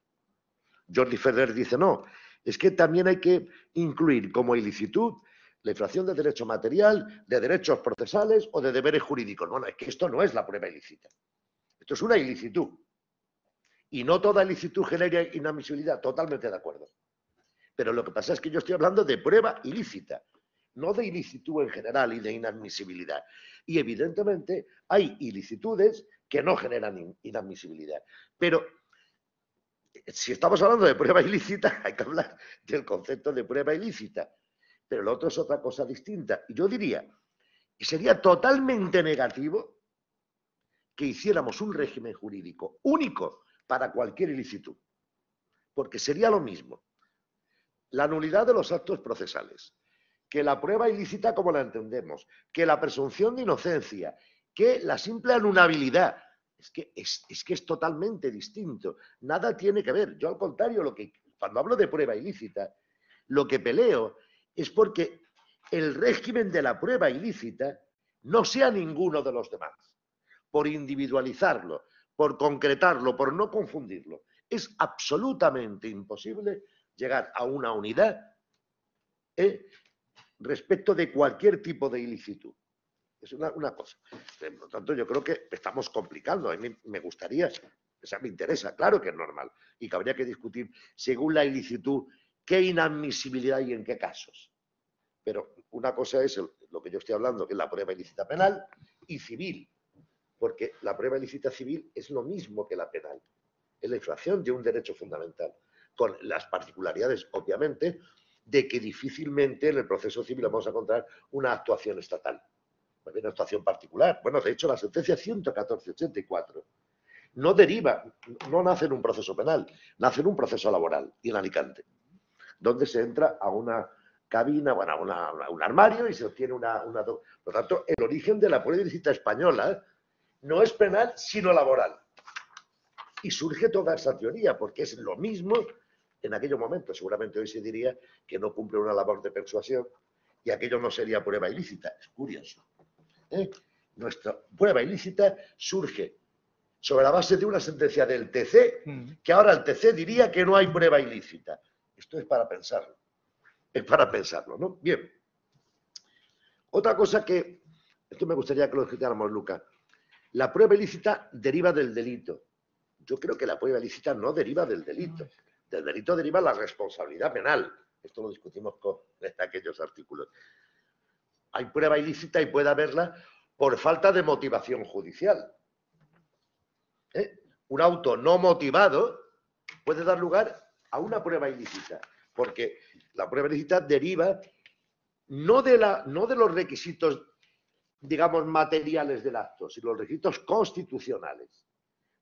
Jordi Ferrer dice, no, es que también hay que incluir como ilicitud la infracción de derecho material, de derechos procesales o de deberes jurídicos. Bueno, es que esto no es la prueba ilícita. Esto es una ilicitud. Y no toda ilicitud genera inadmisibilidad, totalmente de acuerdo. Pero lo que pasa es que yo estoy hablando de prueba ilícita, no de ilicitud en general y de inadmisibilidad. Y evidentemente hay ilicitudes que no generan inadmisibilidad. Pero si estamos hablando de prueba ilícita, [laughs] hay que hablar del concepto de prueba ilícita, pero lo otro es otra cosa distinta. Y yo diría que sería totalmente negativo que hiciéramos un régimen jurídico único para cualquier ilicitud, porque sería lo mismo la nulidad de los actos procesales, que la prueba ilícita como la entendemos, que la presunción de inocencia, que la simple anulabilidad, es que es, totalmente distinto. Nada tiene que ver. Yo al contrario, lo que, cuando hablo de prueba ilícita, lo que peleo es porque el régimen de la prueba ilícita no sea ninguno de los demás, por individualizarlo, por concretarlo, por no confundirlo. Es absolutamente imposible llegar a una unidad ¿eh? respecto de cualquier tipo de ilicitud. Es una, cosa. Eh, por lo tanto, yo creo que estamos complicando. A mí me gustaría, o sea, me interesa, claro que es normal, y que habría que discutir según la ilicitud qué inadmisibilidad y en qué casos. Pero una cosa es lo que yo estoy hablando, que es la prueba ilícita penal y civil, porque la prueba ilícita civil es lo mismo que la penal. Es la infracción de un derecho fundamental, con las particularidades, obviamente, de que difícilmente en el proceso civil vamos a encontrar una actuación estatal una situación particular. Bueno, de hecho, la sentencia 114-84 no deriva, no nace en un proceso penal, nace en un proceso laboral y en Alicante, donde se entra a una cabina, bueno, a, un armario y se obtiene una, Por lo tanto, el origen de la prueba ilícita española no es penal, sino laboral. Y surge toda esa teoría, porque es lo mismo en aquel momento. Seguramente hoy se diría que no cumple una labor de persuasión y aquello no sería prueba ilícita. Es curioso. ¿eh? Nuestra prueba ilícita surge sobre la base de una sentencia del TC, mm. que ahora el TC diría que no hay prueba ilícita. Esto es para pensarlo. Es para pensarlo, ¿no? Bien. Otra cosa que, esto me gustaría que lo escucháramos Luca La prueba ilícita deriva del delito. Yo creo que la prueba ilícita no deriva del delito. Del delito deriva la responsabilidad penal. Esto lo discutimos con [laughs] aquellos artículos hay prueba ilícita y puede haberla por falta de motivación judicial. ¿Eh? Un auto no motivado puede dar lugar a una prueba ilícita, porque la prueba ilícita deriva no de, los requisitos, digamos, materiales del acto, sino los requisitos constitucionales,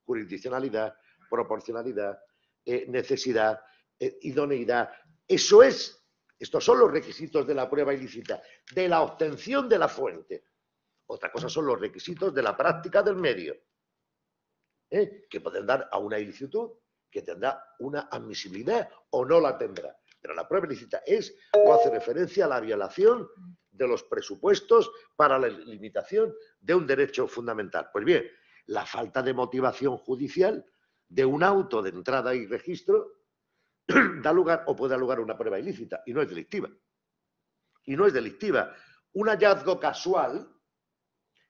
jurisdiccionalidad, proporcionalidad, eh, necesidad, eh, idoneidad. Eso es estos son los requisitos de la prueba ilícita, de la obtención de la fuente. Otra cosa son los requisitos de la práctica del medio, ¿eh? que pueden dar a una ilicitud que tendrá una admisibilidad o no la tendrá. Pero la prueba ilícita es o hace referencia a la violación de los presupuestos para la limitación de un derecho fundamental. Pues bien, la falta de motivación judicial de un auto de entrada y registro da lugar o puede dar lugar a una prueba ilícita y no es delictiva. Y no es delictiva. Un hallazgo casual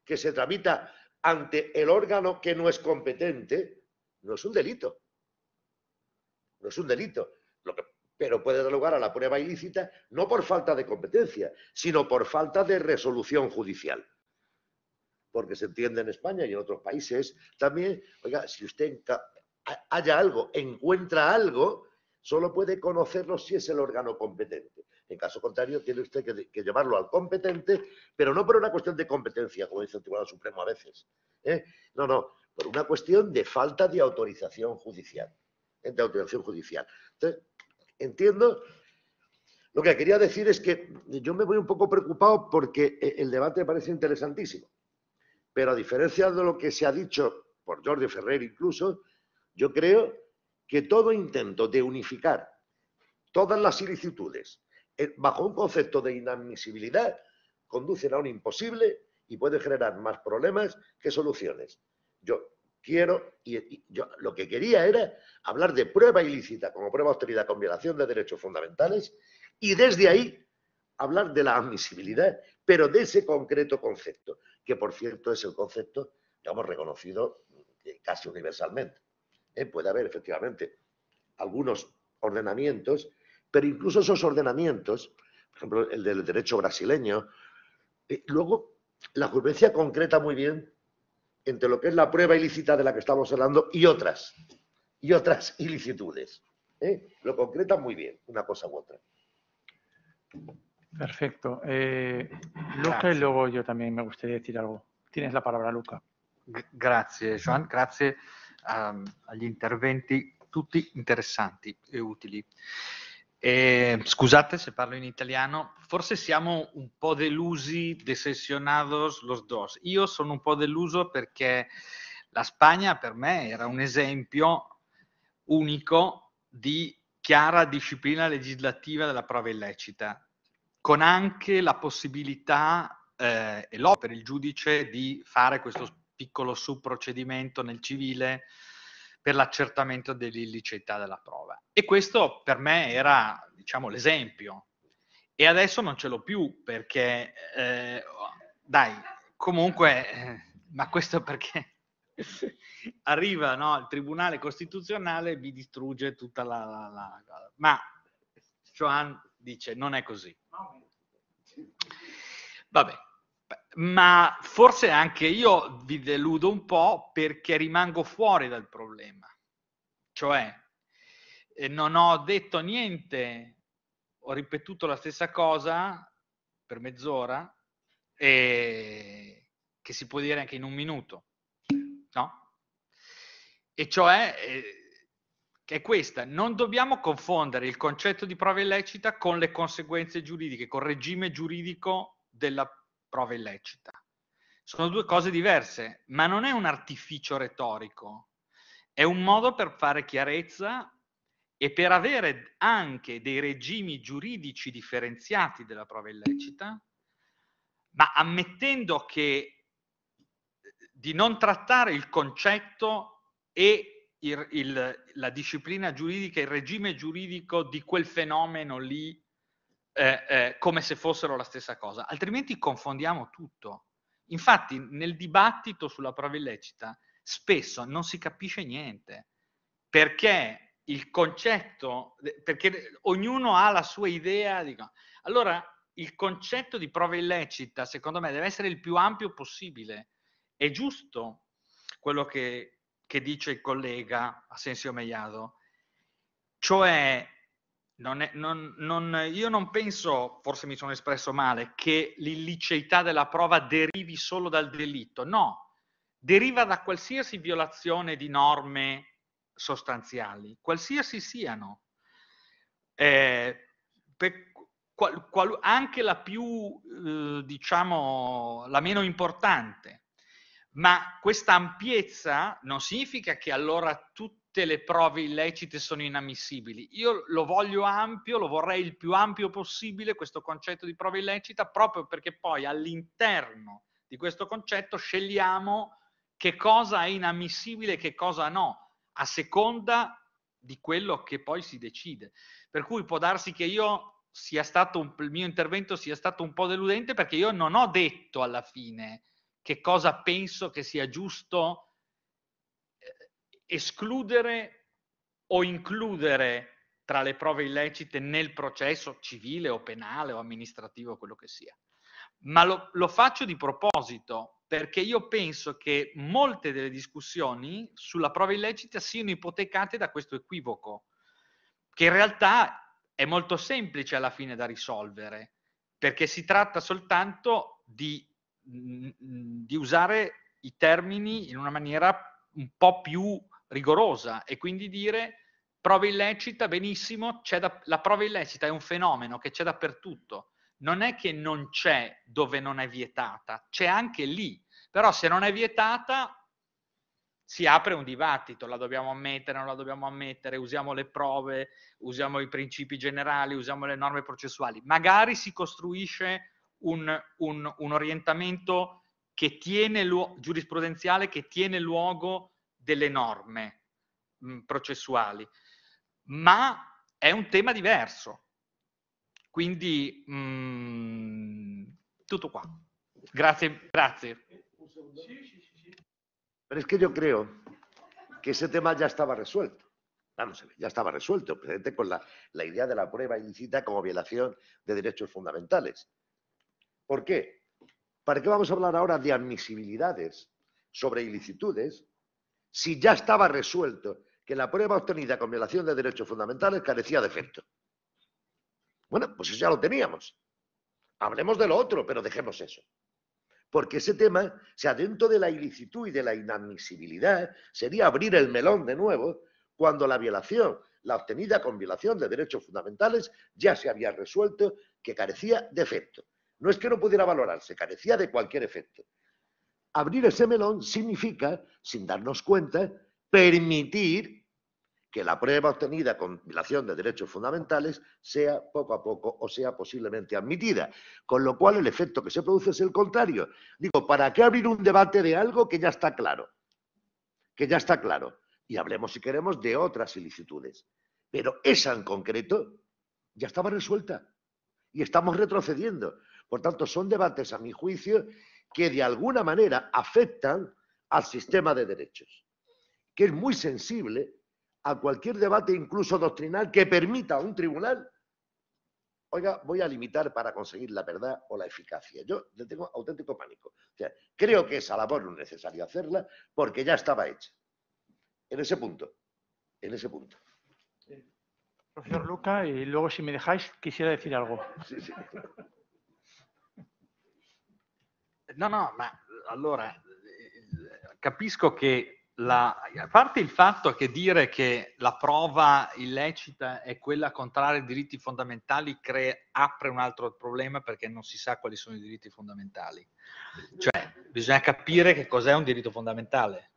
que se tramita ante el órgano que no es competente no es un delito. No es un delito. pero puede dar lugar a la prueba ilícita no por falta de competencia, sino por falta de resolución judicial porque se entiende en España y en otros países también, oiga, si usted haya algo, encuentra algo, Solo puede conocerlo si es el órgano competente. En caso contrario, tiene usted que, llevarlo al competente, pero no por una cuestión de competencia, como dice el Tribunal Supremo a veces. ¿eh? No, no, por una cuestión de falta de autorización judicial. ¿eh? De autorización judicial. Entonces, entiendo lo que quería decir es que yo me voy un poco preocupado porque e, el debate parece interesantísimo. Pero a diferencia de lo que se ha dicho por Jordi Ferrer incluso, yo creo que todo intento de unificar todas las ilicitudes eh, bajo un concepto de inadmisibilidad conduce a un imposible y puede generar más problemas que soluciones. Yo quiero, y, lo que quería era hablar de prueba ilícita como prueba austeridad con violación de derechos fundamentales y desde ahí hablar de la admisibilidad, pero de ese concreto concepto, que por cierto es el concepto, que hemos reconocido eh, casi universalmente. Eh, puede haber, efectivamente, algunos ordenamientos, pero incluso esos ordenamientos, por ejemplo, el del derecho brasileño, eh, luego la jurisprudencia concreta muy bien entre lo que es la prueba ilícita de la que estamos hablando y otras, y otras ilicitudes. ¿eh? Lo concreta muy bien, una cosa u otra.
Perfecto. Luca y luego yo también me gustaría decir algo. Tienes la palabra, Luca. Gracias, grazie, Gracias. um, agli interventi, tutti
interessanti e utili. Eh, scusate se parlo in italiano, forse siamo un po' delusi, decepcionados los dos. Io sono un po' deluso perché la Spagna per me era un esempio unico di chiara disciplina legislativa della prova illecita, con anche la possibilità eh, e l'opera il giudice di fare questo spazio piccolo subprocedimento nel civile per l'accertamento dell'illiceità della prova. E questo per me era, diciamo, l'esempio. E adesso non ce l'ho più perché, eh, dai, comunque, eh, ma questo perché [laughs] arriva no, il Tribunale Costituzionale e mi distrugge tutta la... la, la, la. Ma Joan dice, non è così. Vabbè, ma forse anche io vi deludo un po' perché rimango fuori dal problema. Cioè, eh, non ho detto niente, ho ripetuto la stessa cosa per mezz'ora, e... che si può dire anche in un minuto, no? E cioè, che eh, è questa, non dobbiamo confondere il concetto di prova illecita con le conseguenze giuridiche, col regime giuridico della prova illecita. Sono due cose diverse, ma non è un artificio retorico, è un modo per fare chiarezza e per avere anche dei regimi giuridici differenziati della prova illecita, ma ammettendo che di non trattare il concetto e il, il, la disciplina giuridica, il regime giuridico di quel fenomeno lì eh, eh, come se fossero la stessa cosa, altrimenti confondiamo tutto. Infatti nel dibattito sulla prova illecita spesso non si capisce niente, perché il concetto, perché ognuno ha la sua idea. Dico, allora il concetto di prova illecita, secondo me, deve essere il più ampio possibile. È giusto quello che, che dice il collega Asensio Meiado, cioè non è, non, non, io non penso, forse mi sono espresso male, che l'illiceità della prova derivi solo dal delitto. No, deriva da qualsiasi violazione di norme sostanziali, qualsiasi siano. Eh, per, qual, qual, anche la più, eh, diciamo, la meno importante. Ma questa ampiezza non significa che allora tutti tutte le prove illecite sono inammissibili. Io lo voglio ampio, lo vorrei il più ampio possibile questo concetto di prova illecita, proprio perché poi all'interno di questo concetto scegliamo che cosa è inammissibile e che cosa no, a seconda di quello che poi si decide. Per cui può darsi che io sia stato un, il mio intervento sia stato un po' deludente perché io non ho detto alla fine che cosa penso che sia giusto escludere o includere tra le prove illecite nel processo civile o penale o amministrativo, quello che sia. Ma lo, lo faccio di proposito perché io penso che molte delle discussioni sulla prova illecita siano ipotecate da questo equivoco, che in realtà è molto semplice alla fine da risolvere, perché si tratta soltanto di, mm, mm, di usare i termini in una maniera un po' più rigorosa e quindi dire prova illecita, benissimo, da, la prova illecita è un fenomeno che c'è dappertutto. Non è che non c'è dove non è vietata, c'è anche lì. Però se non è vietata si apre un dibattito, la dobbiamo ammettere, non la dobbiamo ammettere, usiamo le prove, usiamo i principi generali, usiamo le norme processuali. Magari si costruisce un, un, un orientamento che tiene lu- giurisprudenziale che tiene luogo delle norme mm, processuali, ma es un tema diverso. Quindi mh, mm,
tutto qua. Grazie, grazie. Pero es que yo creo que ese tema ya estaba resuelto. ya estaba resuelto, presente con la, la idea de la prueba ilícita como violación de derechos fundamentales. ¿Por qué? ¿Para qué vamos a hablar ahora de admisibilidades sobre ilicitudes si ya estaba resuelto que la prueba obtenida con violación de derechos fundamentales carecía de efecto. Bueno, pues eso ya lo teníamos. Hablemos de lo otro, pero dejemos eso. Porque ese tema, sea, dentro de la ilicitud y de la inadmisibilidad, sería abrir el melón de nuevo cuando la violación, la obtenida con violación de derechos fundamentales, ya se había resuelto que carecía de efecto. No es que no pudiera valorarse, carecía de cualquier efecto abrir ese melón significa, sin darnos cuenta, permitir que la prueba obtenida con violación de derechos fundamentales sea poco a poco o sea posiblemente admitida. Con lo cual el efecto que se produce es el contrario. Digo, ¿para qué abrir un debate de algo que ya está claro? Que ya está claro. Y hablemos, si queremos, de otras ilicitudes. Pero esa en concreto ya estaba resuelta y estamos retrocediendo. Por tanto, son debates, a mi juicio, que de alguna manera afectan al sistema de derechos, que es muy sensible a cualquier debate, incluso doctrinal, que permita a un tribunal, oiga, voy a limitar para conseguir la verdad o la eficacia. Yo le tengo auténtico pánico. sea, creo que esa labor no es necesaria hacerla porque ya estaba hecha. En ese punto, en ese punto.
Profesor Luca, y luego si me dejáis quisiera decir algo. Sí, sí. No, no, ma allora eh,
capisco che la, a parte il fatto che dire che la prova illecita è quella contraria ai diritti fondamentali crea, apre un altro problema perché non si sa quali sono i diritti fondamentali. Cioè, bisogna capire che cos'è un diritto fondamentale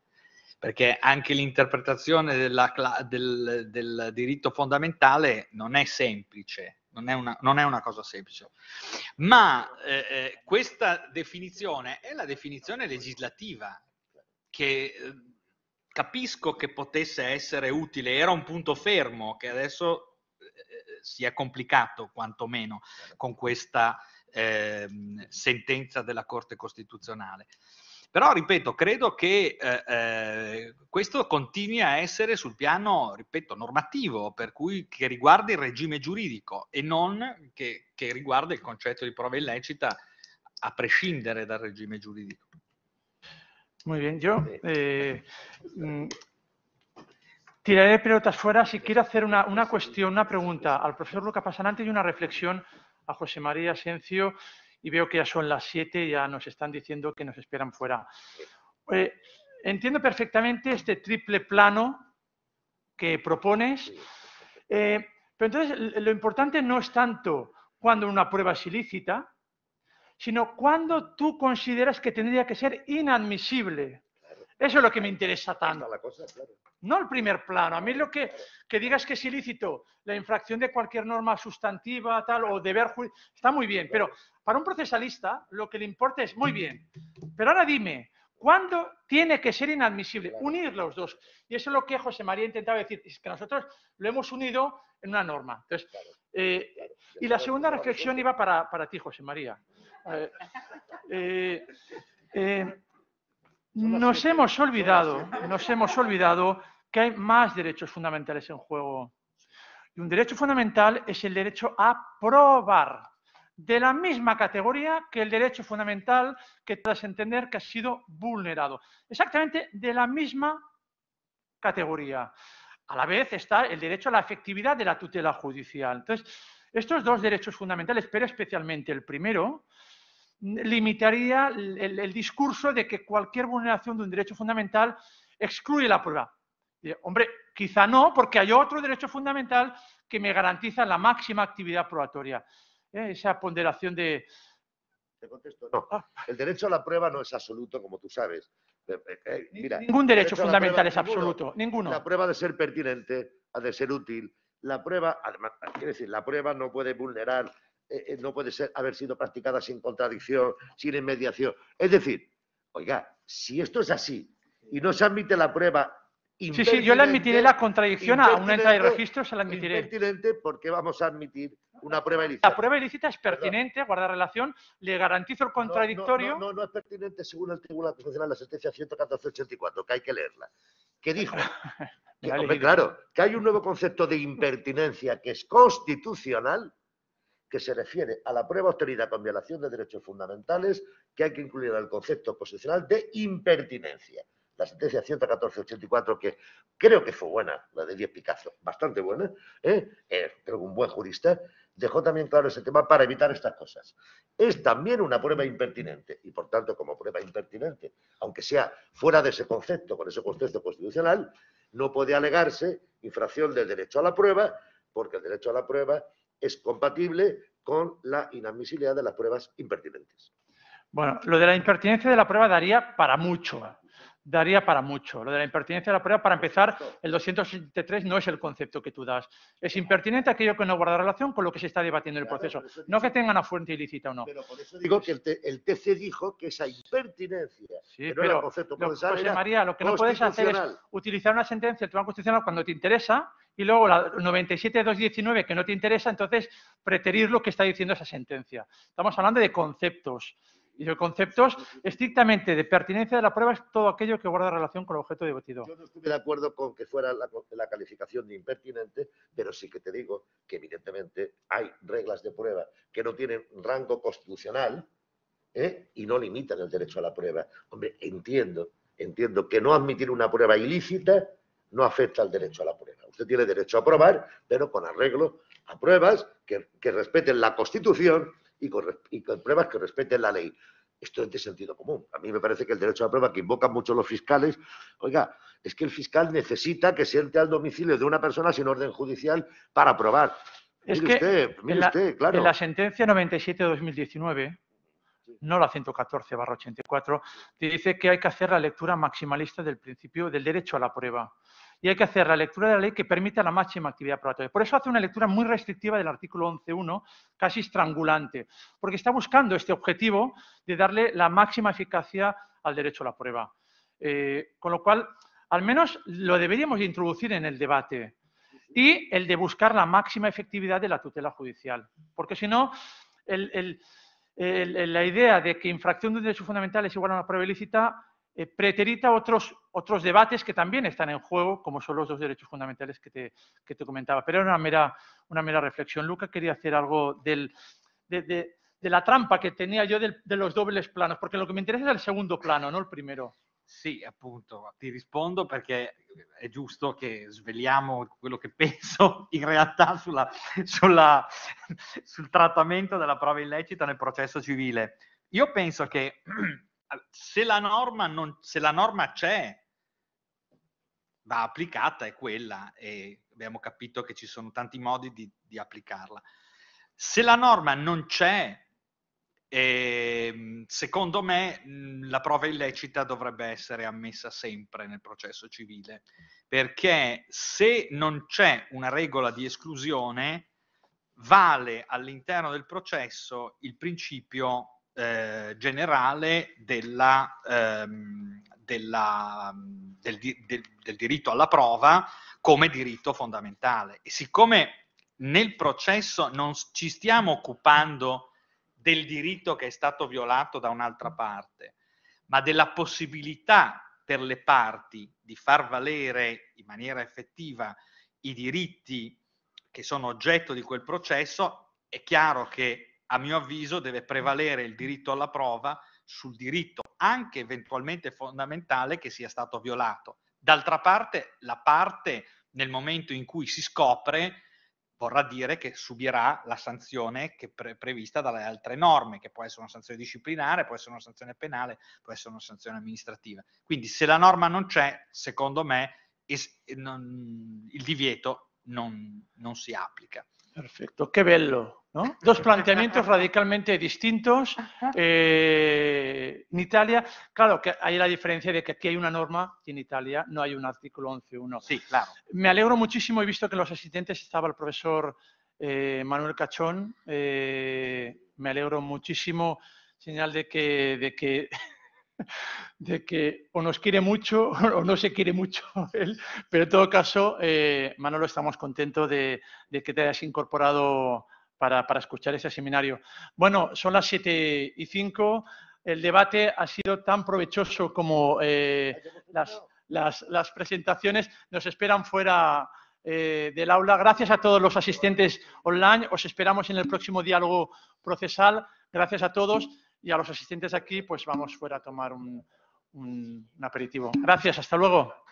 perché anche l'interpretazione della, del, del, diritto fondamentale non è semplice, non è una, non è una cosa semplice. Ma eh, eh questa definizione è la definizione legislativa che eh, capisco che potesse essere utile, era un punto fermo che adesso eh, si è complicato quantomeno con questa eh, sentenza della Corte Costituzionale. Però, ripeto, credo che eh, eh, questo continui a essere sul piano, ripeto, normativo, per cui che riguarda il regime giuridico e non che, che riguarda il concetto di prova illecita a prescindere dal regime giuridico.
Muy bien, yo eh, mm, tiraré pelotas fuera. Si quiero hacer una, una cuestión, una pregunta al profesor Luca Pasanante y una reflexión a José María Asencio. y veo que ya son las 7, ya nos están diciendo que nos esperan fuera. entiendo perfectamente este triple plano que propones, eh, pero entonces lo importante no es tanto cuando una prueba es ilícita, sino cuando tú consideras que tendría que ser inadmisible eso es lo que me interesa tanto. La cosa, No el primer plano. A mí lo que, que digas que es ilícito, la infracción de cualquier norma sustantiva, tal, o deber está muy bien. Pero para un procesalista lo que le importa es, muy bien, pero ahora dime, ¿cuándo tiene que ser inadmisible? Unir los dos. Y eso es lo que José María intentaba decir, es que nosotros lo hemos unido en una norma. Entonces, eh, y la segunda reflexión iba para, para ti, José María. eh, eh nos hemos olvidado, [laughs] nos hemos olvidado que hay más derechos fundamentales en juego. Y un derecho fundamental es el derecho a probar, de la misma categoría que el derecho fundamental que tras entender que ha sido vulnerado. Exactamente de la misma categoría. A la vez está el derecho a la efectividad de la tutela judicial. Entonces, estos dos derechos fundamentales, pero especialmente el primero, limitaría el, discurso de que cualquier vulneración de un derecho fundamental excluye la prueba. hombre, quizá no, porque hay otro derecho fundamental que me garantiza la máxima actividad probatoria. Eh, esa ponderación de...
Ah. El derecho a la prueba no es absoluto, como tú sabes. Eh, eh, ningún derecho, fundamental es absoluto, ninguno. La prueba de ser pertinente, ha de ser útil. La prueba, además, quiere decir, la prueba no puede vulnerar eh, eh, no puede ser haber sido practicada sin contradicción, sin inmediación. Es decir, oiga, si esto es así y no se admite la prueba.
Sí, sí, yo le admitiré la contradicción a una entrada de registro, se la admitiré. porque vamos a admitir una prueba ilícita. La prueba ilícita es pertinente, guarda relación, le garantizo el contradictorio. No,
no, no, es pertinente según el Tribunal Constitucional de la sentencia 84 que hay que leerla. ¿Qué dijo? [laughs] claro, que hay un nuevo concepto de impertinencia que es constitucional que se refiere a la prueba obtenida con violación de derechos fundamentales, que hay que incluir en el concepto constitucional de impertinencia. La sentencia 114-84, que creo que fue buena, la de Diez picazo bastante buena, creo ¿eh? eh, que un buen jurista, dejó también claro ese tema para evitar estas cosas. Es también una prueba impertinente y, por tanto, como prueba impertinente, aunque sea fuera de ese concepto, con ese concepto constitucional, no puede alegarse infracción del derecho a la prueba, porque el derecho a la prueba es compatible con la inadmisibilidad de las pruebas impertinentes.
Bueno, lo de la impertinencia de la prueba daría para mucho, ¿eh? daría para mucho. Lo de la impertinencia de la prueba, para empezar, el 283 no es el concepto que tú das. Es impertinente aquello que no guarda relación con lo que se está debatiendo en el proceso, no que tenga una fuente ilícita o no. Pero por eso
digo que el, TC dijo que esa impertinencia, pero, concepto lo, María, lo que no puedes hacer es
utilizar una sentencia del Tribunal Constitucional cuando te interesa y luego la 97 219 que no te interesa, entonces preterir lo que está diciendo esa sentencia. Estamos hablando de conceptos y los conceptos estrictamente de pertinencia de la prueba es todo aquello que guarda relación con el objeto debatido. Yo no
estuve de acuerdo con que fuera la, calificación de impertinente, pero sí que te digo que evidentemente hay reglas de prueba que no tienen rango constitucional ¿eh? y no limitan el derecho a la prueba. Hombre, entiendo, entiendo que no admitir una prueba ilícita no afecta al derecho a la prueba. Usted tiene derecho a probar, pero con arreglo a pruebas que, que respeten la Constitución y con, pruebas que respeten la ley. Esto es de sentido común. A mí me parece que el derecho a la prueba que invocan mucho los fiscales, oiga, es que el fiscal necesita que se entre al domicilio de una persona sin orden judicial para probar.
Es mire que usted, mire la, usted, claro. En la sentencia 97-2019, no la 114-84, dice que hay que hacer la lectura maximalista del principio del derecho a la prueba y hay que hacer la lectura de la ley que permita la máxima actividad probatoria. Por eso hace una lectura muy restrictiva del artículo 11.1, casi estrangulante, porque está buscando este objetivo de darle la máxima eficacia al derecho a la prueba. Eh, con lo cual, al menos lo deberíamos introducir en el debate y el de buscar la máxima efectividad de la tutela judicial, porque si no, la idea de que infracción de un derecho fundamental es igual a una prueba ilícita eh, preterita otros, otros debates que también están en juego, como son los dos derechos fundamentales que te, que te comentaba. Pero era una mera, una mera reflexión. Luca quería hacer algo del, de, la trampa que tenía yo de los dobles planos, porque lo que me interesa es el segundo plano, no el primero. Sí,
appunto, ti rispondo perché è giusto che sveliamo quello che penso in realtà sulla, sulla, sul trattamento della prova en el proceso civil. Yo pienso que [clears throat] se la norma, non, se la norma c'è, va applicata, è quella, e abbiamo capito che ci sono tanti modi di, di applicarla. Se la norma non c'è, eh, secondo me la prova illecita dovrebbe essere ammessa sempre nel processo civile, perché se non c'è una regola di esclusione, vale all'interno del processo il principio eh, generale della, ehm, della, del, del, del, diritto alla prova come diritto fondamentale. E siccome nel processo non ci stiamo occupando del diritto che è stato violato da un'altra parte, ma della possibilità per le parti di far valere in maniera effettiva i diritti che sono oggetto di quel processo, è chiaro che a mio avviso deve prevalere il diritto alla prova sul diritto anche eventualmente fondamentale che sia stato violato. D'altra parte, la parte nel momento in cui si scopre vorrà dire che subirà la sanzione che pre- prevista dalle altre norme, che può essere una sanzione disciplinare, può essere una sanzione penale, può essere una sanzione amministrativa. Quindi se la norma non c'è, secondo me es- non, il divieto non,
non si applica. Perfecto, qué bello. Dos planteamientos [laughs] radicalmente distintos. Eh, en Italia, claro que hay la diferencia de que aquí hay una norma y en Italia no hay un artículo 11.1. Sí, claro. Me alegro muchísimo, he visto que en los asistentes estaba el profesor eh, Manuel Cachón. Eh, me alegro muchísimo, señal de que, de que de que o nos quiere mucho [laughs] o no se quiere mucho [laughs] él, pero en todo caso, eh, Manolo, estamos contentos de, que te hayas incorporado para, escuchar ese seminario. Bueno, son las 7 y 5, el debate ha sido tan provechoso como eh, las, presentaciones nos esperan fuera eh, del aula. Gracias a todos los asistentes online, os esperamos en el próximo diálogo procesal. Gracias a todos y a los asistentes aquí, pues vamos fuera a tomar un, un, aperitivo. Gracias, hasta luego.